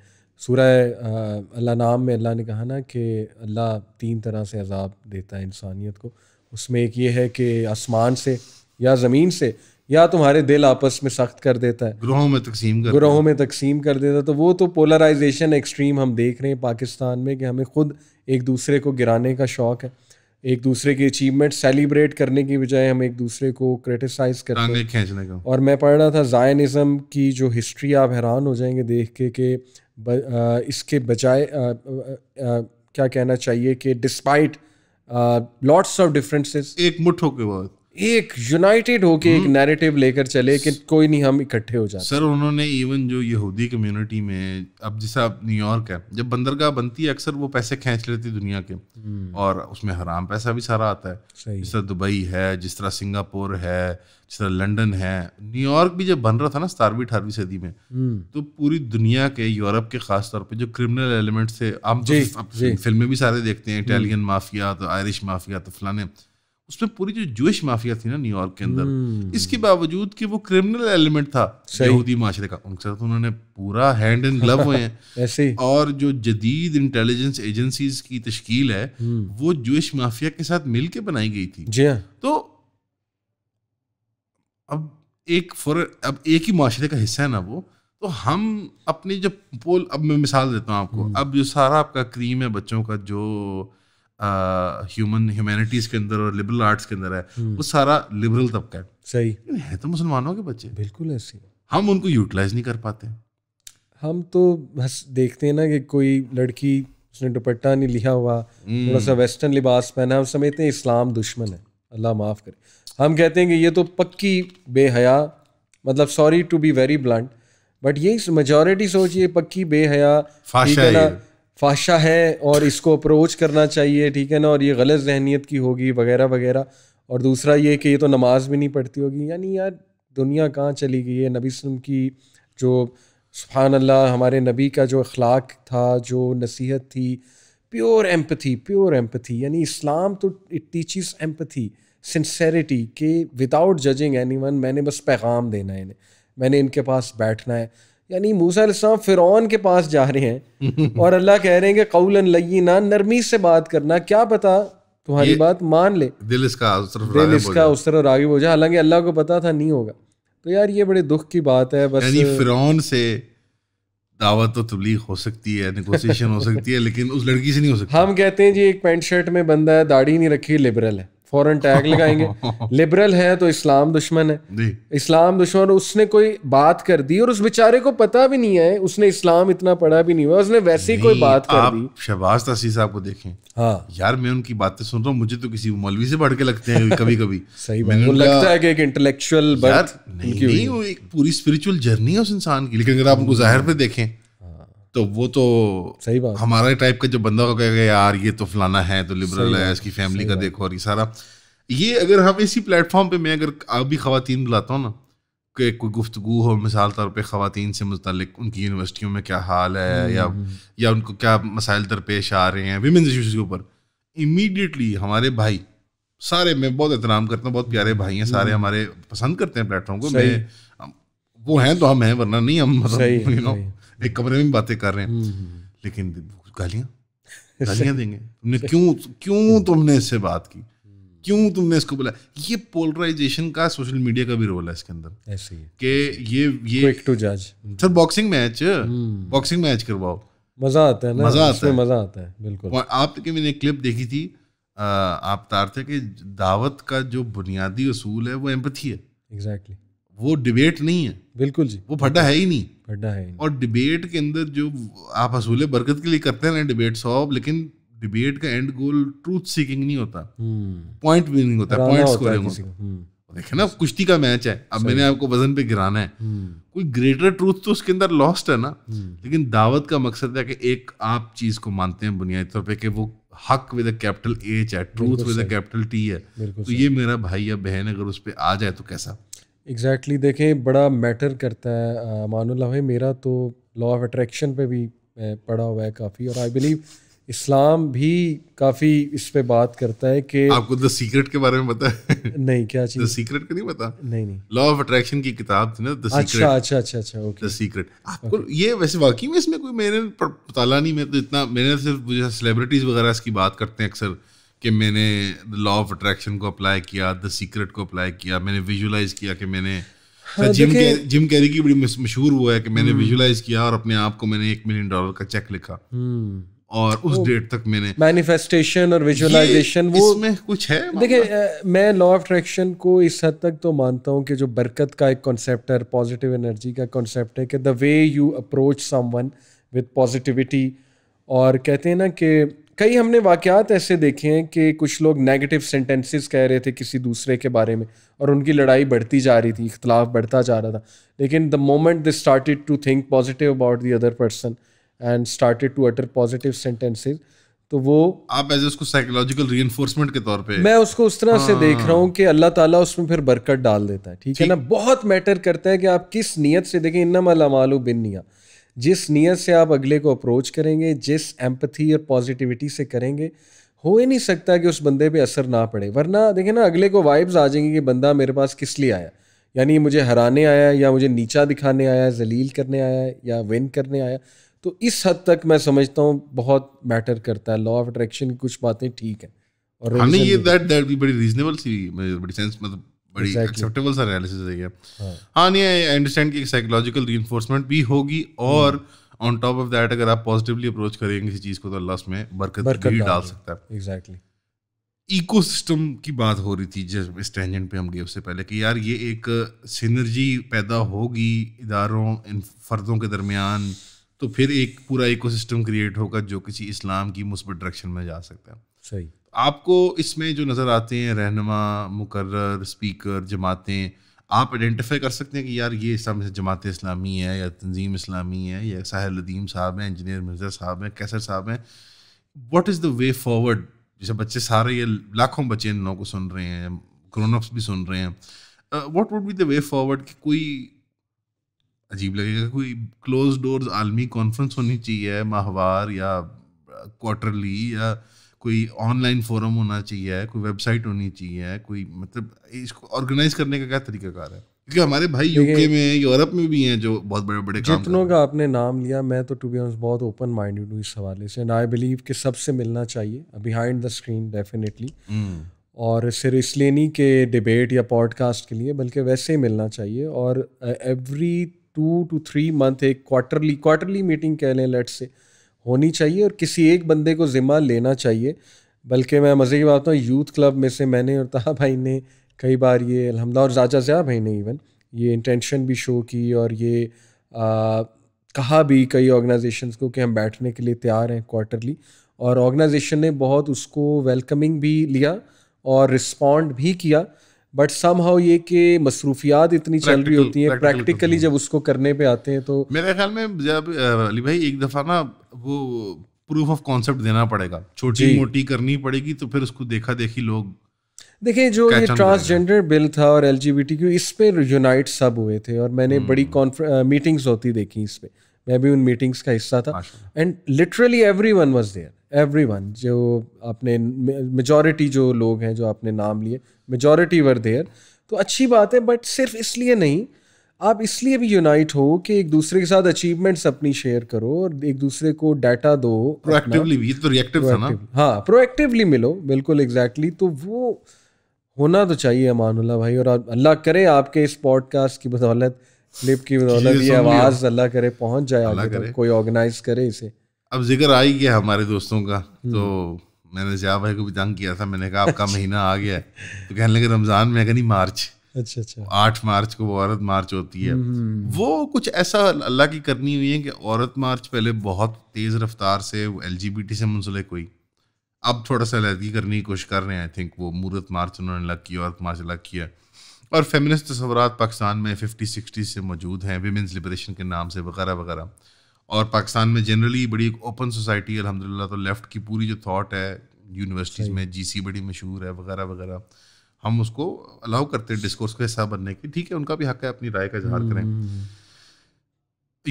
सूरह अल्लाह नाम में अल्लाह ने कहा ना कि अल्लाह तीन तरह से अजाब देता है इंसानियत को उसमें एक ये है कि आसमान से या ज़मीन से या तुम्हारे दिल आपस में सख्त कर देता है ग्रोहों में तकसीम कर ग्रोहों में तकसीम कर देता है तो वो तो पोलराइजेशन एक्सट्रीम हम देख रहे हैं पाकिस्तान में कि हमें खुद एक दूसरे को गिराने का शौक़ है एक दूसरे की अचीवमेंट सेलिब्रेट करने की बजाय हम एक दूसरे को क्रिटिसाइज करते और मैं पढ़ रहा था जायनिज़म की जो हिस्ट्री आप हैरान हो जाएंगे देख के कि इसके बजाय क्या कहना चाहिए कि डिस्पाइट लॉट्स ऑफ डिफरेंसेस एक के बाद एक यूनाइटेड होके एक नैरेटिव हम्म। लेकर चले कि कोई नहीं हम इकट्ठे हो जाते सर उन्होंने इवन जो यहूदी कम्युनिटी में अब जैसा न्यूयॉर्क है जब बंदरगाह बनती है अक्सर वो पैसे खींच लेती दुनिया के हम्म। और उसमें हराम पैसा भी सारा आता है जिस तरह दुबई है जिस तरह सिंगापुर है जिस तरह लंडन है न्यूयॉर्क भी जब बन रहा था ना सतारहवीं अठारहवीं सदी में हम्म। तो पूरी दुनिया के यूरोप के खास तौर पर जो क्रिमिनल एलिमेंट्स थे आप तो फिल्में भी सारे देखते हैं इटालियन माफिया तो आयरिश माफिया तो फलाने उसमें पूरी जो जुश माफिया थी ना न्यूयॉर्क के अंदर हम्म। इसके बावजूद कि वो क्रिमिनल एलिमेंट था यहूदी माशरे का उनके साथ उन्होंने पूरा हैंड एंड ग्लव हुए हैं (laughs) ऐसे और जो जदीद इंटेलिजेंस एजेंसीज की तश्कील है हम्म। वो जुश माफिया के साथ मिल के बनाई गई थी जी हाँ। तो अब एक फॉर अब एक ही माशरे का हिस्सा है ना वो तो हम अपनी जो पोल अब मैं मिसाल देता हूँ आपको हम्म। अब जो सारा आपका क्रीम है बच्चों का जो ह्यूमन ह्यूमैनिटीज के अंदर और लिबरल आर्ट्स के अंदर है हम्म। वो सारा लिबरल तबका है सही है तो मुसलमानों के बच्चे बिल्कुल ऐसे हम उनको यूटिलाइज नहीं कर पाते हम तो बस देखते हैं ना कि कोई लड़की उसने दुपट्टा नहीं लिया हुआ हम्म। थोड़ा सा वेस्टर्न लिबास पहना हम समझते हैं इस्लाम दुश्मन है अल्लाह माफ़ करे हम कहते हैं कि ये तो पक्की बेहया मतलब sorry to be very blunt but ये मेजोरिटी सोच ये पक्की बेहया फाशा है और इसको अप्रोच करना चाहिए ठीक है ना और ये गलत जहनीत की होगी वगैरह वगैरह और दूसरा ये कि ये तो नमाज भी नहीं पढ़ती होगी यानी यार दुनिया कहाँ चली गई है नबी वसम की जो सुफान अल्लाह हमारे नबी का जो अखलाक था जो नसीहत थी प्योर एम्पथी प्योर एम्पथी यानी इस्लाम तो इट टीचेस एम्पथी सिंसेरिटी के विदाउट जजिंग एनी मैंने बस पैगाम देना है इन्हें मैंने इनके पास बैठना है यानी मूसा फिरौन के पास जा रहे हैं (laughs) और अल्लाह कह रहे हैं कि कौलन ना नरमी से बात करना क्या पता तुम्हारी बात मान ले दिल इसका उस तरफ दिल इसका उस तरफ रागिब हो जाए हालांकि अल्लाह को पता था नहीं होगा तो यार ये बड़े दुख की बात है बस यानी फिरौन से दावत तो तबलीग हो सकती है नेगोशिएशन हो सकती है लेकिन उस लड़की से नहीं हो सकती हम कहते हैं जी एक पैंट शर्ट में बंदा है दाढ़ी नहीं रखी लिबरल है फॉरन टैग लगाएंगे (laughs) लिबरल है तो इस्लाम दुश्मन है इस्लाम दुश्मन उसने कोई बात कर दी और उस बेचारे को पता भी नहीं है उसने इस्लाम इतना पढ़ा भी नहीं हुआ उसने वैसे ही कोई बात कर दी शहबाज तसी साहब को देखें हाँ यार मैं उनकी बातें सुन रहा हूँ मुझे तो किसी मौलवी से बढ़ के लगते हैं कभी कभी (laughs) सही बात उनका... लगता है कि एक इंटेलेक्चुअल पूरी स्पिरिचुअल जर्नी है उस इंसान की लेकिन अगर आप उनको जाहिर पे देखें तो वो तो सही बात हमारे टाइप का जो बंदा होगा यार ये तो फलाना है तो लिबरल है इसकी फैमिली का देखो और ये सारा ये अगर हम इसी प्लेटफॉर्म पे मैं अगर आप भी खातन बुलाता हूँ ना कि कोई गुफ्तु हो मिसाल तौर पे खातन से मुतल उनकी यूनिवर्सिटियों में क्या हाल है हम्म, या हम्म, हम्म। या उनको क्या मसाइल दरपेश आ रहे हैं विमेंस इशूज़ के ऊपर इमीडिएटली हमारे भाई सारे मैं बहुत एहतराम करता हूँ बहुत प्यारे भाई हैं सारे हमारे पसंद करते हैं प्लेटफॉर्म को मैं वो हैं तो हम हैं वरना नहीं हम मतलब (laughs) एक कमरे में बातें कर रहे हैं हम्म, हम्म। लेकिन गालियां गालियां देंगे तुमने क्यों क्यों तुमने इससे बात की क्यों तुमने इसको बोला ये पोलराइजेशन का सोशल मीडिया का भी रोल है इसके अंदर ऐसे ही कि ये ये क्विक टू जज sir boxing match boxing match करवाओ मजा आता है ना मजा आता है मजा आता है बिल्कुल और के मैंने क्लिप देखी थी आप तार थे कि दावत का जो बुनियादी असूल है वो एम्पथी है एग्जैक्टली exactly. वो डिबेट नहीं है बिल्कुल जी वो फटा है ही नहीं फटा है और डिबेट के अंदर जो आप हसूल बरकत के लिए करते हैं ना डिबेट सॉल्व लेकिन डिबेट का एंड गोल ट्रूथ सीकिंग नहीं होता पॉइंट भी नहीं होता पॉइंट स्कोरिंग होता हम्म। देखे ना कुश्ती का मैच है अब मैंने आपको वजन पे गिराना है हम्म। कोई ग्रेटर ट्रूथ तो उसके अंदर लॉस्ट है ना हम्म। लेकिन दावत का मकसद है कि एक आप चीज को मानते हैं बुनियादी तौर पे कि वो हक विद कैपिटल एच है ट्रूथ विद कैपिटल टी है तो ये मेरा भाई या बहन अगर उस पर आ जाए तो कैसा एग्जैक्टली exactly, देखें बड़ा मैटर करता है मानो भाई मेरा तो लॉ ऑफ अट्रैक्शन पे भी पढ़ा हुआ है काफ़ी और आई बिलीव इस्लाम भी काफ़ी इस पे बात करता है कि आपको द सीक्रेट के बारे में पता है नहीं क्या चीज़ द सीक्रेट का नहीं पता नहीं नहीं लॉ ऑफ अट्रैक्शन की किताब थी ना द अच्छा अच्छा अच्छा अच्छा ओके द सीक्रेट आपको okay. ये वैसे वाकई में इसमें कोई मैंने पता नहीं मैं तो इतना मैंने सिर्फ मुझे सेलिब्रिटीज़ वगैरह इसकी बात करते हैं अक्सर कि मैंने लॉ ऑफ अट्रैक्शन को अप्लाई किया द सीक्रेट को अप्लाई किया मैंने विजुलाइज किया कि मैंने हाँ, जिम के जिम कैरी की बड़ी मशहूर हुआ है कि मैंने विजुलाइज हम्म। किया और अपने आप को मैंने एक मिलियन डॉलर का चेक लिखा हम्म। और उस डेट तक मैंने मैनिफेस्टेशन और विजुअलाइजेशन वो इसमें कुछ है देखिए मैं लॉ ऑफ अट्रैक्शन को इस हद तक तो मानता हूँ कि जो बरकत का एक कॉन्सेप्ट है पॉजिटिव एनर्जी का कॉन्सेप्ट है कि the way you approach someone with positivity और कहते हैं ना कि कई हमने वाक़ात ऐसे देखे हैं कि कुछ लोग नेगेटिव सेंटेंसेस कह रहे थे किसी दूसरे के बारे में और उनकी लड़ाई बढ़ती जा रही थी इख्तलाफ बढ़ता जा रहा था लेकिन the moment they started to think positive about the other person and started to utter positive sentences तो वो आप एज उसको साइकोलॉजिकल रीइंफोर्समेंट के तौर पे मैं उसको उस तरह हाँ। से देख रहा हूँ हाँ। कि अल्लाह ताला उसमें फिर बरकत डाल देता है ठीक, है ना बहुत मैटर करता है कि आप किस नीयत से देखें इन्ना मलामालू मालू बिन निया जिस नीयत से आप अगले को अप्रोच करेंगे जिस एम्पथी और पॉजिटिविटी से करेंगे हो ही नहीं सकता कि उस बंदे पे असर ना पड़े वरना देखें ना अगले को वाइब्स आ जाएंगी कि बंदा मेरे पास किस लिए आया यानी मुझे हराने आया या मुझे नीचा दिखाने आया जलील करने आया या विन करने आया तो इस हद तक मैं समझता हूँ बहुत मैटर करता है लॉ ऑफ अट्रैक्शन की कुछ बातें ठीक है और हमने हाँ, ये दैट दैट बड़ी रीजनेबल सी बड़ी सेंस मतलब बड़ी एक्सेप्टेबल सा एनालिसिस है हाँ।, हाँ नहीं आई अंडरस्टैंड कि साइकोलॉजिकल रीइंफोर्समेंट भी होगी और ऑन टॉप ऑफ दैट अगर आप पॉजिटिवली अप्रोच करेंगे किसी चीज को तो अल्लाह उसमें बरकत भी डाल सकता है एग्जैक्टली की बात हो रही थी इस टेंजेंट पे हम गए उससे पहले कि यार ये एक सिनर्जी पैदा होगी इदारों इन फर्दों के दरमियान तो फिर एक पूरा इकोसिस्टम क्रिएट होगा जो किसी इस्लाम की मुस्बत डायरेक्शन में जा सकता है सही आपको इसमें जो नज़र आते हैं रहनमा मुकर स्पीकर जमातें आप आइडेंटिफाई कर सकते हैं कि यार ये सब जमात इस्लामी है या तंजीम इस्लामी है या साहिल साहब हैं इंजीनियर मिर्ज़ा साहब हैं कैसर साहब हैं what is the way forward जैसे बच्चे सारे ये लाखों बच्चे इन लोगों को सुन रहे हैं ग्रोनअप्स भी सुन रहे हैं what would be the way forward कि कोई अजीब लगेगा कोई क्लोज डोर आलमी कॉन्फ्रेंस होनी चाहिए माहवार या क्वार्टरली या कोई ऑनलाइन फोरम होना चाहिए कोई वेबसाइट होनी चाहिए कोई मतलब इसको ऑर्गेनाइज करने का क्या तरीकाकार है क्योंकि हमारे भाई यूके में यूरोप में भी हैं जो बहुत बड़े बड़े जितनों का आपने नाम लिया मैं तो टू बी ऑनेस्ट बहुत ओपन माइंडेड हूँ इस हवाले से एंड आई बिलीव कि सबसे मिलना चाहिए बिहाइंड द स्क्रीन डेफिनेटली और सिर्फ इसलिए नहीं कि डिबेट या पॉडकास्ट के लिए बल्कि वैसे ही मिलना चाहिए और every two two three month एक क्वार्टरली क्वार्टरली मीटिंग कह लें लेट से होनी चाहिए और किसी एक बंदे को ज़िम्मा लेना चाहिए बल्कि मैं मज़े की बात हूँ तो यूथ क्लब में से मैंने और तहा भाई ने कई बार ये अलहमदा और राजा ज़या भाई ने इवन ये इंटेंशन भी शो की और ये आ, कहा भी कई ऑर्गेनाइजेशंस को कि हम बैठने के लिए तैयार हैं क्वार्टरली और ऑर्गेनाइजेशन ने बहुत उसको वेलकमिंग भी लिया और रिस्पॉन्ड भी किया बट सम हाउ ये कि मसरूफियात इतनी चल रही होती हैं प्रैक्टिकली तो जब उसको करने पे आते हैं तो मेरे ख्याल में जब अली भाई एक दफ़ा ना वो प्रूफ ऑफ कॉन्सेप्ट देना पड़ेगा छोटी मोटी करनी पड़ेगी तो फिर उसको देखा देखी लोग देखिए जो ये ट्रांसजेंडर बिल था और L G B T Q इस पर यूनाइट सब हुए थे और मैंने हम्म। बड़ी मीटिंग्स होती देखी इस पर मैं भी उन मीटिंग्स का हिस्सा था and literally everyone was there everyone जो आपने मेजॉरिटी जो लोग हैं जो आपने नाम लिए मेजॉरिटी वर देयर तो अच्छी बात है बट सिर्फ इसलिए नहीं आप इसलिए भी यूनाइट हो कि एक दूसरे के साथ अचीवमेंट्स अपनी शेयर करो और एक दूसरे को डाटा दो प्रोएक्टिवली भी तो रिएक्टिव था ना हाँ प्रोएक्टिवली मिलो बिल्कुल एग्जैक्टली exactly, तो वो होना तो चाहिए अमानुल्ला भाई और अल्लाह करे आपके इस पॉडकास्ट की बदौलत क्लिप की बदौलत ये आवाज़ अल्लाह करे पहुंच जाए आगे कोई ऑर्गेनाइज करे इसे अब जिक्र आ ही गया हमारे दोस्तों का हम्म। तो मैंने जया भाई को भी तंग किया था मैंने कहा आपका महीना आ गया है तो कहने लगे रमज़ान में नहीं मार्च अच्छा अच्छा आठ मार्च को औरत मार्च होती है हम्म। वो कुछ ऐसा अल्लाह की करनी हुई है कि औरत मार्च पहले बहुत तेज़ रफ्तार से एल से मुंसलिक हुई अब थोड़ा सा लैदगी करने की कोशिश कर रहे हैं आई थिंक वो मूर्त मार्च उन्होंने अलग किया औरत मार्च अलग किया और फेमिनिस्ट तस्वरत पाकिस्तान में फिफ्टी सिक्सटी से मौजूद हैं विमेंस लिबरेशन के नाम से वगैरह वगैरह और पाकिस्तान में जनरली बड़ी एक ओपन सोसाइटी है अलहमदिल्ला तो लेफ़्ट की पूरी जो थाट है यूनिवर्सिटीज़ में जी बड़ी मशहूर है वगैरह वगैरह हम उसको अलाउ करते हैं डिस्कोर्स का हिस्सा बनने की ठीक है उनका भी हक है अपनी राय का इजहार करें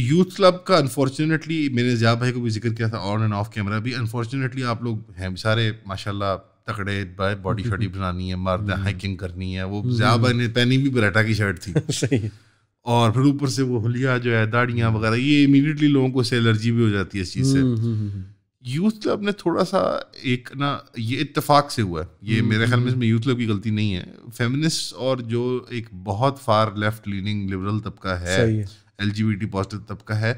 यूथ क्लब का अनफॉर्चुनेटली मैंने जया भाई को भी जिक्र किया था ऑन एंड ऑफ कैमरा भी अनफॉर्चुनेटली आप लोग हैं सारे माशाल्लाह तकड़े बाय बॉडी शॉडी बनानी है मर्द हाइकिंग हम्म। करनी है वो हम्म। जया भाई ने पहनी भी बराटा की शर्ट थी (laughs) और फिर ऊपर से वो हलिया जो है दाढ़ियाँ वगैरह ये इमीडिएटली लोगों को एलर्जी भी हो जाती है इस चीज़ से यूथ हम्म, क्लब हम्म, हम्म, ने थोड़ा सा एक ना ये इतफाक से हुआ है ये मेरे ख्याल में इसमें यूथ क्लब की गलती नहीं है फेमिनिस्ट और जो एक बहुत फार लेफ्ट लीनिंग लिबरल तबका है L G B T positive तबका है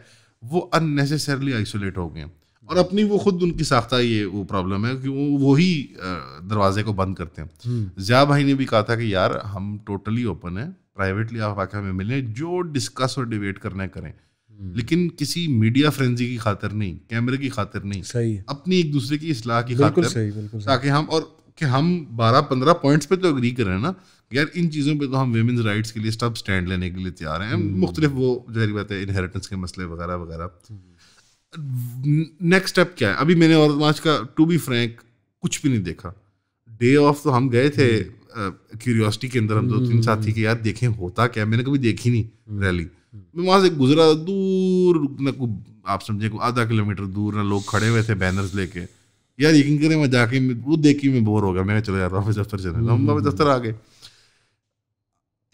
वो अननेसेसरली आइसोलेट हो गए और अपनी वो खुद उनकी साख्ता ये वो प्रॉब्लम है कि वो वही दरवाजे को बंद करते हैं जिया भाई ने भी कहा था कि यार हम टोटली ओपन है प्राइवेटली आप वाक़ में मिलें जो डिस्कस और डिबेट करना करें हम्म। लेकिन किसी मीडिया फ्रेंजी की खातर नहीं कैमरे की खातर नहीं सही अपनी एक दूसरे की इसलाह की खातर सही बिल्कुल ताकि हम और कि हम बारह पंद्रह पॉइंट्स पे तो अग्री करें ना यार इन चीज़ों पे तो हम वेमेंस राइट्स के लिए स्टब स्टैंड लेने के लिए तैयार हैं हम्म। मुख्तलिफ वो जहरी बात है इनहेरिटेंस के मसले वगैरह वगैरह हम्म। नेक्स्ट स्टेप क्या है अभी मैंने और आज का टू बी फ्रैंक कुछ भी नहीं देखा डे ऑफ तो हम गए थे क्यूरियोसिटी के अंदर हम दो तीन साथी के यार देखें होता क्या मैंने कभी देखी नहीं रैली मैं वहां से गुजरा दूर ना को आप समझे को आधा किलोमीटर दूर ना लोग खड़े हुए थे बैनर्स लेके यार यकीन करें मैं जाके वो देख के मैं बोर हो गया मैं चले रहा हूँ दफ्तर चले हम बाबा दफ्तर आ गए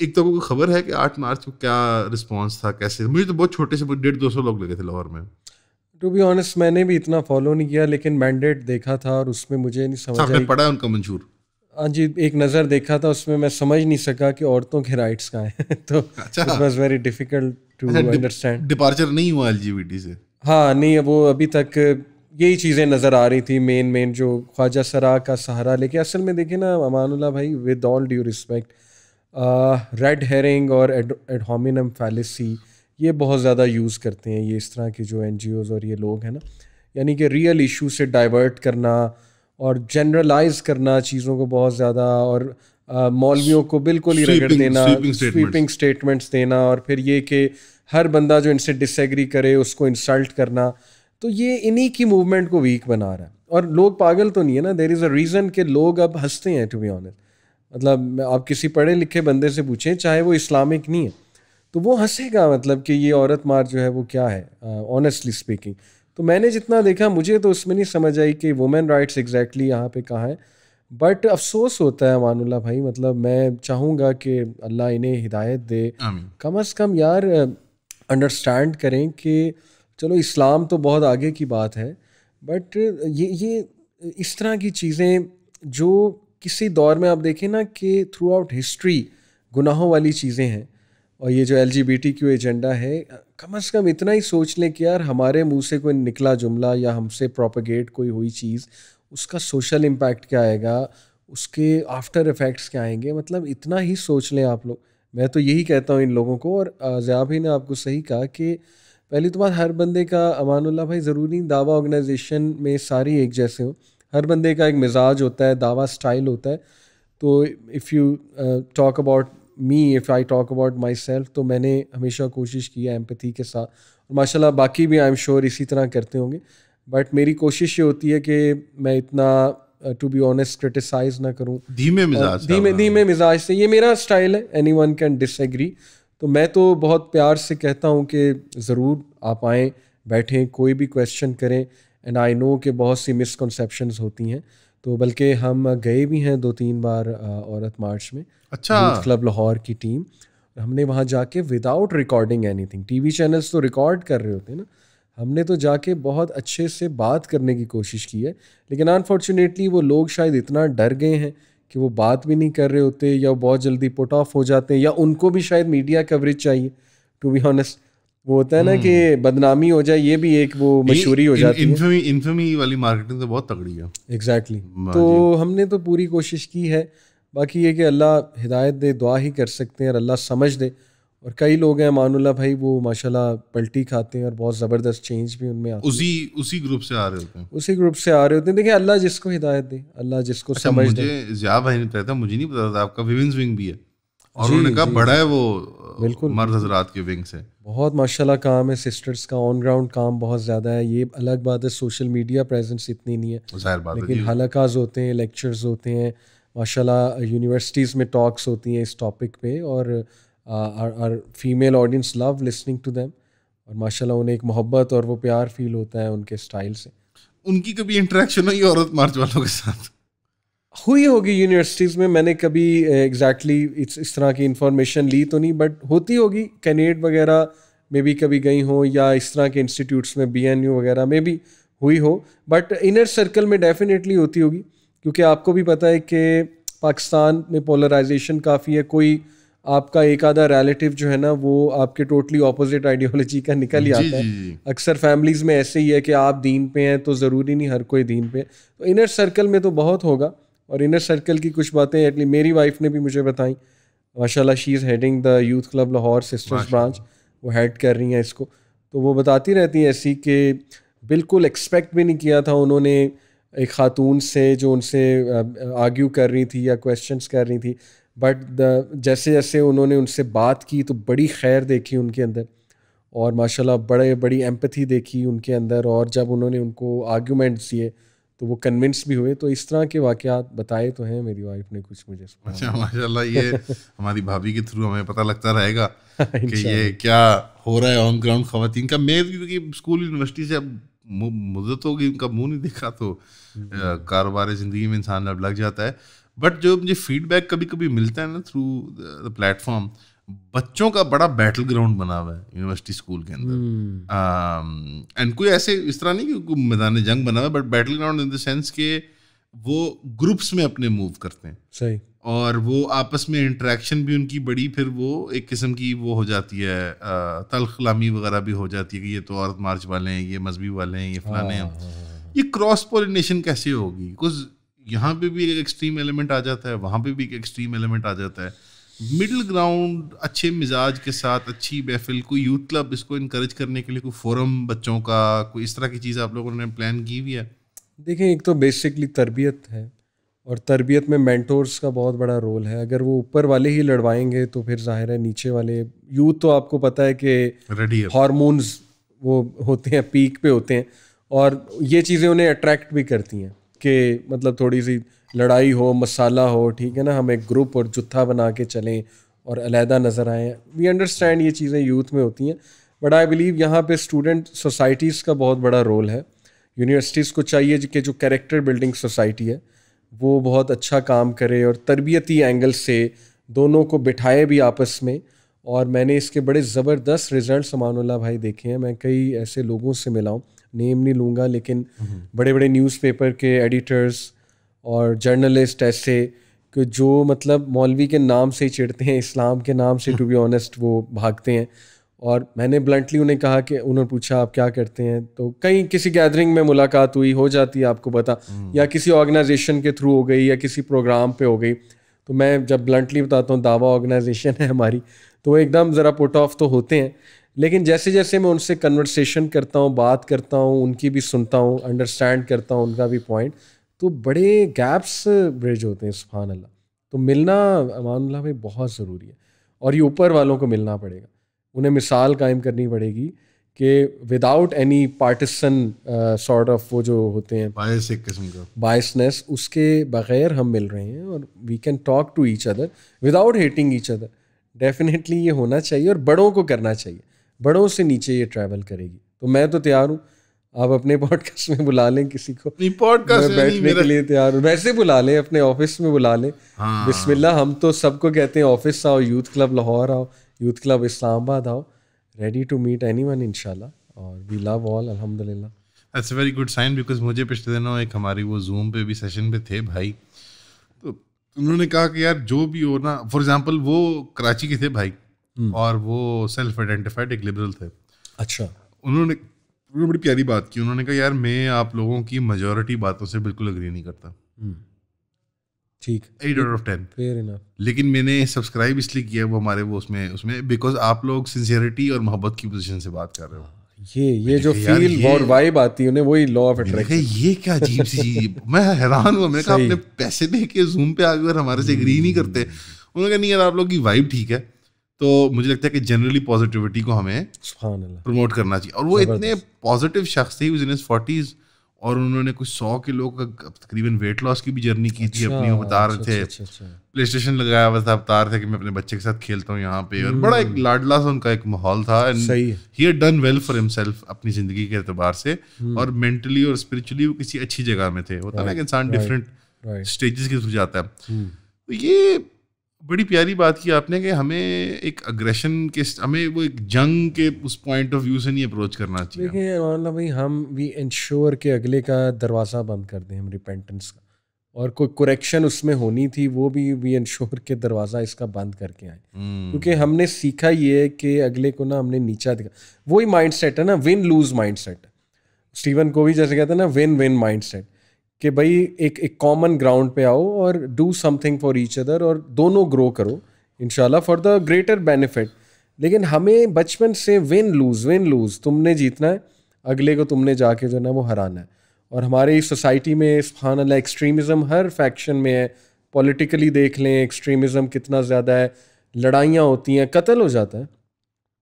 एक तो आपको खबर है कि आठ मार्च को क्या रिस्पॉन्स था कैसे मुझे तो बहुत छोटे से डेढ़ दो सौ लोग लगे थे लाहौर में टू बी ऑनेस्ट मैंने भी इतना फॉलो नहीं किया लेकिन मैंडेट देखा था और उसमें मुझे नहीं समझ पड़ा है उनका मंजूर हाँ जी एक नज़र देखा था उसमें मैं समझ नहीं सका कि औरतों के राइट्स कहाँ हैं (laughs) तो it very difficult to understand departure नहीं हुआ एल से हाँ नहीं वो अभी तक यही चीज़ें नज़र आ रही थी मेन मेन जो ख्वाजा सरा का सहारा लेके असल में देखे ना अमान भाई with all due respect red herring और एडहोमिनम फैलिसी ये बहुत ज़्यादा यूज़ करते हैं ये इस तरह के जो एन और ये लोग हैं ना यानी कि रियल इशू से डाइवर्ट करना और जनरलाइज करना चीज़ों को बहुत ज़्यादा और मौलवियों को बिल्कुल ही रगड़ देना स्वीपिंग स्टेटमेंट्स देना और फिर ये कि हर बंदा जो इनसे डिसएग्री करे उसको इंसल्ट करना तो ये इन्हीं की मूवमेंट को वीक बना रहा है और लोग पागल तो नहीं है ना देर इज़ अ रीज़न कि लोग अब हंसते हैं टू बी ऑनेस्ट मतलब आप किसी पढ़े लिखे बंदे से पूछें चाहे वो इस्लामिक नहीं है तो वो हंसेगा मतलब कि ये औरत मार जो है वो क्या है ऑनेस्टली uh, स्पीकिंग तो मैंने जितना देखा मुझे तो उसमें नहीं समझ आई कि वुमेन राइट्स एग्जैक्टली यहाँ पे कहाँ है बट अफसोस होता है मानुल्ला भाई मतलब मैं चाहूँगा कि अल्लाह इन्हें हिदायत दे कम अज़ कम यार अंडरस्टैंड करें कि चलो इस्लाम तो बहुत आगे की बात है बट ये ये इस तरह की चीज़ें जो किसी दौर में आप देखें ना कि थ्रू आउट हिस्ट्री गुनाहों वाली चीज़ें हैं और ये जो L G B T agenda है कम अज़ कम इतना ही सोच लें कि यार हमारे मुँह से कोई निकला जुमला या हमसे प्रोपगेट कोई हुई चीज़ उसका सोशल इम्पैक्ट क्या आएगा उसके आफ्टर इफ़ेक्ट्स क्या आएंगे मतलब इतना ही सोच लें आप लोग मैं तो यही कहता हूँ इन लोगों को और ज़या भाई ने आपको सही कहा कि पहली तो बात हर बंदे का अमानुल्ला भाई ज़रूरी दावा ऑर्गेनाइजेशन में सारी एक जैसे हो हर बंदे का एक मिजाज होता है दावा स्टाइल होता है तो if you talk about me if I talk about myself तो मैंने हमेशा कोशिश की है एम्पथी के साथ और माशाल्लाह बाकी भी आई एम श्योर इसी तरह करते होंगे बट मेरी कोशिश ये होती है कि मैं इतना टू बी ऑनेस्ट क्रिटिसाइज ना करूँ धीमे मिजाज धीमे धीमे मिजाज से ये मेरा स्टाइल है एनी वन कैन डिसग्री तो मैं तो बहुत प्यार से कहता हूँ कि ज़रूर आप आएँ बैठें कोई भी क्वेश्चन करें एंड आई नो कि बहुत सी मिसकनसेप्शन होती हैं तो बल्कि हम गए भी हैं दो तीन बार औरत मार्च में अच्छा क्लब लाहौर की टीम हमने वहाँ जाके without recording anything TV channels तो रिकॉर्ड कर रहे होते हैं ना हमने तो जाके बहुत अच्छे से बात करने की कोशिश की है लेकिन अनफॉर्चुनेटली वो लोग शायद इतना डर गए हैं कि वो बात भी नहीं कर रहे होते या बहुत जल्दी पुट ऑफ हो जाते हैं या उनको भी शायद मीडिया कवरेज चाहिए टू बी ऑनेस्ट वो होता है ना कि हम्म। बदनामी हो जाए ये भी एक वो मशहूरी हो जाती इन, इन्फमी, है इन्फमी वाली मार्केटिंग तो बहुत तगड़ी है एग्जैक्टली exactly. हाँ तो हमने तो पूरी कोशिश की है बाकी ये कि अल्लाह हिदायत दे दुआ ही कर सकते हैं और अल्लाह समझ दे और कई लोग हैं मानुल्ला भाई वो माशाल्लाह पलटी खाते हैं और बहुत ज़बरदस्त चेंज भी उनमें आते उसी उसी ग्रुप से आ रहे होते हैं उसी ग्रुप से आ रहे होते हैं देखिए अल्लाह जिसको हिदायत दे अल्लाह जिसको अच्छा, समझ मुझे दे जिया भाई ने बताया मुझे नहीं पता था आपका विविंग भी है और उन्होंने कहा बड़ा है वो बिल्कुल मर्द हजरात के विंग्स है बहुत माशाल्लाह काम है सिस्टर्स का ऑन ग्राउंड काम बहुत ज़्यादा है ये अलग बात है सोशल मीडिया प्रेजेंस इतनी नहीं है लेकिन हलकाज होते हैं लेक्चर्स होते हैं माशाल्लाह यूनिवर्सिटीज़ में टॉक्स होती हैं इस टॉपिक पे और are female audience love listening to them और माशाल्लाह उन्हें एक मोहब्बत और वो प्यार फील होता है उनके स्टाइल से उनकी कभी इंटरेक्शन हुई औरत मार्च वालों के साथ हुई होगी यूनिवर्सिटीज़ में मैंने कभी एग्जैक्टली eh, exactly इस इस तरह की इन्फॉर्मेशन ली तो नहीं बट होती होगी कैनेड वगैरह में भी कभी गई हो या इस तरह के इंस्टीट्यूट्स में बी वगैरह में भी हुई हो बट इनर सर्कल में डेफिनेटली होती होगी क्योंकि आपको भी पता है कि पाकिस्तान में पोलराइजेशन काफ़ी है कोई आपका एक आधा रिलेटिव जो है ना वो आपके टोटली ऑपोजिट आइडियोलॉजी का निकल ही आता है अक्सर फैमिलीज़ में ऐसे ही है कि आप दीन पे हैं तो ज़रूरी नहीं हर कोई दीन पे तो इनर सर्कल में तो बहुत होगा और इनर सर्कल की कुछ बातें एटली मेरी वाइफ ने भी मुझे बताई माशाल्लाह she is heading the youth club Lahore sisters branch वो हेड कर रही हैं इसको तो वो बताती रहती हैं ऐसी कि बिल्कुल एक्सपेक्ट भी नहीं किया था उन्होंने एक खातून से जो उनसे आर्ग्यू कर रही थी या क्वेश्चन कर रही थी बट जैसे जैसे उन्होंने उनसे बात की तो बड़ी खैर देखी उनके अंदर और माशाल्लाह बड़े बड़ी एम्पथी देखी उनके अंदर और जब उन्होंने उनको आर्ग्यूमेंट्स दिए तो वो कन्विंस भी हुए तो इस तरह के वाकयात बताए तो हैं मेरी वाइफ ने कुछ मुझे अच्छा माशाल्लाह ये हमारी भाभी के थ्रू हमें पता लगता रहेगा (laughs) कि ये क्या हो रहा है ऑन ग्राउंड खातन का मैं क्योंकि स्कूल यूनिवर्सिटी से अब मुद्दत होगी उनका मुंह नहीं दिखा तो हम्म। कारोबार ज़िंदगी में इंसान अब लग जाता है बट जो मुझे फीडबैक कभी कभी मिलता है ना थ्रू द प्लेटफॉर्म बच्चों का बड़ा बैटल ग्राउंड बना हुआ है यूनिवर्सिटी स्कूल के अंदर एंड हम्म। um, कोई ऐसे इस तरह नहीं कि मैदान जंग बना हुआ है but battle ground in the sense के वो ग्रुप्स में अपने मूव करते हैं सही और वो आपस में इंटरेक्शन भी उनकी बड़ी फिर वो एक किस्म की वो हो जाती है uh, तलखलामी वगैरह भी हो जाती है कि ये तो औरत मार्च वाले हैं ये मजहबी वाले हैं ये फलाने हैं हाँ, हाँ, हाँ, ये क्रॉस पोलिनेशन कैसे होगी कुछ यहाँ पे भी एक एक्सट्रीम एलिमेंट आ जाता है वहाँ पे भी एक एक्सट्रीम एलिमेंट आ जाता है मिडिल ग्राउंड अच्छे मिजाज के साथ अच्छी महफिल कोई यूथ क्लब इसको इनक्रेज करने के लिए कोई फोरम बच्चों का कोई इस तरह की चीज़ आप लोगों ने प्लान की हुई है देखें एक तो बेसिकली तरबियत है और तरबियत में मैंटोर्स का बहुत बड़ा रोल है अगर वो ऊपर वाले ही लड़वाएंगे तो फिर जाहिर है नीचे वाले यूथ तो आपको पता है कि हॉर्मोन्स वो होते हैं पीक पे होते हैं और ये चीज़ें उन्हें अट्रैक्ट भी करती हैं कि मतलब थोड़ी सी लड़ाई हो मसाला हो ठीक है ना हम एक ग्रुप और जुत्था बना के चलें और अलहदा नज़र आएँ वी अंडरस्टैंड ये चीज़ें यूथ में होती हैं बट आई बिलीव यहाँ पे स्टूडेंट सोसाइटीज़ का बहुत बड़ा रोल है यूनिवर्सिटीज़ को चाहिए कि जो कैरेक्टर बिल्डिंग सोसाइटी है वो बहुत अच्छा काम करे और तरबियती एंगल से दोनों को बिठाए भी आपस में और मैंने इसके बड़े ज़बरदस्त रिज़ल्ट समानुल्ला भाई देखे हैं मैं कई ऐसे लोगों से मिला हूँ नेम नहीं लूँगा लेकिन बड़े बड़े न्यूज़पेपर के एडिटर्स और जर्नलिस्ट ऐसे कि जो मतलब मौलवी के नाम से ही चिढ़ते हैं इस्लाम के नाम से टू बी ऑनेस्ट वो भागते हैं और मैंने ब्लंटली उन्हें कहा कि उन्होंने पूछा आप क्या करते हैं तो कहीं किसी गैदरिंग में मुलाकात हुई हो जाती है आपको पता या किसी ऑर्गेनाइजेशन के थ्रू हो गई या किसी प्रोग्राम पे हो गई तो मैं जब ब्लंटली बताता हूँ दावा ऑर्गेनाइजेशन है हमारी तो वो एकदम ज़रा पुट ऑफ तो होते हैं लेकिन जैसे जैसे मैं उनसे कन्वर्सेशन करता हूँ बात करता हूँ उनकी भी सुनता हूँ अंडरस्टैंड करता हूँ उनका भी पॉइंट तो बड़े गैप्स ब्रिज होते हैं सुफान अल्लाह तो मिलना अल्लाह में बहुत ज़रूरी है और ये ऊपर वालों को मिलना पड़ेगा उन्हें मिसाल कायम करनी पड़ेगी कि without any partisan sort of वो जो होते हैं बायस एक किस्म का बायसनेस उसके बगैर हम मिल रहे हैं और we can talk to each other without hating each other definitely ये होना चाहिए और बड़ों को करना चाहिए बड़ों से नीचे ये ट्रैवल करेगी तो मैं तो तैयार हूँ आप अपने पॉडकास्ट में बुला लें किसी को पॉडकास्ट बैठने के लिए तैयार वैसे बुला लें अपने ऑफिस में बुला लें हाँ। बिस्मिल्लाह हम तो सबको कहते हैं ऑफिस आओ यूथ क्लब लाहौर आओ यूथ क्लब इस्लामाबाद आओ ready to meet anyone इनशाला और वी लव ऑल अलहमद that's very good sign because मुझे पिछले दिनों एक हमारी वो जूम पे भी सेशन पे थे भाई तो उन्होंने कहा कि यार जो भी हो ना फॉर एग्जाम्पल वो कराची के थे भाई हम्म। और वो सेल्फ आइडेंटिफाइड एक लिबरल थे अच्छा उन्होंने उन्होंने बड़ी प्यारी बात की उन्होंने कहा यार मैं आप लोगों की मेजोरिटी बातों से बिल्कुल अग्री नहीं करता हम्म। ठीक eight out of ten fair enough लेकिन मैंने सब्सक्राइब इसलिए किया वो हमारे वो उसमें उसमें बिकॉज आप लोग सिंसियरिटी और मोहब्बत की पोजीशन से बात कर रहे हो ये ये जो फील और वाइब आती है उन्हें वही लॉ ऑफ अट्रैक्शन ये क्या अजीब सी चीज मैं हैरान हुआ मैंने कहा आपने पैसे दे के जूम पे आकर हमारे से एग्री नहीं करते हम्म। उन्होंने कहा नहीं यार आप लोग की वाइब ठीक है तो मुझे लगता है कि जनरली पॉजिटिविटी को हमें प्रमोट करना चाहिए और वो इतने पॉजिटिव शख्स थे इन फोर्टीज और उन्होंने कुछ सौ किलो का तकरीबन वेट लॉस की भी जर्नी की थी अपनी वो बता रहे थे प्ले अच्छा, स्टेशन अच्छा, अच्छा। लगाया हुआ था बता रहे थे कि मैं अपने बच्चे के साथ खेलता हूँ यहाँ पे और हम्म। बड़ा एक लाडला सा उनका एक माहौल था and he done well for himself अपनी जिंदगी के एतबार से हम्म। और मेंटली और स्पिरिचुअली वो किसी अच्छी जगह में थे होता ना एक इंसान डिफरेंट स्टेजेस के थ्रू जाता है हम्म। तो ये बड़ी प्यारी बात की आपने कि हमें एक अग्रेशन के हमें वो एक जंग के उस पॉइंट ऑफ व्यू से नहीं अप्रोच करना चाहिए देखिए भाई हम वी इंश्योर के अगले का दरवाज़ा बंद कर दें हम रिपेंटेंस का और कोई करेक्शन उसमें होनी थी वो भी वी इंश्योर के दरवाज़ा इसका बंद करके आए हम्म। क्योंकि हमने सीखा ये कि अगले को ना हमने नीचा दिखा वही माइंड सेट है ना win lose mindset Steven को भी जैसे कहते हैं ना विन विन माइंड सेट कि भाई एक एक कॉमन ग्राउंड पे आओ और do something for each other और दोनों ग्रो करो in for the greater benefit लेकिन हमें बचपन से विन लूज़ विन लूज़ तुमने जीतना है अगले को तुमने जाके जो है ना वो हराना है और हमारी सोसाइटी में सुबहान अल्लाह एक्सट्रीमिज़म हर फैक्शन में है पॉलिटिकली देख लें एक्सट्रीमिज़म कितना ज़्यादा है लड़ाइयाँ होती हैं कत्ल हो जाता है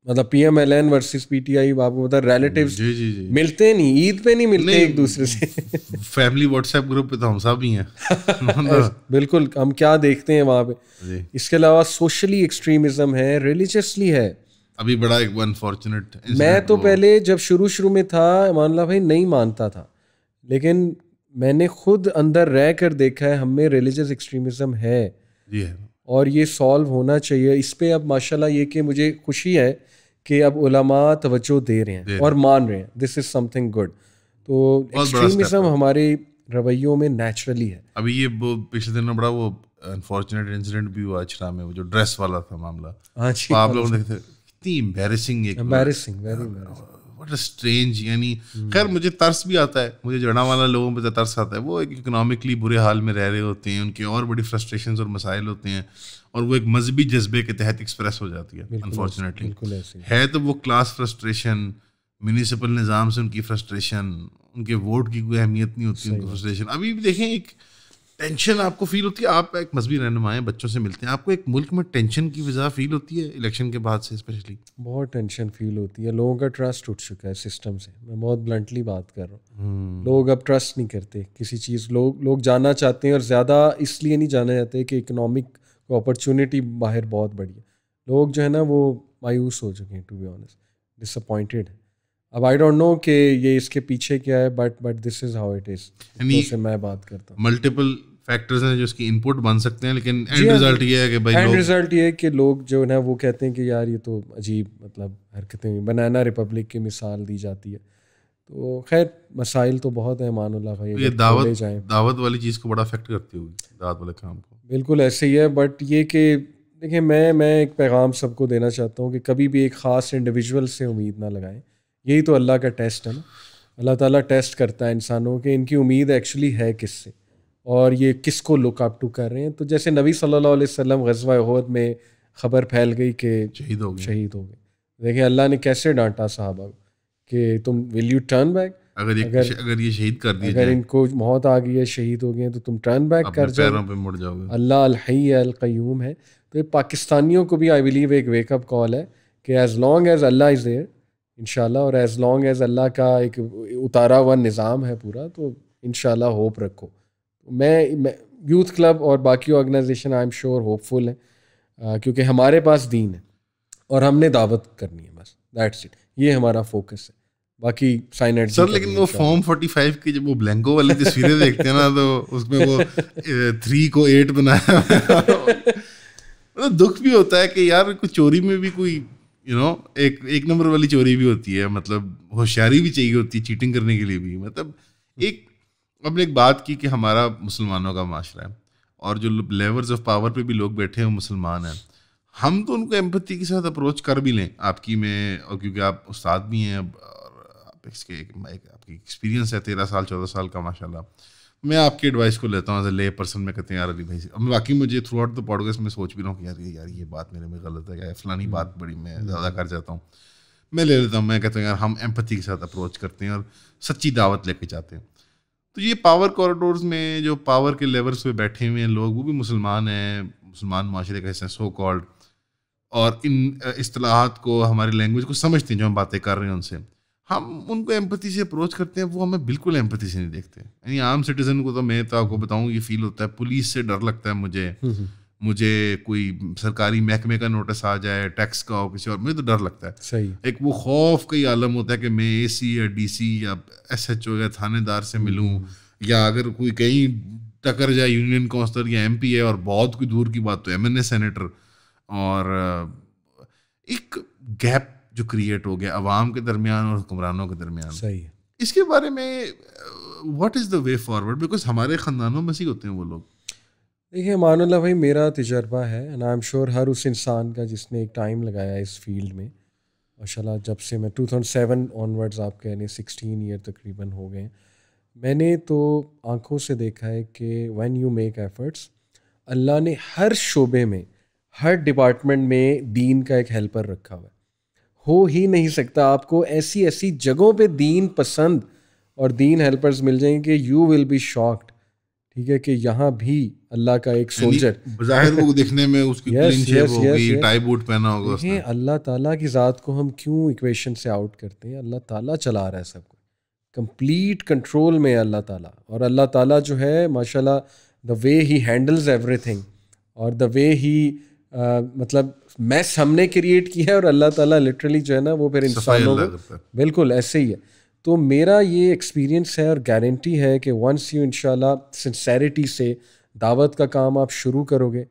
मतलब P M L N versus P T I आपको पता रिलेटिव मिलते नहीं ईद पे नहीं मिलते नहीं, एक दूसरे से फैमिली व्हाट्सएप ग्रुप पे तो हम सब ही हैं (laughs) बिल्कुल हम क्या देखते हैं वहाँ पे इसके अलावा सोशली एक्सट्रीमिज्म है रिलीजियसली है अभी बड़ा एक अनफॉर्चुनेट मैं तो पहले जब शुरू शुरू में था मान ला भाई नहीं मानता था लेकिन मैंने खुद अंदर रह कर देखा है हमें रिलीजियस एक्सट्रीमिज्म है और ये सॉल्व होना चाहिए इस पर अब माशाल्लाह ये कि मुझे खुशी है कि अब उलमा तवज्जो दे रहे हैं दे और मान रहे हैं दिस इज़ समथिंग गुड तो एक्सट्रीमिज्म हमारे रवैयों में नेचुरली है अभी ये पिछले दिन में बड़ा वो अनफॉर्चुनेट इंसिडेंट भी हुआ अचरा में वो जो ड्रेस वाला था मामला हाँ जी तो आप हाँ लोग देखते कितनी एम्बेसिंग एक एम्बेसिंग वेरी स्ट्रेंज यानी hmm. खैर मुझे तर्स भी आता है मुझे जड़ा वाला लोगों पर तर्स आता है वो एक इकनॉमिकली बुरे हाल में रह रहे होते हैं उनके और बड़ी फ्रस्ट्रेशन और मसाइल होते हैं और वो एक मजहबी जज्बे के तहत एक्सप्रेस हो जाती है अनफॉर्चुनेटली है तो वो क्लास फ्रस्ट्रेशन म्यूनिसपल निज़ाम से उनकी फ्रस्ट्रेशन उनके वोट की कोई अहमियत नहीं होती उनकी फ्रस्ट्रेशन अभी भी देखें एक टेंशन आपको फील होती है आप एक मजहबी रहनुमा हैं बच्चों से मिलते हैं आपको एक मुल्क में टेंशन की वजह फील होती है इलेक्शन के बाद से स्पेशली बहुत टेंशन फील होती है लोगों का ट्रस्ट उठ चुका है सिस्टम से मैं बहुत ब्लंटली बात कर रहा हूँ हम्म। लोग अब ट्रस्ट नहीं करते किसी चीज़ लोग लोग जाना चाहते हैं और ज़्यादा इसलिए नहीं जाना चाहते कि इकनॉमिक अपॉर्चुनिटी बाहर बहुत बड़ी है लोग जो है ना वो मायूस हो चुके हैं टू बी ऑनेस्ट डिसअपॉइंटेड है अब आई डोंट नो कि ये इसके पीछे क्या है but but this is how it is से मैं बात करता हूँ मल्टीपल फैक्टर्स हैं जो इसकी इनपुट बन सकते हैं लेकिन एंड रिजल्ट हाँ। ये है कि भाई एंड रिजल्ट ये है कि लोग जो है वो कहते हैं कि यार ये तो अजीब मतलब हरकतें हुई बनाना रिपब्लिक की मिसाल दी जाती है तो खैर मसाइल तो बहुत हैं मानुल्ला भाई तो ये दावत दावत वाली चीज़ को बड़ा अफेक्ट करती होगी दावत वाले काम को बिल्कुल ऐसे ही है बट ये कि देखिए मैं मैं एक पैगाम सबको देना चाहता हूँ कि कभी भी एक ख़ास इंडिविजुअल से उम्मीद ना लगाएं यही तो अल्लाह का टेस्ट है ना अल्लाह ताला टेस्ट करता है इंसानों के इनकी उम्मीद एक्चुअली है किससे और ये किस को लुक अप टू कर रहे हैं तो जैसे नबी सल्लल्लाहु अलैहि वसल्लम गजवा अहद में खबर फैल गई कि शहीद हो गए शहीद हो गए देखिए अल्लाह ने कैसे डांटा साहबा को कि तुम विल यू टर्न बैक अगर ये अगर, अगर ये शहीद कर दिया अगर इनको मौत आ गई है शहीद हो गए तो तुम टर्न बैक कर जाओ मुड़ जाओगे अल्लाह अल अलकयूम है तो ये पाकिस्तानियों को भी आई बिलीव एक वेकअप कॉल है कि एज लॉन्ग एज अल्लाह इज़ देयर इन और एज़ लॉन्ग एज़ अल्लाह का एक उतारा हुआ निज़ाम है पूरा तो इन होप रखो मैं यूथ क्लब और बाकी organisation I am sure hopeful हैं क्योंकि हमारे पास दीन है और हमने दावत करनी है बस दैट्स इट ये हमारा फोकस है बाकी साइन सर लेकिन वो फॉर्म 45 की जब वो ब्लैंको वाली तस्वीरें (laughs) देखते हैं ना तो उसमें वो थ्री को एट बनाया (laughs) मतलब दुख भी होता है कि यार कुछ चोरी में भी कोई यू नो एक एक नंबर वाली चोरी भी होती है मतलब होशियारी भी चाहिए होती है चीटिंग करने के लिए भी मतलब एक अपने एक बात की कि हमारा मुसलमानों का माशरा है और जो लेवर्स ऑफ पावर पे भी लोग बैठे हैं मुसलमान हैं हम तो उनको एम्पति के साथ अप्रोच कर भी लें आपकी में और क्योंकि आप उस्ताद भी हैं अब और आप इसके एक, एक आपकी एक्सपीरियंस है तेरह साल चौदह साल का माशाल्लाह मैं आपकी एडवाइस को लेता हूँ एज ए ले पर्सन में कहते हैं यार अली भाई अब बाकी मुझे थ्रू आउट द पॉडकास्ट में सोच भी रहा हूँ कि यार ये यार ये बात मेरे में गलत है या फलानी बात हम्म। बड़ी मैं हम्म। ज़्यादा कर जाता हूँ मैं ले लेता हूँ मैं कहता हूँ यार हम एम्पथी के साथ अप्रोच करते हैं और सच्ची दावत लेके जाते हैं तो ये पावर कॉरिडोर्स में जो पावर के लेवल्स पे बैठे हुए हैं लोग वो भी मुसलमान हैं मुसलमान माशरे का हिस्सा सो कॉल्ड और इन असलाहत को हमारी लैंग्वेज को समझते हैं जो हम बातें कर रहे हैं उनसे हम उनको एम्पति से अप्रोच करते हैं वो हमें बिल्कुल एम्पति से नहीं देखते यानी आम सिटीजन को तो मैं तो आपको बताऊँ ये फील होता है पुलिस से डर लगता है मुझे हम्म, हम्म। मुझे कोई सरकारी महकमे का नोटिस आ जाए टैक्स का हो किसी और मुझे तो डर लगता है सही एक वो खौफ का ही आलम होता है कि मैं एसी या डीसी या एसएचओ या थानेदार से मिलूं हम्म। या अगर कोई कहीं टकर जाए यूनियन काउंसलर या एमपी है और बहुत कोई दूर की बात तो एम ए सेनेटर और एक गैप जो क्रिएट हो गया अवाम के दरमियान और हुक्मरानों के दरमियान सही है इसके बारे में what is the way forward because हमारे ख़ानदानों में से होते हैं वो लोग देखिए मानुल्ला भाई मेरा तजर्बा है एंड आई एम श्योर हर उस इंसान का जिसने एक टाइम लगाया इस फील्ड में माशा जब से मैं 2007 ऑनवर्ड्स आप कह रहे सिक्सटीन ईयर तकरीबन हो गए मैंने तो आँखों से देखा है कि वन यू मेक एफर्ट्स अल्लाह ने हर शोबे में हर डिपार्टमेंट में दीन का एक हेल्पर रखा हुआ है हो ही नहीं सकता आपको ऐसी ऐसी जगहों पे दीन पसंद और दीन हेल्पर्स मिल जाएंगे कि यू विल बी शॉक्ड ठीक है कि यहाँ भी अल्लाह का एक सोल्जर वो देखने में उसकी होगी टाई बूट पहना होगा उसने अल्लाह ताला की ज़ात को हम क्यों इक्वेशन से आउट करते हैं अल्लाह ताला चला रहा है सब कंप्लीट कंट्रोल में है अल्लाह ताला और अल्लाह ताला जो है माशाल्लाह the way he handles everything और द वे ही मतलब मैस हमने क्रिएट किया है और अल्लाह ताला लिटरली जो है ना वो फिर इंसानों को बिल्कुल ऐसे ही है तो मेरा ये एक्सपीरियंस है और गारंटी है कि वंस यू इनशाला सिंसेरिटी से दावत का काम आप शुरू करोगे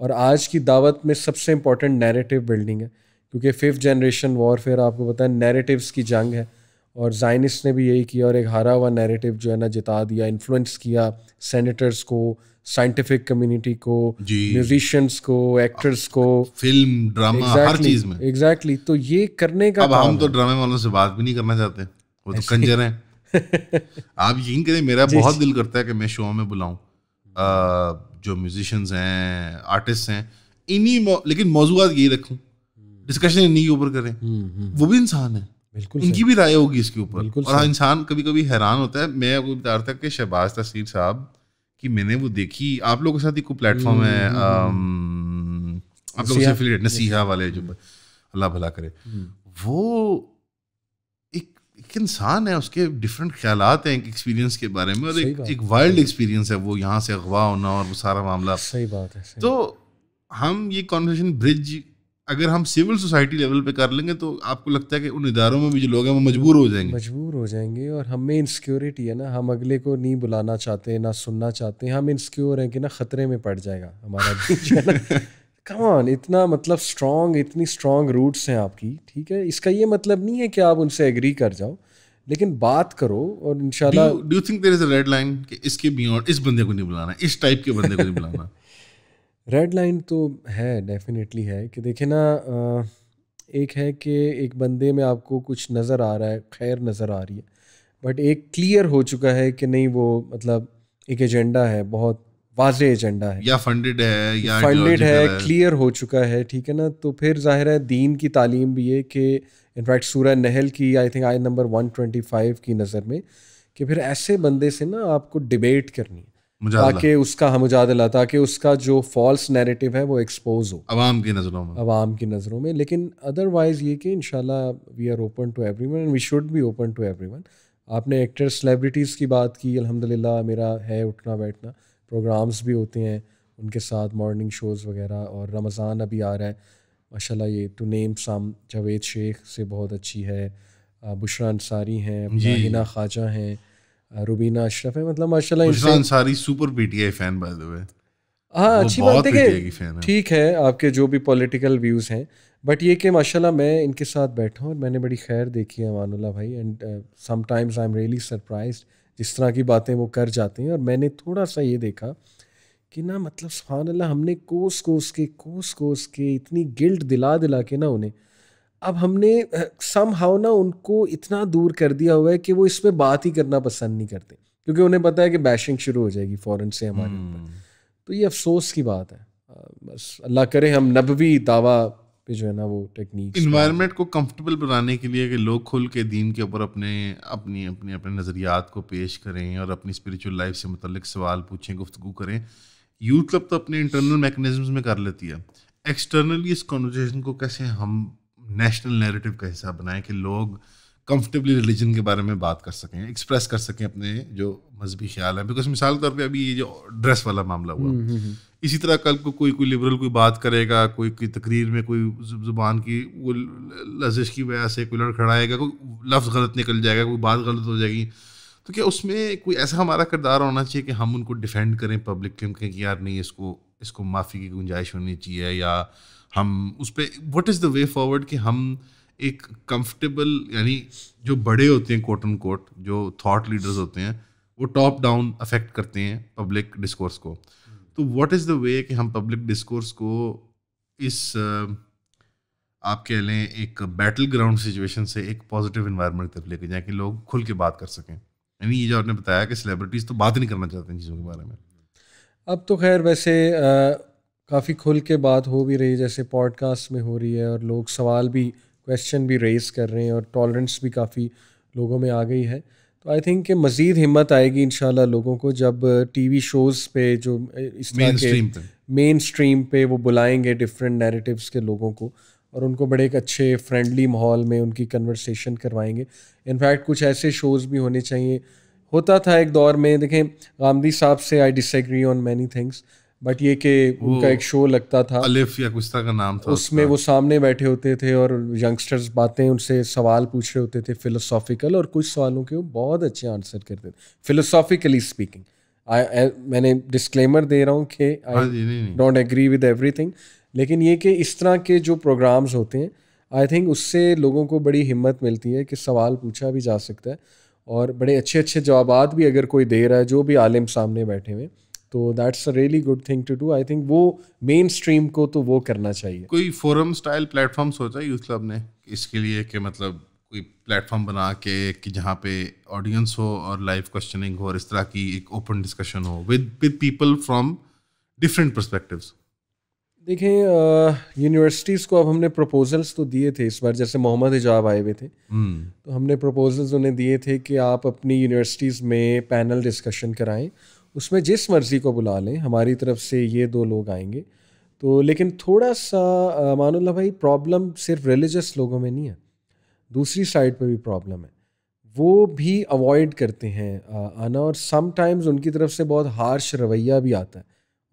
और आज की दावत में सबसे इंपॉर्टेंट नैरेटिव बिल्डिंग है क्योंकि फिफ्थ जनरेशन वॉरफेयर आपको पता है नैरेटिव्स की जंग है और जाइनिस्ट ने भी यही किया और एक हारा हुआ नैरेटिव जो है ना जिता दिया इन्फ्लुएंस किया सेनेटर्स को साइंटिफिक कम्युनिटी को म्यूजिशियंस को एक्टर्स को फिल्म ड्रामा exactly, हर चीज में एग्जैक्टली exactly, तो ये करने का अब हम तो ड्रामे वालों से बात भी नहीं करना चाहते वो तो कंजर हैं (laughs) आप यकीन करें मेरा बहुत दिल करता है कि मैं शो में बुलाऊं जो म्यूजिशियंस हैं आर्टिस्ट हैं इन्हीं लेकिन मौजूद यही रखूं डिस्कशन इन्हीं के ऊपर करें हम्म, हम्म। वो भी इंसान है बिल्कुल इनकी भी राय होगी इसके ऊपर और हाँ, इंसान कभी कभी हैरान होता है मैं आपको बता रहा था कि शहबाज तसीर साहब कि मैंने वो देखी आप लोगों के साथ ही कोई प्लेटफॉर्म है हम्म, हम्म, um, हम्म। आप लोगों से नसीहा वाले जो अल्लाह भला करे वो एक एक इंसान है उसके डिफरेंट ख्याल हैं एक एक्सपीरियंस के बारे में और एक एक वाइल्ड एक्सपीरियंस है वो यहाँ से अगवा होना और वो सारा मामला सही बात है सही तो हम ये कॉन्वर्सेशन ब्रिज अगर हम सिविल सोसाइटी लेवल पे कर लेंगे तो आपको लगता है कि उन इदारों में भी जो लोग हैं वो मजबूर हो जाएंगे मजबूर हो जाएंगे और हमें इनसिक्योरिटी है ना हम अगले को नहीं बुलाना चाहते ना सुनना चाहते हैं हम इनसिक्योर हैं कि ना खतरे में पड़ जाएगा हमारा कम ऑन (laughs) इतना मतलब स्ट्रॉन्ग इतनी स्ट्रॉन्ग रूट्स हैं आपकी ठीक है इसका ये मतलब नहीं है कि आप उनसे एग्री कर जाओ लेकिन बात करो और इंशाल्लाह do think is a red line कि इसके बियॉन्ड इस बंदे को नहीं बुलाना इस टाइप के बंदे को नहीं बुलाना रेड लाइन तो है डेफिनेटली है कि देखे ना एक है कि एक बंदे में आपको कुछ नज़र आ रहा है खैर नज़र आ रही है बट एक क्लियर हो चुका है कि नहीं वो मतलब एक एजेंडा है बहुत वाज एजेंडा है या फंडेड है या फंडेड है, है क्लियर हो चुका है ठीक है ना तो फिर जाहिर है दीन की तालीम भी है कि इनफैक्ट सूर्य नहल की आई थिंक आई नंबर 125 की नज़र में कि फिर ऐसे बंदे से ना आपको डिबेट करनी है ताकि उसका हम मुजादला ताकि उसका जो फॉल्स नैरेटिव है वो एक्सपोज हो आवाम की नज़रों में आवाम की नज़रों में लेकिन अदरवाइज़ ये कि इनशाला we are open to everyone and we should भी ओपन टू एवरी वन आपने एक्टर सेलिब्रिटीज़ की बात की अल्हम्दुलिल्लाह मेरा है उठना बैठना प्रोग्राम्स भी होते हैं उनके साथ मॉर्निंग शोज़ वगैरह और रमज़ान अभी आ रहा है माशाल्लाह ये टू नेम साम जावेद शेख से बहुत अच्छी है बुशरा अंसारी हैं हिना ख्वाजा हैं रुबीना अशरफ है मतलब माशाल्लाह Ansari super PTI fan by the way हाँ अच्छी बात है ठीक है आपके जो भी पॉलिटिकल व्यूज़ हैं बट ये कि माशाल्लाह मैं इनके साथ बैठा हूँ और मैंने बड़ी खैर देखी है अमानुल्ला भाई and times I am really surprise जिस तरह की बातें वो कर जाते हैं और मैंने थोड़ा सा ये देखा कि ना मतलब सुबहान अल्लाह हमने कोस कोस के कोस कोस के इतनी गिल्ट दिला दिला के ना उन्हें अब हमने सम हाउ ना उनको इतना दूर कर दिया हुआ है कि वो इसमें बात ही करना पसंद नहीं करते क्योंकि उन्हें पता है कि बैशिंग शुरू हो जाएगी फ़ौरन से हमारे ऊपर हम्म। तो ये अफसोस की बात है बस अल्लाह करे हम नबवी दावा पे जो है ना वो टेक्निक इन्वायरमेंट को कंफर्टेबल बनाने के लिए कि लोग खुल के दीन के ऊपर अपने अपनी अपने अपने नज़रियात को पेश करें और अपनी स्पिरिचुअल लाइफ से मतलब सवाल पूछें गुफ्तु करें यूथ क्लब तो अपने इंटरनल मैकेनिज्म में कर लेती है एक्सटर्नली इस कॉन्वर्जेसन को कैसे हम नेशनल नैरेटिव का हिस्सा बनाएं कि लोग कंफर्टेबली रिलीजन के बारे में बात कर सकें एक्सप्रेस कर सकें अपने जो मजहबी ख्याल हैं बिकॉज मिसाल के तौर पर अभी ये जो ड्रेस वाला मामला हुआ हम्म, हम्म, हम्म। इसी तरह कल को कोई कोई लिबरल कोई बात करेगा कोई कोई तकरीर में कोई जुबान की वो लजिश की वजह से कोई लड़खड़ाएगा कोई लफ्ज़ गलत निकल जाएगा कोई बात गलत हो जाएगी तो क्या उसमें कोई ऐसा हमारा किरदार होना चाहिए कि हम उनको डिफेंड करें पब्लिक के कि यार नहीं इसको इसको माफ़ी की गुंजाइश होनी चाहिए या हम उस पर what is the way forward कि हम एक कंफर्टेबल यानी जो बड़े होते हैं कोट एंड कोट जो थॉट लीडर्स होते हैं वो टॉप डाउन अफेक्ट करते हैं पब्लिक डिस्कोर्स को तो वट इज़ द वे कि हम पब्लिक डिस्कोर्स को इस आप कह लें एक बैटल ग्राउंड सिचुएशन से एक पॉजिटिव इन्वायरमेंट तक लेके जाएं कि लोग खुल के बात कर सकें यानी ये जो आपने बताया कि सेलिब्रिटीज़ तो बात नहीं करना चाहते इन चीज़ों के बारे में अब तो खैर वैसे काफ़ी खुल के बात हो भी रही है जैसे पॉडकास्ट में हो रही है और लोग सवाल भी क्वेश्चन भी रेज़ कर रहे हैं और टॉलरेंस भी काफ़ी लोगों में आ गई है तो आई थिंक कि मज़ीद हिम्मत आएगी इन लोगों को जब टीवी शोज़ पे जो इस तरह के मेन स्ट्रीम पे वो बुलाएंगे डिफरेंट नैरेटिव्स के लोगों को और उनको बड़े एक अच्छे फ्रेंडली माहौल में उनकी कन्वर्सेशन करवाएंगे इनफैक्ट कुछ ऐसे शोज़ भी होने चाहिए होता था एक दौर में देखें गांधी साहब से I disagree on many things but ये कि उनका एक शो लगता था अलिफ या कुछ का नाम था उसमें वो सामने बैठे होते थे और यंगस्टर्स बातें उनसे सवाल पूछ रहे होते थे फिलोसॉफिकल और कुछ सवालों के वो बहुत अच्छे आंसर करते थे फिलोसॉफिकली स्पीकिंग मैंने डिस्क्लेमर दे रहा हूँ कि I don't agree with thing लेकिन ये कि इस तरह के जो प्रोग्राम्स होते हैं आई थिंक उससे लोगों को बड़ी हिम्मत मिलती है कि सवाल पूछा भी जा सकता है और बड़े अच्छे अच्छे जवाब भी अगर कोई दे रहा है जो भी आलिम सामने बैठे हुए हैं तो that's a really good thing to do I think वो मेन स्ट्रीम को तो वो करना चाहिए कोई फोरम स्टाइल प्लेटफॉर्म सोचा यूथ क्लब ने इसके लिए कि मतलब कोई प्लेटफॉर्म बना के कि जहाँ पे ऑडियंस हो और लाइव क्वेश्चनिंग हो और इस तरह की एक ओपन डिस्कशन हो with with people from different perspectives देखें यूनिवर्सिटीज़ uh, को अब हमने प्रपोजल्स तो दिए थे इस बार जैसे मोहम्मद हिजाब आए हुए थे हम्म। तो हमने प्रपोजल्स उन्हें दिए थे कि आप अपनी यूनिवर्सिटीज़ में पैनल डिस्कशन कराएं उसमें जिस मर्ज़ी को बुला लें हमारी तरफ से ये दो लोग आएंगे तो लेकिन थोड़ा सा मानुल्ला भाई प्रॉब्लम सिर्फ रिलीजस लोगों में नहीं है दूसरी साइड पर भी प्रॉब्लम है वो भी अवॉइड करते हैं आना और समटाइम्स उनकी तरफ से बहुत हार्श रवैया भी आता है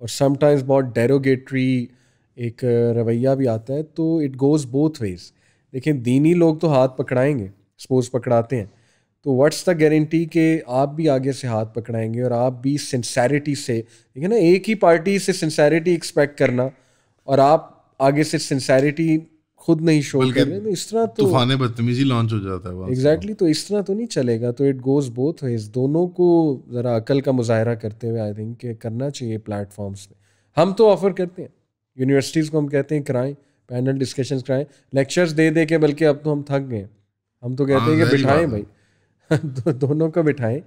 और समटाइम्स बहुत डेरोगेटरी एक रवैया भी आता है तो इट गोज़ बोथ वेज लेकिन दीनी लोग तो हाथ पकड़ाएंगे स्पोज़ पकड़ाते हैं तो व्हाट्स द गारंटी कि आप भी आगे से हाथ पकड़ाएंगे और आप भी सिंसैरिटी से ठीक है ना एक ही पार्टी से सिंसैरिटी एक्सपेक्ट करना और आप आगे से सिंसैरिटी खुद नहीं शो कर रहे तो इस तरह तो बदतमीजी लॉन्च हो जाता है एग्जैक्टली exactly, तो इस तरह तो नहीं चलेगा तो इट गोज बोथ वेज दोनों को ज़रा अकल का मुजाहरा करते हुए आई थिंक करना चाहिए प्लेटफॉर्म्स में हम तो ऑफ़र करते हैं यूनिवर्सिटीज़ को हम कहते हैं कराएं पैनल डिस्कशंस कराएं लेक्चर्स दे दे के बल्कि अब तो हम थक गए हम तो कहते हाँ, हैं कि बिठाएं भाई (laughs) दो, दोनों को बिठाएं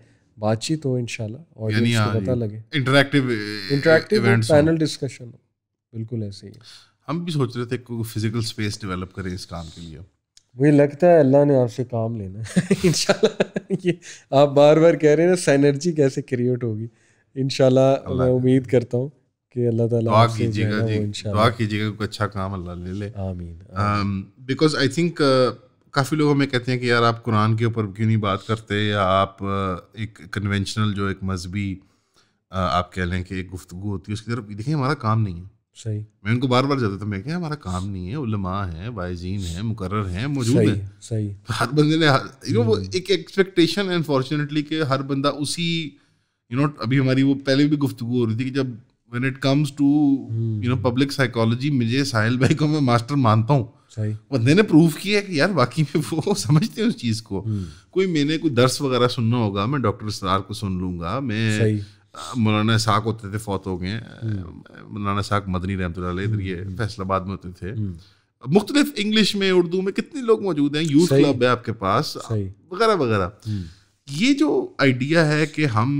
बातचीत हो इनशाला ऑडियंस को हाँ, पता लगे इंटरेक्टिव इंटरेक्टिव पैनल डिस्कशन हो बिल्कुल ऐसे ही हम भी सोच रहे थे फिजिकल स्पेस डेवलप करें इस काम के लिए मुझे लगता है अल्लाह ने आपसे काम लेना है (laughs) इंशाल्लाह ये आप बार बार कह रहे हैं ना सैनर्जी कैसे क्रिएट होगी इंशाल्लाह मैं उम्मीद करता हूँ कि अल्लाह ताला दुआ कीजिएगा जी दुआ कीजिएगा कुछ अच्छा काम अल्लाह ले ले आमीन बिकॉज आई थिंक काफ़ी लोग हमें कहते हैं कि यार आप कुरान के ऊपर क्यों नहीं बात करते या आप एक कन्वेंशनल जो एक मजहबी आप कह लें कि एक गुफ्तु होती है उसकी तरफ देखिए हमारा काम नहीं है सही मैं उनको बार बार जाता था मैं हमारा काम नहीं है उलमा है वायजीन है मुकर्र हैं मौजूद है सही तो हर बंदे ने यू नो वो हम्म। एक एक्सपेक्टेशन अनफॉर्चुनेटली कि हर बंदा उसी यू नो अभी हमारी वो पहले भी गुफ्तु हो रही थी कि जब when it comes to you know public psychology मुझे साहिल भाई को मैं मास्टर मानता हूँ सही बंदे ने प्रूव किया है कि यार वाकई में वो (laughs) समझते हैं उस चीज को हम्म। कोई मैंने कोई दर्स वगैरह सुनना होगा मैं डॉक्टर सरार को सुन लूंगा मैं मौलाना साक होते थे फौत हो गए हम्म। मौलाना साक मदनी रहमत ये हम्म। फैसलाबाद में होते थे मुख्तलिफ इंग्लिश में उर्दू में कितने लोग मौजूद हैं यूथ क्लब है आपके पास वगैरह वगैरह ये जो आइडिया है कि हम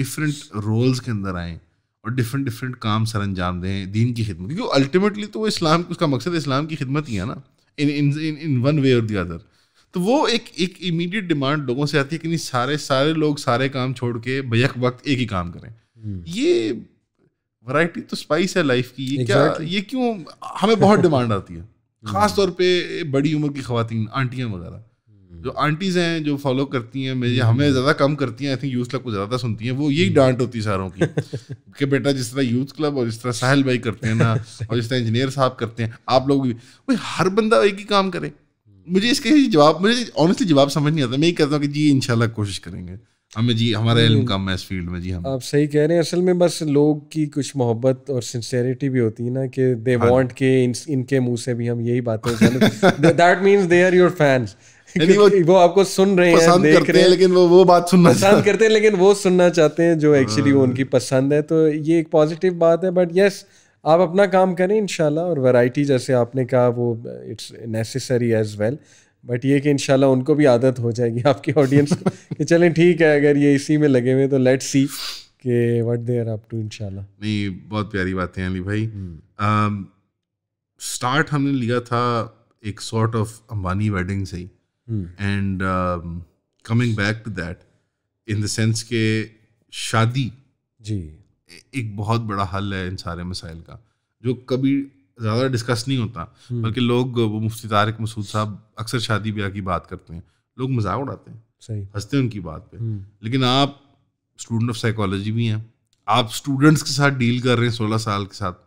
डिफरेंट रोल्स के अंदर आए और डिफरेंट डिफरेंट काम सर अंजाम दें दीन की खिदमत क्योंकि अल्टीमेटली तो वो इस्लाम उसका मकसद इस्लाम की खिदमत ही है ना इन इन इन वन वे और दी अदर तो वो एक एक इमीडिएट डिमांड लोगों से आती है कि नहीं सारे सारे लोग सारे काम छोड़ के बैक वक्त एक ही काम करें हम्म। ये वैरायटी तो स्पाइस है लाइफ की ये exactly. क्या ये क्यों हमें बहुत डिमांड (laughs) आती है खास तौर पे बड़ी उम्र की खातन आंटियाँ वगैरह जो आंटीज हैं जो फॉलो करती हैं मेरी हमें हम्म। ज़्यादा कम करती हैं आई थिंक यूथ क्लब को ज़्यादा सुनती हैं वो यही हम्म। डांट होती है सारों की (laughs) कि बेटा जिस तरह यूथ क्लब और जिस तरह साहल भाई करते हैं ना और जिस तरह इंजीनियर साहब करते हैं आप लोग भी भाई हर बंदा एक ही काम करे मुझे इसके जवाब मुझे ऑनेस्टली जवाब समझ नहीं आता मैं यही कहता हूँ कि जी इनशाला कोशिश करेंगे हमें जी हमारा हम्म। इल्म कम है इस फील्ड में जी हम आप सही कह रहे हैं असल में बस लोग की कुछ मोहब्बत और सिंसेरिटी भी होती है ना कि दे वांट के इन, इनके मुंह से भी हम यही बातें that means they are your fans यानी वो वो आपको सुन रहे हैं देख करते रहे हैं लेकिन वो वो बात सुनना पसंद करते हैं लेकिन वो सुनना चाहते हैं जो एक्चुअली वो हाँ। उनकी पसंद है तो ये एक पॉजिटिव बात है बट यस आप अपना काम करें इनशाला और वैरायटी जैसे आपने कहा वो it's necessary as well but ये कि इनशाला उनको भी आदत हो जाएगी आपकी ऑडियंस (laughs) कि चलें ठीक है अगर ये इसी में लगे हुए तो लेट सी के वट देर आप टू इंशाल्लाह नहीं बहुत प्यारी बात है अली भाई स्टार्ट हम्म। हमने लिया था एक सॉर्ट ऑफ अंबानी वेडिंग से ही and coming back to that in the sense के शादी जी एक बहुत बड़ा हल है इन सारे मसाइल का जो कभी ज़्यादा डिस्कस नहीं होता hmm. बल्कि लोग वो मुफ्ती तारक मसूद साहब अक्सर शादी ब्याह की बात करते हैं लोग मजाक उड़ाते हैं सही हंसते हैं उनकी बात पे hmm. लेकिन आप स्टूडेंट ऑफ साइकोलॉजी भी हैं आप स्टूडेंट्स के साथ डील कर रहे हैं सोलह साल के साथ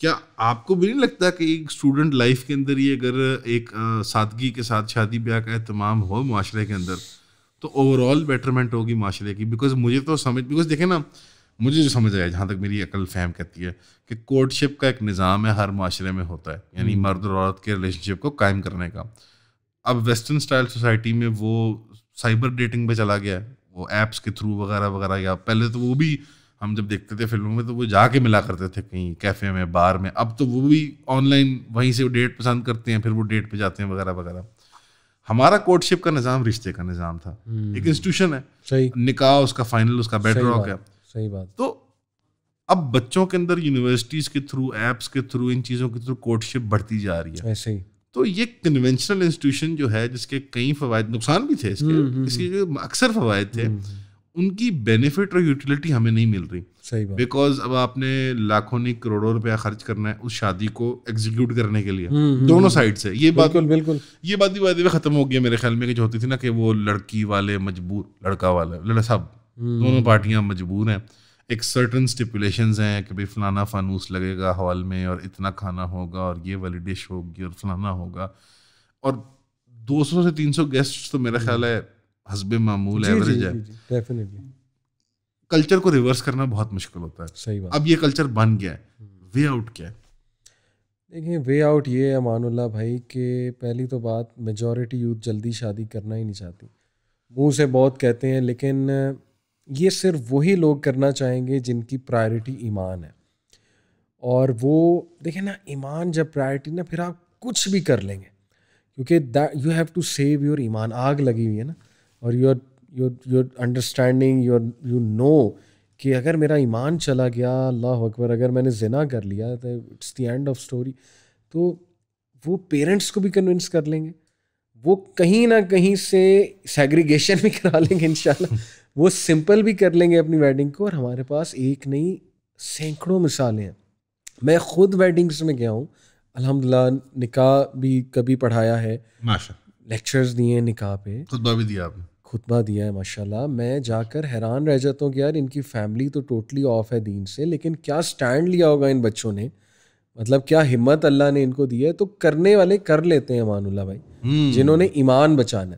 क्या आपको भी नहीं लगता कि एक स्टूडेंट लाइफ के अंदर ही अगर एक सादगी के साथ शादी ब्याह का अहतमाम हो माशरे के अंदर तो ओवरऑल बेटरमेंट होगी माशरे की बिकॉज मुझे तो समझ बिकॉज देखें ना मुझे जो समझ आया जहाँ तक मेरी अकल फहम कहती है कि कोर्टशिप का एक निज़ाम है हर माशरे में होता है यानी हम्म। मर्द और औरत के रिलेशनशिप को कायम करने का अब वेस्टर्न स्टाइल सोसाइटी में वो साइबर डेटिंग पे चला गया है वो ऐप्स के थ्रू वगैरह वगैरह या पहले तो वो भी हम जब देखते थे फिल्मों में तो वो जाके मिला करते थे कहीं कैफ़े में बार में अब तो वो भी ऑनलाइन वहीं से वो डेट पसंद करते हैं फिर वो डेट पे जाते हैं वगैरह वगैरह हमारा कोर्टशिप का निज़ाम रिश्ते का निज़ाम था हम्म। एक इंस्टीट्यूशन है सही निकाह उसका फाइनल उसका बेडरॉक है सही बात तो अब बच्चों के अंदर यूनिवर्सिटीज़ के थ्रू एप्स के थ्रू इन चीज़ों के थ्रू कोर्टशिप बढ़ती जा रही है ऐसे ही तो ये कन्वेंशनल इंस्टीट्यूशन जो है जिसके कई फवायद नुकसान भी थे इसके हम्म, हम्म, इसके अक्सर फवायद थे उनकी बेनिफिट और यूटिलिटी हमें नहीं मिल रही सही बात बिकॉज अब आपने लाखों ने करोड़ों रुपया खर्च करना है उस शादी को एग्जीक्यूट करने के लिए हम्म, हम्म, दोनों साइड हम्म। से ये बात बिल्कुल ये बात भी वादे खत्म हो गई मेरे ख्याल में कि जो होती थी ना कि वो लड़की वाले मजबूर लड़का वाले लड़ा सब दोनों पार्टियां मजबूर हैं एक सर्टन स्टिपुलेशन हैं कि भाई फलाना फानूस लगेगा हॉल में और इतना खाना होगा और ये वाली डिश होगी और फलाना होगा और 200 से 300 गेस्ट तो मेरा ख्याल है हसब मामूल एवरेज है डेफिनेटली कल्चर को रिवर्स करना बहुत मुश्किल होता है सही बात अब ये कल्चर बन गया है वे आउट क्या है देखिए वे आउट ये है मानुल्ला भाई कि पहली तो बात मेजोरिटी यूथ जल्दी शादी करना ही नहीं चाहती मुंह से बहुत कहते हैं लेकिन ये सिर्फ वही लोग करना चाहेंगे जिनकी प्रायोरिटी ईमान है और वो देखिए ना ईमान जब प्रायोरिटी ना फिर आप कुछ भी कर लेंगे क्योंकि you have to save your ईमान आग लगी हुई है ना और your your your understanding your you know कि अगर मेरा ईमान चला गया अल्लाह अकबर अगर मैंने जना कर लिया तो it's the end of story तो वो पेरेंट्स को भी कन्विंस कर लेंगे वो कहीं ना कहीं से सेग्रीगेशन भी करा लेंगे इन वो सिंपल भी कर लेंगे अपनी वेडिंग को और हमारे पास एक नहीं सैकड़ों मिसालें हैं मैं खुद वेडिंग्स में गया हूँ अलहमदिल्ला निकाह भी कभी पढ़ाया है माशा लेक्चर्स दिए निकाह पे खुतबा भी दिया आपने खुतबा दिया है माशाल्लाह मैं जाकर हैरान रह जाता हूँ कि यार इनकी फैमिली तो टोटली ऑफ है दीन से लेकिन क्या स्टैंड लिया होगा इन बच्चों ने मतलब क्या हिम्मत अल्लाह ने इनको दी है तो करने वाले कर लेते हैं मानुल्ला भाई हम्म। जिन्होंने ईमान बचाना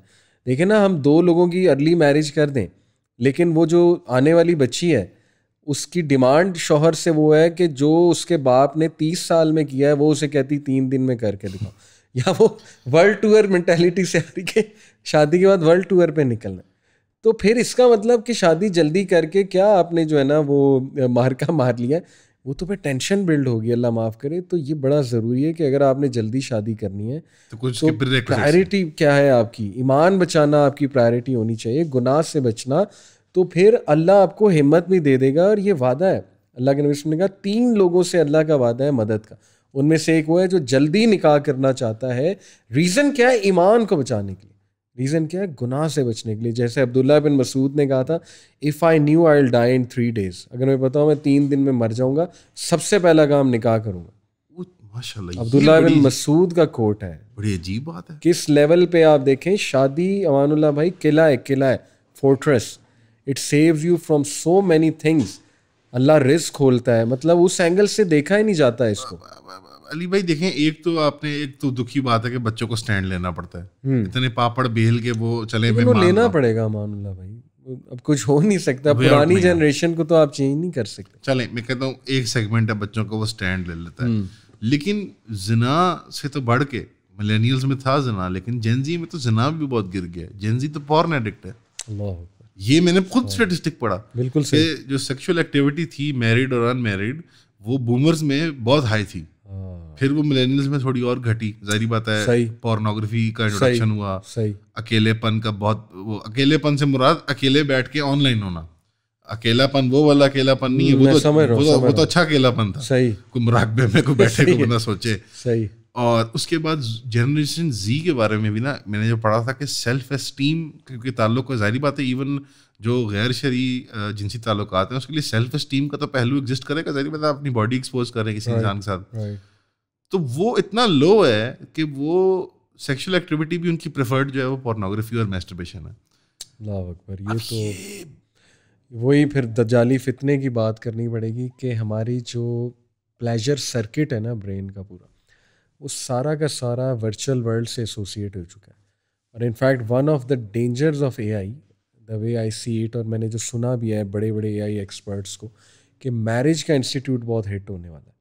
देखे ना हम दो लोगों की अर्ली मैरिज कर दें लेकिन वो जो आने वाली बच्ची है उसकी डिमांड शोहर से वो है कि जो उसके बाप ने तीस साल में किया है वो उसे कहती तीन दिन में करके दिखाओ या वो वर्ल्ड टूर मेंटेलिटी से आ रही कि शादी के बाद वर्ल्ड टूर पे निकलना तो फिर इसका मतलब कि शादी जल्दी करके क्या आपने जो है ना वो मार का मार लिया वो तो फिर टेंशन बिल्ड होगी अल्लाह माफ़ करे तो ये बड़ा ज़रूरी है कि अगर आपने जल्दी शादी करनी है तो कुछ तो प्रायोरिटी क्या है आपकी ईमान बचाना आपकी प्रायोरिटी होनी चाहिए गुनाह से बचना तो फिर अल्लाह आपको हिम्मत भी दे देगा और ये वादा है अल्लाह के नबी ने कहा तीन लोगों से अल्लाह का वादा है मदद का उनमें से एक वो है जो जल्दी निकाह करना चाहता है रीज़न क्या है ईमान को बचाने के लिए रीज़न क्या है गुनाह से बचने के लिए जैसे अब्दुल्ला बिन मसूद ने कहा था if I knew I will die in three days अगर मैं बताऊँ मैं तीन दिन में मर जाऊँगा सबसे पहला काम निकाह करूँगा अब्दुल्ला बिन मसूद का कोट है बड़ी अजीब बात है किस लेवल पे आप देखें शादी अमानुल्ला भाई किला है किला है fortress it saves you from so many things अल्लाह रिस्क खोलता है मतलब उस एंगल से देखा ही नहीं जाता है इसको अली भाई देखें एक तो आपने एक तो दुखी बात है कि बच्चों को स्टैंड लेना पड़ता है हम्म। इतने पापड़ बेल के वो चले में लेना पड़ेगा मामला भाई अब कुछ हो नहीं सकता पुरानी जनरेशन को तो आप चेंज नहीं कर सकते चले मैं कहता हूँ एक सेगमेंट है बच्चों को वो स्टैंड ले लेता है हम्म। लेकिन जिना से तो बढ़ के मिलेनियल्स में था जिना लेकिन जेनजी में तो जिना भी बहुत गिर गया जेनजी तो पॉर्न एडिक्ट है ये मैंने खुद स्टेटिस्टिक हाँ। पढ़ा बिल्कुल से जो सेक्सुअल एक्टिविटी थी मैरिड और अनमैरिड वो बूमर्स में बहुत हाई थी हाँ। फिर वो मिलेनियल्स में थोड़ी और घटी जाहिर बात है पोर्नोग्राफी का इंट्रोडक्शन हुआ सही अकेलेपन का बहुत वो अकेलेपन से मुराद अकेले बैठ के ऑनलाइन होना अकेलापन वो वाला अकेलापन नहीं है वो तो, तो वो, वो, वो तो अच्छा अकेलापन था सही कोई मुराकबे में कोई बैठे को बंदा सोचे सही और उसके बाद जनरेशन जी के बारे में भी ना मैंने जो पढ़ा था कि सेल्फ इस्टीम क्योंकि ताल्लुक का ज़ाहरी बात है इवन जो गैर शरी जिनसी ताल्लुक हैं उसके लिए सेल्फ इस्टीम का तो पहलू एग्जिस्ट करेगा ज़ाहरी बात है अपनी बॉडी एक्सपोज कर रहे किसी इंसान के साथ तो वो इतना लो है कि वो सेक्सुअल एक्टिविटी भी उनकी प्रेफर्ड जो है वो पोर्नोग्राफी और मेस्टरबेशन है अकबर ये तो वही फिर दजाली फितने की बात करनी पड़ेगी कि हमारी जो प्लेजर सर्किट है ना ब्रेन का पूरा वो सारा का सारा वर्चुअल वर्ल्ड से एसोसिएट हो चुका है और in fact one of the dangers of A I the way I see it और मैंने जो सुना भी है बड़े बड़े ए आई एक्सपर्ट्स को कि मैरिज का इंस्टीट्यूट बहुत हिट होने वाला है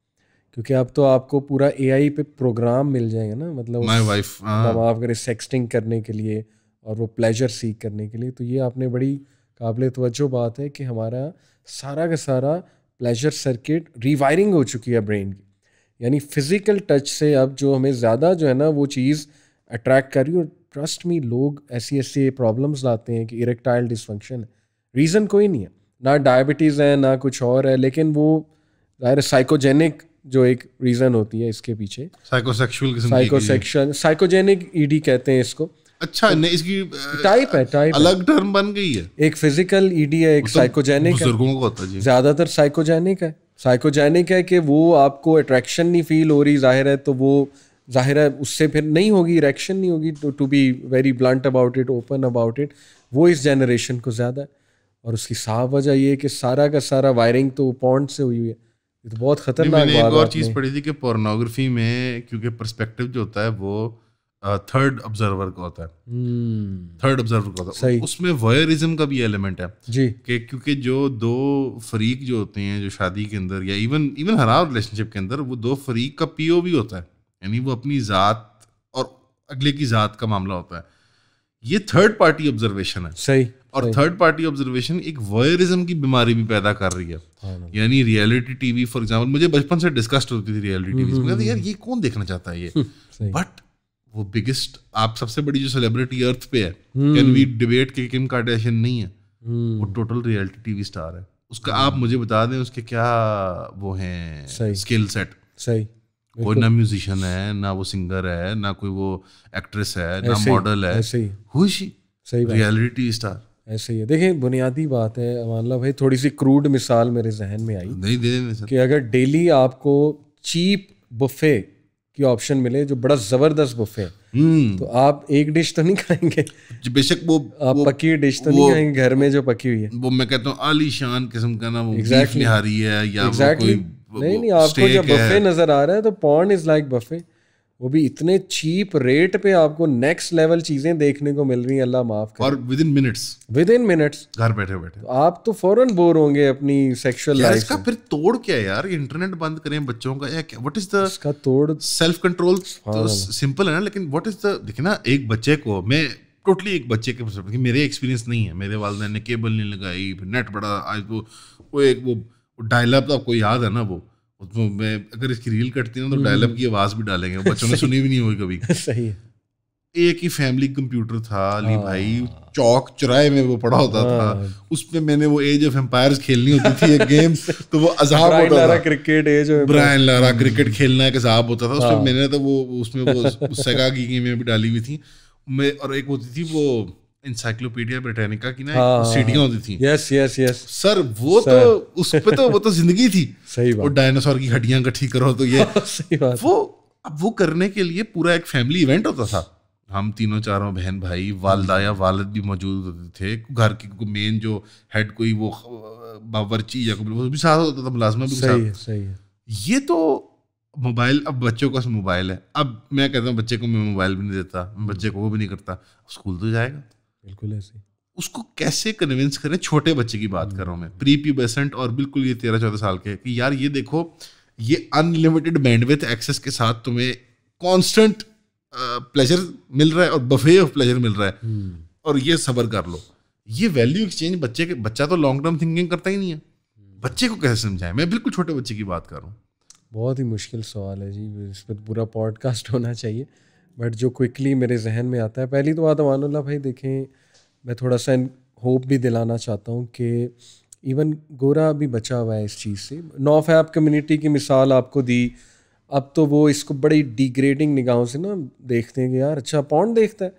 क्योंकि अब तो आपको पूरा ए आई पे प्रोग्राम मिल जाएंगे ना मतलब माय वाइफ करें सेक्सटिंग करने के लिए और वो प्लेजर सीख करने के लिए तो ये आपने बड़ी काबिल तवज्जो बात है कि हमारा सारा का सारा प्लेजर सर्किट रिवायरिंग हो चुकी है ब्रेन की यानी फिज़िकल टच से अब जो हमें ज़्यादा जो है ना वो चीज़ अट्रैक्ट कर रही और ट्रस्ट मी लोग ऐसी ऐसी प्रॉब्लम्स लाते हैं कि इरेक्टाइल डिसफंक्शन रीज़न कोई नहीं है ना डायबिटीज़ है ना कुछ और है लेकिन वो ज़ाहिर साइकोजेनिक जो एक रीज़न होती है इसके पीछे साइकोसेक्सुअल साइकोसेक्शन साइकोजेनिक ईडी कहते हैं इसको अच्छा तो इसकी टाइप है टाइप अलग टर्म बन गई है एक फिजिकल ईडी e है एक साइकोजेनिक मतलब है ज्यादातर साइकोजेनिक है साइकोजेनिक है कि वो आपको अट्रैक्शन नहीं फील हो रही जाहिर है तो वो जाहिर है उससे फिर नहीं होगी इरेक्शन नहीं होगी to be very blunt about it open about it वो इस जनरेशन को ज़्यादा है और उसकी साफ वजह ये कि सारा का सारा वायरिंग तो पॉन्ड से हुई हुई है ये तो बहुत खतरनाक एक और चीज़ पड़ी थी कि पोर्नोग्राफी में क्योंकि परस्पेक्टिव जो होता है वो थर्ड ऑब्जर्वर का होता है थर्ड हम्म। ऑब्जर्वर का होता है उसमें वयरिज्म का भी एलिमेंट है जी कि क्योंकि जो दो फरीक जो होते हैं जो शादी के अंदर या इवन इवन हरार रिलेशनशिप के अंदर वो दो फरीक का पीओ भी होता है यानी वो अपनी ज़ात और अगले की ज़ात का मामला होता है ये थर्ड पार्टी ऑब्जर्वेशन है सही और थर्ड पार्टी ऑब्जर्वेशन एक वयरिज्म की बीमारी भी पैदा कर रही है हाँ, हाँ। यानी रियलिटी टीवी फॉर एग्जांपल मुझे बचपन से डिस्कस्ट होती थी रियलिटी टीवी हम्म, हम्म, यार ये कौन देखना चाहता है ये बट (laughs) वो बिगेस्ट आप सबसे बड़ी जो सेलिब्रिटी अर्थ पे है कैन वी डिबेट के किम कार्डेशन नहीं है hmm. वो टोटल रियलिटी टीवी स्टार है उसका hmm. आप मुझे बता दें उसके क्या वो हैं स्किल सेट सही कोई ना म्यूजिशियन है ना वो सिंगर है ना कोई वो एक्ट्रेस है ना मॉडल है ऐसे ही हुश सही रियलिटी स्टार ऐसे ही है देखें बुनियादी बात है मतलब भाई थोड़ी सी क्रूड मिसाल मेरे जहन में आई नहीं दे, दे, दे कि अगर डेली आपको चीप बुफे की ऑप्शन मिले जो बड़ा जबरदस्त बुफे है हम्म। तो आप एक डिश तो नहीं खाएंगे बेशक वो आप वो, पकी डिश तो नहीं खाएंगे घर में जो पकी हुई है वो मैं कहता हूँ आलीशान किस्म का ना वो exactly. है या exactly. वो कोई नहीं नहीं आपको जब बफे नजर आ रहा है तो पॉन्ड इज लाइक बफे वो भी इतने चीप रेट पे आपको नेक्स्ट लेवल चीजें देखने को मिल रही हैं अल्लाह माफ कर और within minutes within minutes घर बैठे बैठे तो आप तो फौरन बोर होंगे अपनी सेक्सुअल लाइफ इसका फिर तोड़ क्या यार इंटरनेट बंद करें बच्चों का या क्या व्हाट इज द इसका तोड़ सेल्फ कंट्रोल तो सिंपल है ना लेकिन व्हाट इज द देखिए ना एक बच्चे को मैं टोटली एक बच्चे के कि मेरे एक्सपीरियंस नहीं है मेरे वालदे ने केबल नहीं लगाई नेट बड़ा आज वो वो एक वो डायल अप आपको याद है ना वो उसमें मैं अगर इसकी रील कटती ना तो डायलॉग हम्म। की आवाज़ भी डालेंगे बच्चों ने (laughs) सुनी भी नहीं हुई कभी सही है एक ही फैमिली कंप्यूटर था अली हाँ। भाई चौक चौराहे में वो पड़ा होता था हाँ। उसमें मैंने वो एज ऑफ एम्पायर खेलनी होती थी एक गेम तो वो अजाब (laughs) होता था cricket as Brian Lara cricket खेलना एक अजाब होता था उसमें हाँ। मैंने तो वो उसमें वो सगा की गेमें भी डाली हुई थी मैं और एक होती थी वो इंसाइक्लोपीडिया ब्रिटेनिका की ना हाँ, होती थी यस यस यस सर वो सर. तो उस पे तो वो तो जिंदगी थी (laughs) सही बात और डायनासोर की हड्डियां इकट्ठी करो तो ये (laughs) सही बात वो अब वो करने के लिए पूरा एक फैमिली इवेंट होता था हम तीनों चारों बहन भाई वालदा या वालद भी मौजूद होते थे घर की मेन जो हेड कोई वो बावरची या वो भी साथ होता था मुलाजमा भी सही है सही है ये तो मोबाइल अब बच्चों का मोबाइल है अब मैं कहता हूँ बच्चे को मैं मोबाइल भी नहीं देता बच्चे को वो भी नहीं करता स्कूल तो जाएगा बिल्कुल ऐसे उसको कैसे कन्विंस करें छोटे बच्चे की बात कर रहा हूँ मैं प्री प्यूबेसेंट और बिल्कुल ये तेरह चौदह साल के कि यार ये देखो ये अनलिमिटेड बैंडविथ एक्सेस के साथ तुम्हें कॉन्स्टेंट प्लेजर मिल रहा है और बफे ऑफ प्लेजर मिल रहा है हम्म। और ये सबर कर लो ये वैल्यू एक्सचेंज बच्चे के बच्चा तो लॉन्ग टर्म थिंकिंग करता ही नहीं है हम्म। बच्चे को कैसे समझाएं मैं बिल्कुल छोटे बच्चे की बात कर रहा हूँ बहुत ही मुश्किल सवाल है जी इस पर पूरा पॉडकास्ट (laughs) होना चाहिए बट जो क्विकली मेरे जहन में आता है पहली तो बात अमानुल्ला भाई देखें मैं थोड़ा सा होप भी दिलाना चाहता हूँ कि इवन गोरा भी बचा हुआ है इस चीज़ से नॉफ ऐप कम्युनिटी की मिसाल आपको दी अब तो वो इसको बड़ी डिग्रेडिंग निगाहों से ना देखते हैं कि यार अच्छा पौंड देखता है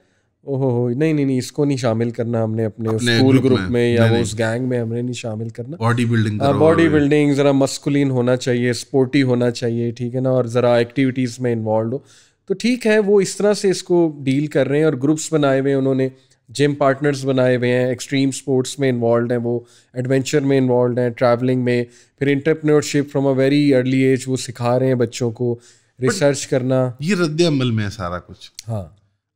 ओहो हो नहीं नहीं नहीं इसको नहीं शामिल करना हमने अपने, अपने स्कूल ग्रुप, ग्रुप में, में या वो उस गैंग में हमने नहीं शामिल करना बॉडी बिल्डिंग बॉडी बिल्डिंग ज़रा मस्कुलिन होना चाहिए स्पोर्टी होना चाहिए ठीक है ना और ज़रा एक्टिविटीज़ में इन्वॉल्व हो तो ठीक है वो इस तरह से इसको डील कर रहे हैं और ग्रुप्स बनाए हुए हैं उन्होंने जिम पार्टनर्स बनाए हुए हैं एक्सट्रीम स्पोर्ट्स में इन्वॉल्व हैं वो एडवेंचर में इन्वॉल्व हैं ट्रैवलिंग में फिर entrepreneurship from a very early age वो सिखा रहे हैं बच्चों को रिसर्च करना ये रद्द अमल में है सारा कुछ हाँ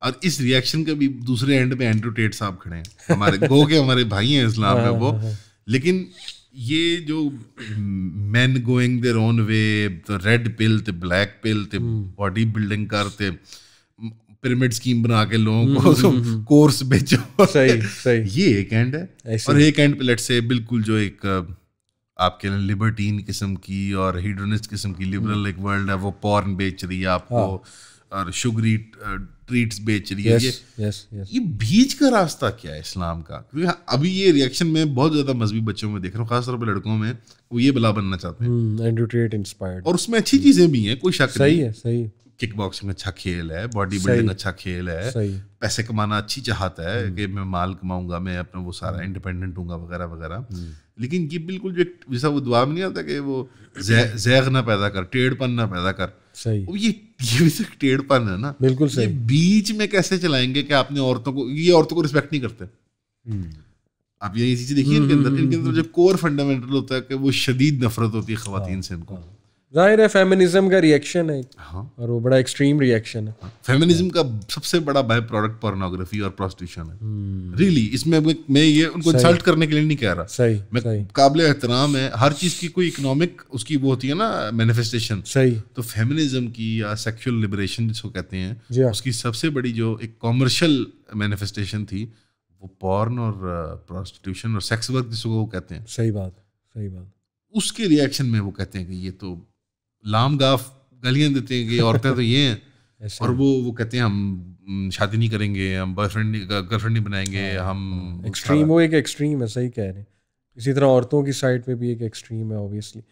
और इस रिएक्शन का भी दूसरे एंड में एंड्रू टेट साहब खड़े हैं हमारे (laughs) गो के हमारे भाई हैं इस्लाम हाँ, में वो हाँ, हाँ। लेकिन ये जो men going their own way the red pill थे ब्लैक पिल थे बॉडी बिल्डिंग करते पिरामिड स्कीम बना के लोगों को तो कोर्स बेचो सही सही (laughs) ये एक एंड है और एक एंड पे लेट्स से बिल्कुल जो एक uh, आपके लिबर्टीन किस्म की और हिडोनिस्ट किस्म की लिबरल hmm. एक वर्ल्ड है वो पॉर्न बेच रही है आपको हाँ। और शुगरी ट्रीट्स बेच रही है yes, ये yes, yes. ये बीच का रास्ता क्या है इस्लाम का क्योंकि हाँ, अभी ये रिएक्शन में बहुत ज्यादा मजहबी बच्चों में देख रहा हूँ खासतौर पर लड़कों में वो ये बला बनना चाहते हैं hmm, और उसमें अच्छी चीजें भी हैं कोई शक सही है सही किक बॉक्सिंग अच्छा खेल है बॉडी बिल्डिंग अच्छा खेल है पैसे कमाना अच्छी चाहता है hmm. कि मैं माल कमाऊंगा मैं अपना वो सारा इंडिपेंडेंट hmm. हूँ वगैरह वगैरह hmm. लेकिन ये बिल्कुल जो जैसा वो दुआ में नहीं आता कि वो जैग ना पैदा कर टेढ़पन ना पैदा कर सही ये ये भी टेढ़पन है ना बिल्कुल सही बीच में कैसे चलाएंगे कि आपने औरतों को ये औरतों को रिस्पेक्ट नहीं करते हम्म। आप यही चीजें देखिए इनके अंदर इनके अंदर जो कोर फंडामेंटल होता है कि वो शदीद नफरत होती है खातन से इनको हाँ। जाहिर है फेमिनिज्म का रिएक्शन है हाँ और वो बड़ा एक्सट्रीम रिएक्शन है हाँ। फेमिनिज्म का सबसे बड़ा बाय प्रोडक्ट पोर्नोग्राफी और प्रोस्टिट्यूशन है रियली हम्म। इसमें मैं, ये उनको इंसल्ट करने के लिए नहीं कह रहा सही मैं काबिल एहतराम है हर चीज की कोई इकोनॉमिक उसकी वो होती है ना मैनिफेस्टेशन सही तो फेमिनिज्म की या सेक्शुअल लिबरेशन जिसको कहते हैं हाँ। उसकी सबसे बड़ी जो एक कॉमर्शियल मैनिफेस्टेशन थी वो पॉर्न और प्रोस्टिट्यूशन और सेक्स वर्क जिसको वो कहते हैं सही बात सही बात उसके रिएक्शन में वो कहते हैं कि ये तो लाम गाफ गलियां देते हैं कि औरतें तो ये हैं (laughs) और वो वो कहते हैं हम शादी नहीं करेंगे हम बॉयफ्रेंड गर्लफ्रेंड नहीं बनाएंगे हाँ, हम एक्सट्रीम हाँ, हाँ। वो एक एक्सट्रीम है सही कह रहे हैं इसी तरह औरतों की साइड पर भी एक एक्सट्रीम है ऑब्वियसली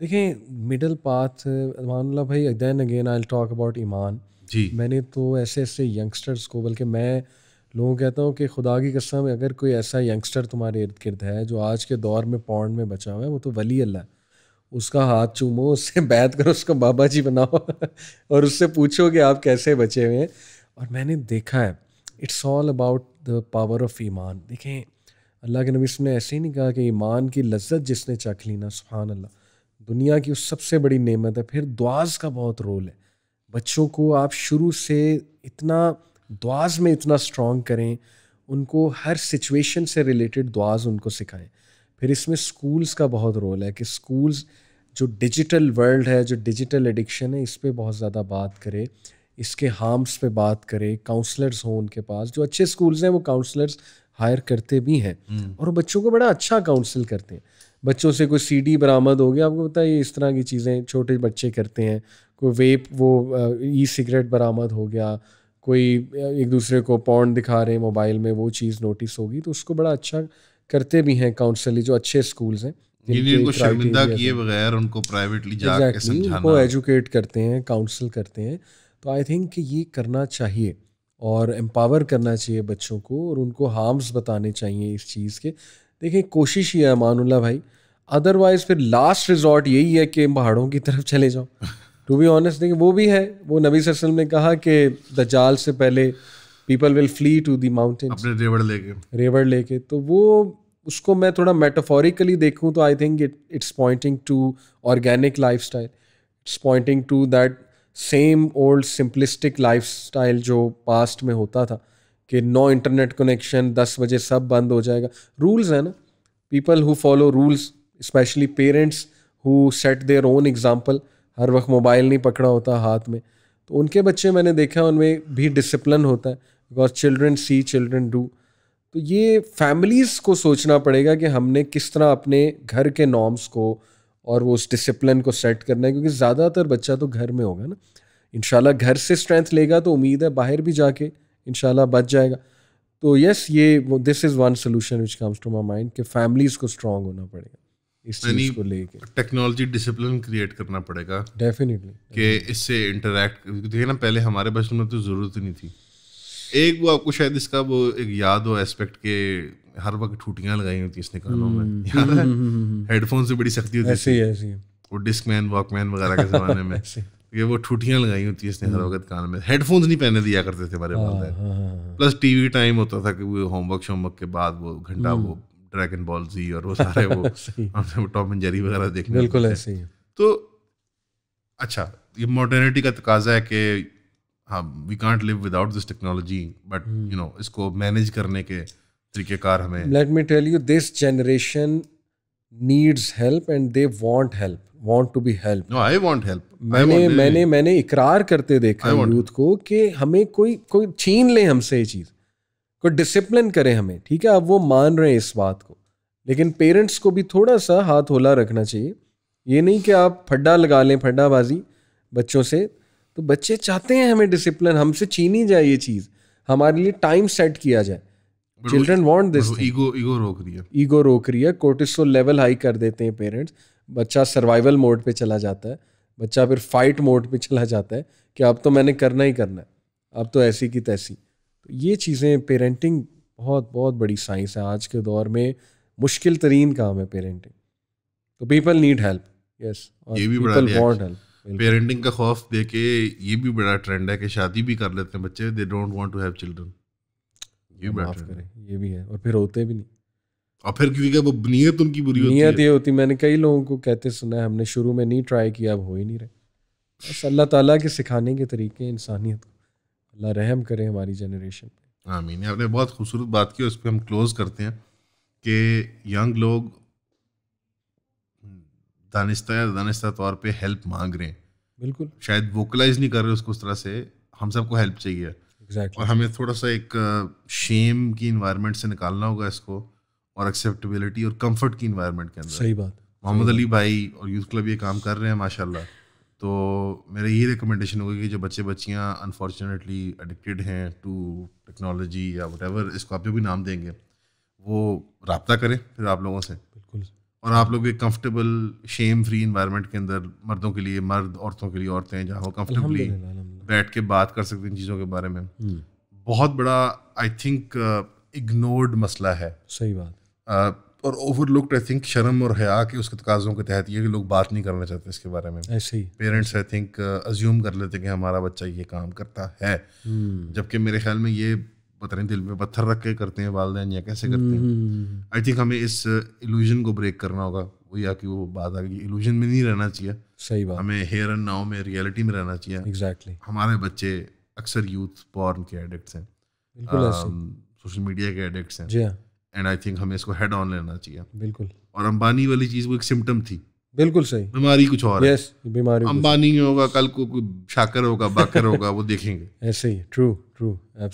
देखें मिडल पाथ मामला भाई then again I talk about ईमान जी मैंने तो ऐसे ऐसे यंगस्टर्स को बल्कि मैं लोगों कहता हूँ कि खुदा की कसम अगर कोई ऐसा यंगस्टर तुम्हारे इर्द गिर्द है जो आज के दौर में पौंड में बचा हुआ है वो तो वली अल्लाह उसका हाथ चूमो उससे बैत करो उसको बाबा जी बनाओ और उससे पूछो कि आप कैसे बचे हुए हैं और मैंने देखा है it's all about the power of ईमान देखें अल्लाह के नबी ने ऐसे ही नहीं कहा कि ईमान की लज्जत जिसने चख ली ना सुबहान अल्लाह दुनिया की उस सबसे बड़ी नेमत है फिर दुआज का बहुत रोल है बच्चों को आप शुरू से इतना दुआज में इतना स्ट्रॉन्ग करें उनको हर सिचुएशन से रिलेटेड दुआज उनको सिखाएं फिर इसमें स्कूल्स का बहुत रोल है कि स्कूल्स जो डिजिटल वर्ल्ड है जो डिजिटल एडिक्शन है इस पर बहुत ज़्यादा बात करे इसके हार्म्स पे बात करे काउंसलर्स हों उनके पास जो अच्छे स्कूल्स हैं वो काउंसलर्स हायर करते भी हैं हम्म। और बच्चों को बड़ा अच्छा काउंसिल करते हैं बच्चों से कोई सीडी बरामद हो गया आपको पता है इस तरह की चीज़ें छोटे बच्चे करते हैं कोई वेप वो ई सिगरेट बरामद हो गया कोई एक दूसरे को पॉन्ड दिखा रहे हैं मोबाइल में वो चीज़ नोटिस होगी तो उसको बड़ा अच्छा करते भी हैं काउंसली जो अच्छे स्कूल्स हैं को शर्मिंदा किए बगैर उनको प्राइवेटली जाके exactly, समझाना वो एजुकेट करते हैं काउंसिल करते हैं तो आई थिंक कि ये करना चाहिए और एम्पावर करना चाहिए बच्चों को और उनको हार्म्स बताने चाहिए इस चीज़ के देखिए कोशिश ही है अमानुल्ला भाई अदरवाइज फिर लास्ट रिजॉर्ट यही है कि पहाड़ों की तरफ चले जाओ टू बी ऑनेस्ट देखिए वो भी है वो नबी वसल्लम ने कहा कि द से पहले people will flee to the mountain रेवड़ लेके रेवड़ लेके तो वो उसको मैं थोड़ा मेटाफोरिकली देखूँ तो I think it it's pointing to organic lifestyle it's pointing to that same old simplistic lifestyle जो पास्ट में होता था कि नो इंटरनेट कनेक्शन दस बजे सब बंद हो जाएगा रूल्स है ना people who follow rules specially parents who set their own example हर वक्त मोबाइल नहीं पकड़ा होता हाथ में तो उनके बच्चे मैंने देखा उनमें भी डिसिप्लिन होता है because children see children do तो ये फैमिलीज़ को सोचना पड़ेगा कि हमने किस तरह अपने घर के नॉर्म्स को और वो उस डिसिप्लिन को सेट करना है क्योंकि ज़्यादातर बच्चा तो घर में होगा ना इनशाला घर से स्ट्रेंथ लेगा तो उम्मीद है बाहर भी जाके इनशाला बच जाएगा तो यस ये this is one solution which comes to my mind कि फैमिलीज़ को स्ट्रांग होना पड़ेगा इस चीज को लेके टेक्नोलॉजी डिसिप्लिन क्रिएट करना पड़ेगा डेफिनेटली कि इससे इंटरेक्ट देखिए ना पहले हमारे बचपन में तो जरूरत ही नहीं थी एक वो आपको शायद इसका वो एक याद हो एस्पेक्ट के हर वक्त ठूटियां लगाई होती इसने कानों में हम्म। याद है हेडफोन हम्म, हम्म, से बड़ी सख्ती होती ऐसी ऐसी वो डिस्कमैन वॉकमैन वगैरह के जमाने में (laughs) ये वो ठूटियां लगाई होती इसने हर वक्त कान में हेडफोन्स नहीं पहने दिया करते थे हमारे वालदेन प्लस टीवी टाइम होता था कि वो होमवर्क शोमवर्क के बाद वो घंटा वो ड्रैगन बॉल जी और वो सारे वो टॉप एंड जेरी वगैरह देखने बिल्कुल ऐसे ही तो अच्छा ये मॉडर्निटी का तकाजा है कि हम we can't live without this technology but you know इसको मैनेज करने के तरीकेकार हमें let me tell you this generation needs help and they want help want to be help no I want help मैंने मैंने मैंने इकरार करते देखा यूथ को कि हमें कोई कोई छीन ले हमसे ये चीज़ कोई डिसिप्लिन करे हमें ठीक है अब वो मान रहे हैं इस बात को लेकिन पेरेंट्स को भी थोड़ा सा हाथ होला रखना चाहिए ये नहीं कि आप फड्डा लगा लें फड्डाबाजी बच्चों से तो बच्चे चाहते हैं हमें डिसिप्लिन हमसे छीनी जाए ये चीज़ हमारे लिए टाइम सेट किया जाए children want this ego ego रोक रही है ईगो रोक रही है कोर्टिसोल लेवल हाई कर देते हैं पेरेंट्स बच्चा सर्वाइवल मोड पे चला जाता है बच्चा फिर फाइट मोड पे चला जाता है कि अब तो मैंने करना ही करना है अब तो ऐसी की तैसी तो ये चीज़ें पेरेंटिंग बहुत बहुत बड़ी साइंस है आज के दौर में मुश्किल तरीन काम है पेरेंटिंग तो पीपल नीड हेल्प यस ये भी वॉन्ट हेल्प पेरेंटिंग का खौफ दे के ये भी बड़ा ट्रेंड है कि शादी भी कर लेते हैं बच्चे they don't want to have children ये बड़ा ट्रेंड है ये भी है और फिर होते भी नहीं और फिर क्योंकि वो नीयत उनकी बुरी होती है नीयत ये होती मैंने कई लोगों को कहते सुना है हमने शुरू में नहीं ट्राई किया अब हो ही नहीं रहे बस अल्लाह ताला के सिखाने के तरीके इंसानियत को अल्लाह रहम करे हमारी जनरेशन पे आमीन आपने बहुत खूबसूरत बात की उस पर हम क्लोज़ करते हैं कि यंग लोग दानिस्त या तौर पे हेल्प मांग रहे हैं बिल्कुल शायद वोकलाइज नहीं कर रहे उसको उस तरह से हम सबको हेल्प चाहिए exactly. और हमें थोड़ा सा एक शेम की इन्वायरमेंट से निकालना होगा इसको और एक्सेप्टेबिलिटी और कम्फर्ट की इन्वायरमेंट के अंदर सही बात मोहम्मद अली भाई और यूथ क्लब ये काम कर रहे हैं माशाल्लाह तो मेरा ये रिकमेंडेशन होगा कि जो बच्चे बच्चियाँ अनफॉर्चुनेटली एडिक्टेड हैं टू टेक्नोलॉजी या वट इसको आप जो भी नाम देंगे वो रबता करें फिर आप लोगों से और आप लोग एक कंफर्टेबल शेम फ्री इन्वायरमेंट के अंदर मर्दों के लिए मर्द औरतों के लिए औरतें जहाँ वो कंफर्टेबली बैठ के बात कर सकते हैं इन चीज़ों के बारे में हम्म। बहुत बड़ा आई थिंक इग्नोर्ड मसला है सही बात uh, और और ओवरलुक्ड आई थिंक शर्म और हया के उसके तकाजों के तहत ये कि लोग बात नहीं करना चाहते इसके बारे में ऐसे ही पेरेंट्स आई थिंक अज्यूम कर लेते हैं कि हमारा बच्चा ये काम करता है हम्म। जबकि मेरे ख्याल में ये पता नहीं दिल में पत्थर रख के करते हैं वालदेन या कैसे करते हैं आई हम्म। थिंक हमें इस इल्यूजन को ब्रेक करना होगा वो या कि वो बात आ गई इल्यूजन में नहीं रहना चाहिए सही बात हमें हेयर एंड नाउ में रियलिटी में रहना चाहिए एग्जैक्टली exactly. हमारे बच्चे अक्सर यूथ पॉर्न के एडिक्ट हैं सोशल मीडिया के एडिक्ट हैं एंड आई थिंक हमें इसको हेड ऑन लेना चाहिए बिल्कुल और अंबानी वाली चीज़ वो एक सिम्टम थी बिल्कुल सही बीमारी कुछ और यस yes, बीमारी अंबानी होगा कल को कोई शाकर होगा बाकर होगा वो देखेंगे (laughs) ऐसे ही ट्रू ट्रू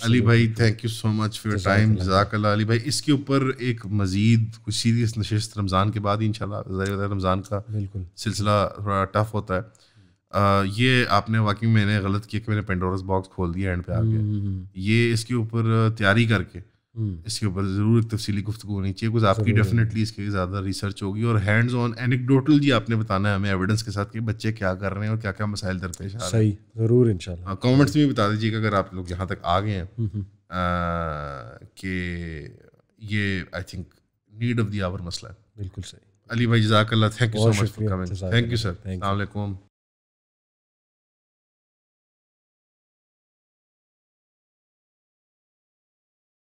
अली भाई thank you so much for time जजाकल्ला अली भाई इसके ऊपर एक मजीद कुछ सीरियस नशस्त रमज़ान के बाद ही रमज़ान का बिल्कुल सिलसिला थोड़ा टफ होता है आ, ये आपने वाकई मैंने गलत किया कि मैंने पेंडोरस बॉक्स खोल दिया एंड पे आके हम्म, हम्म, हम्म। ये इसके ऊपर तैयारी करके Hmm. इसके ऊपर ज़रूर एक तफसली गुफ्तु होनी चाहिए बिकॉज आपकी डेफिनेटली इसके ज़्यादा रिसर्च होगी और हैंड्स ऑन एनिकडोटल जी आपने बताना है हमें एविडेंस के साथ कि बच्चे क्या कर रहे हैं और क्या क्या मसाइल दरपेश आ रहे हैं सही ज़रूर इन कमेंट्स में बता दीजिएगा अगर आप लोग यहाँ तक आ गए हैं हम्म, हम्म। कि ये I think need of the hour मसला है बिल्कुल सही अली भाई जजाकल्ला thank you so much for coming thank you sir अलैक्म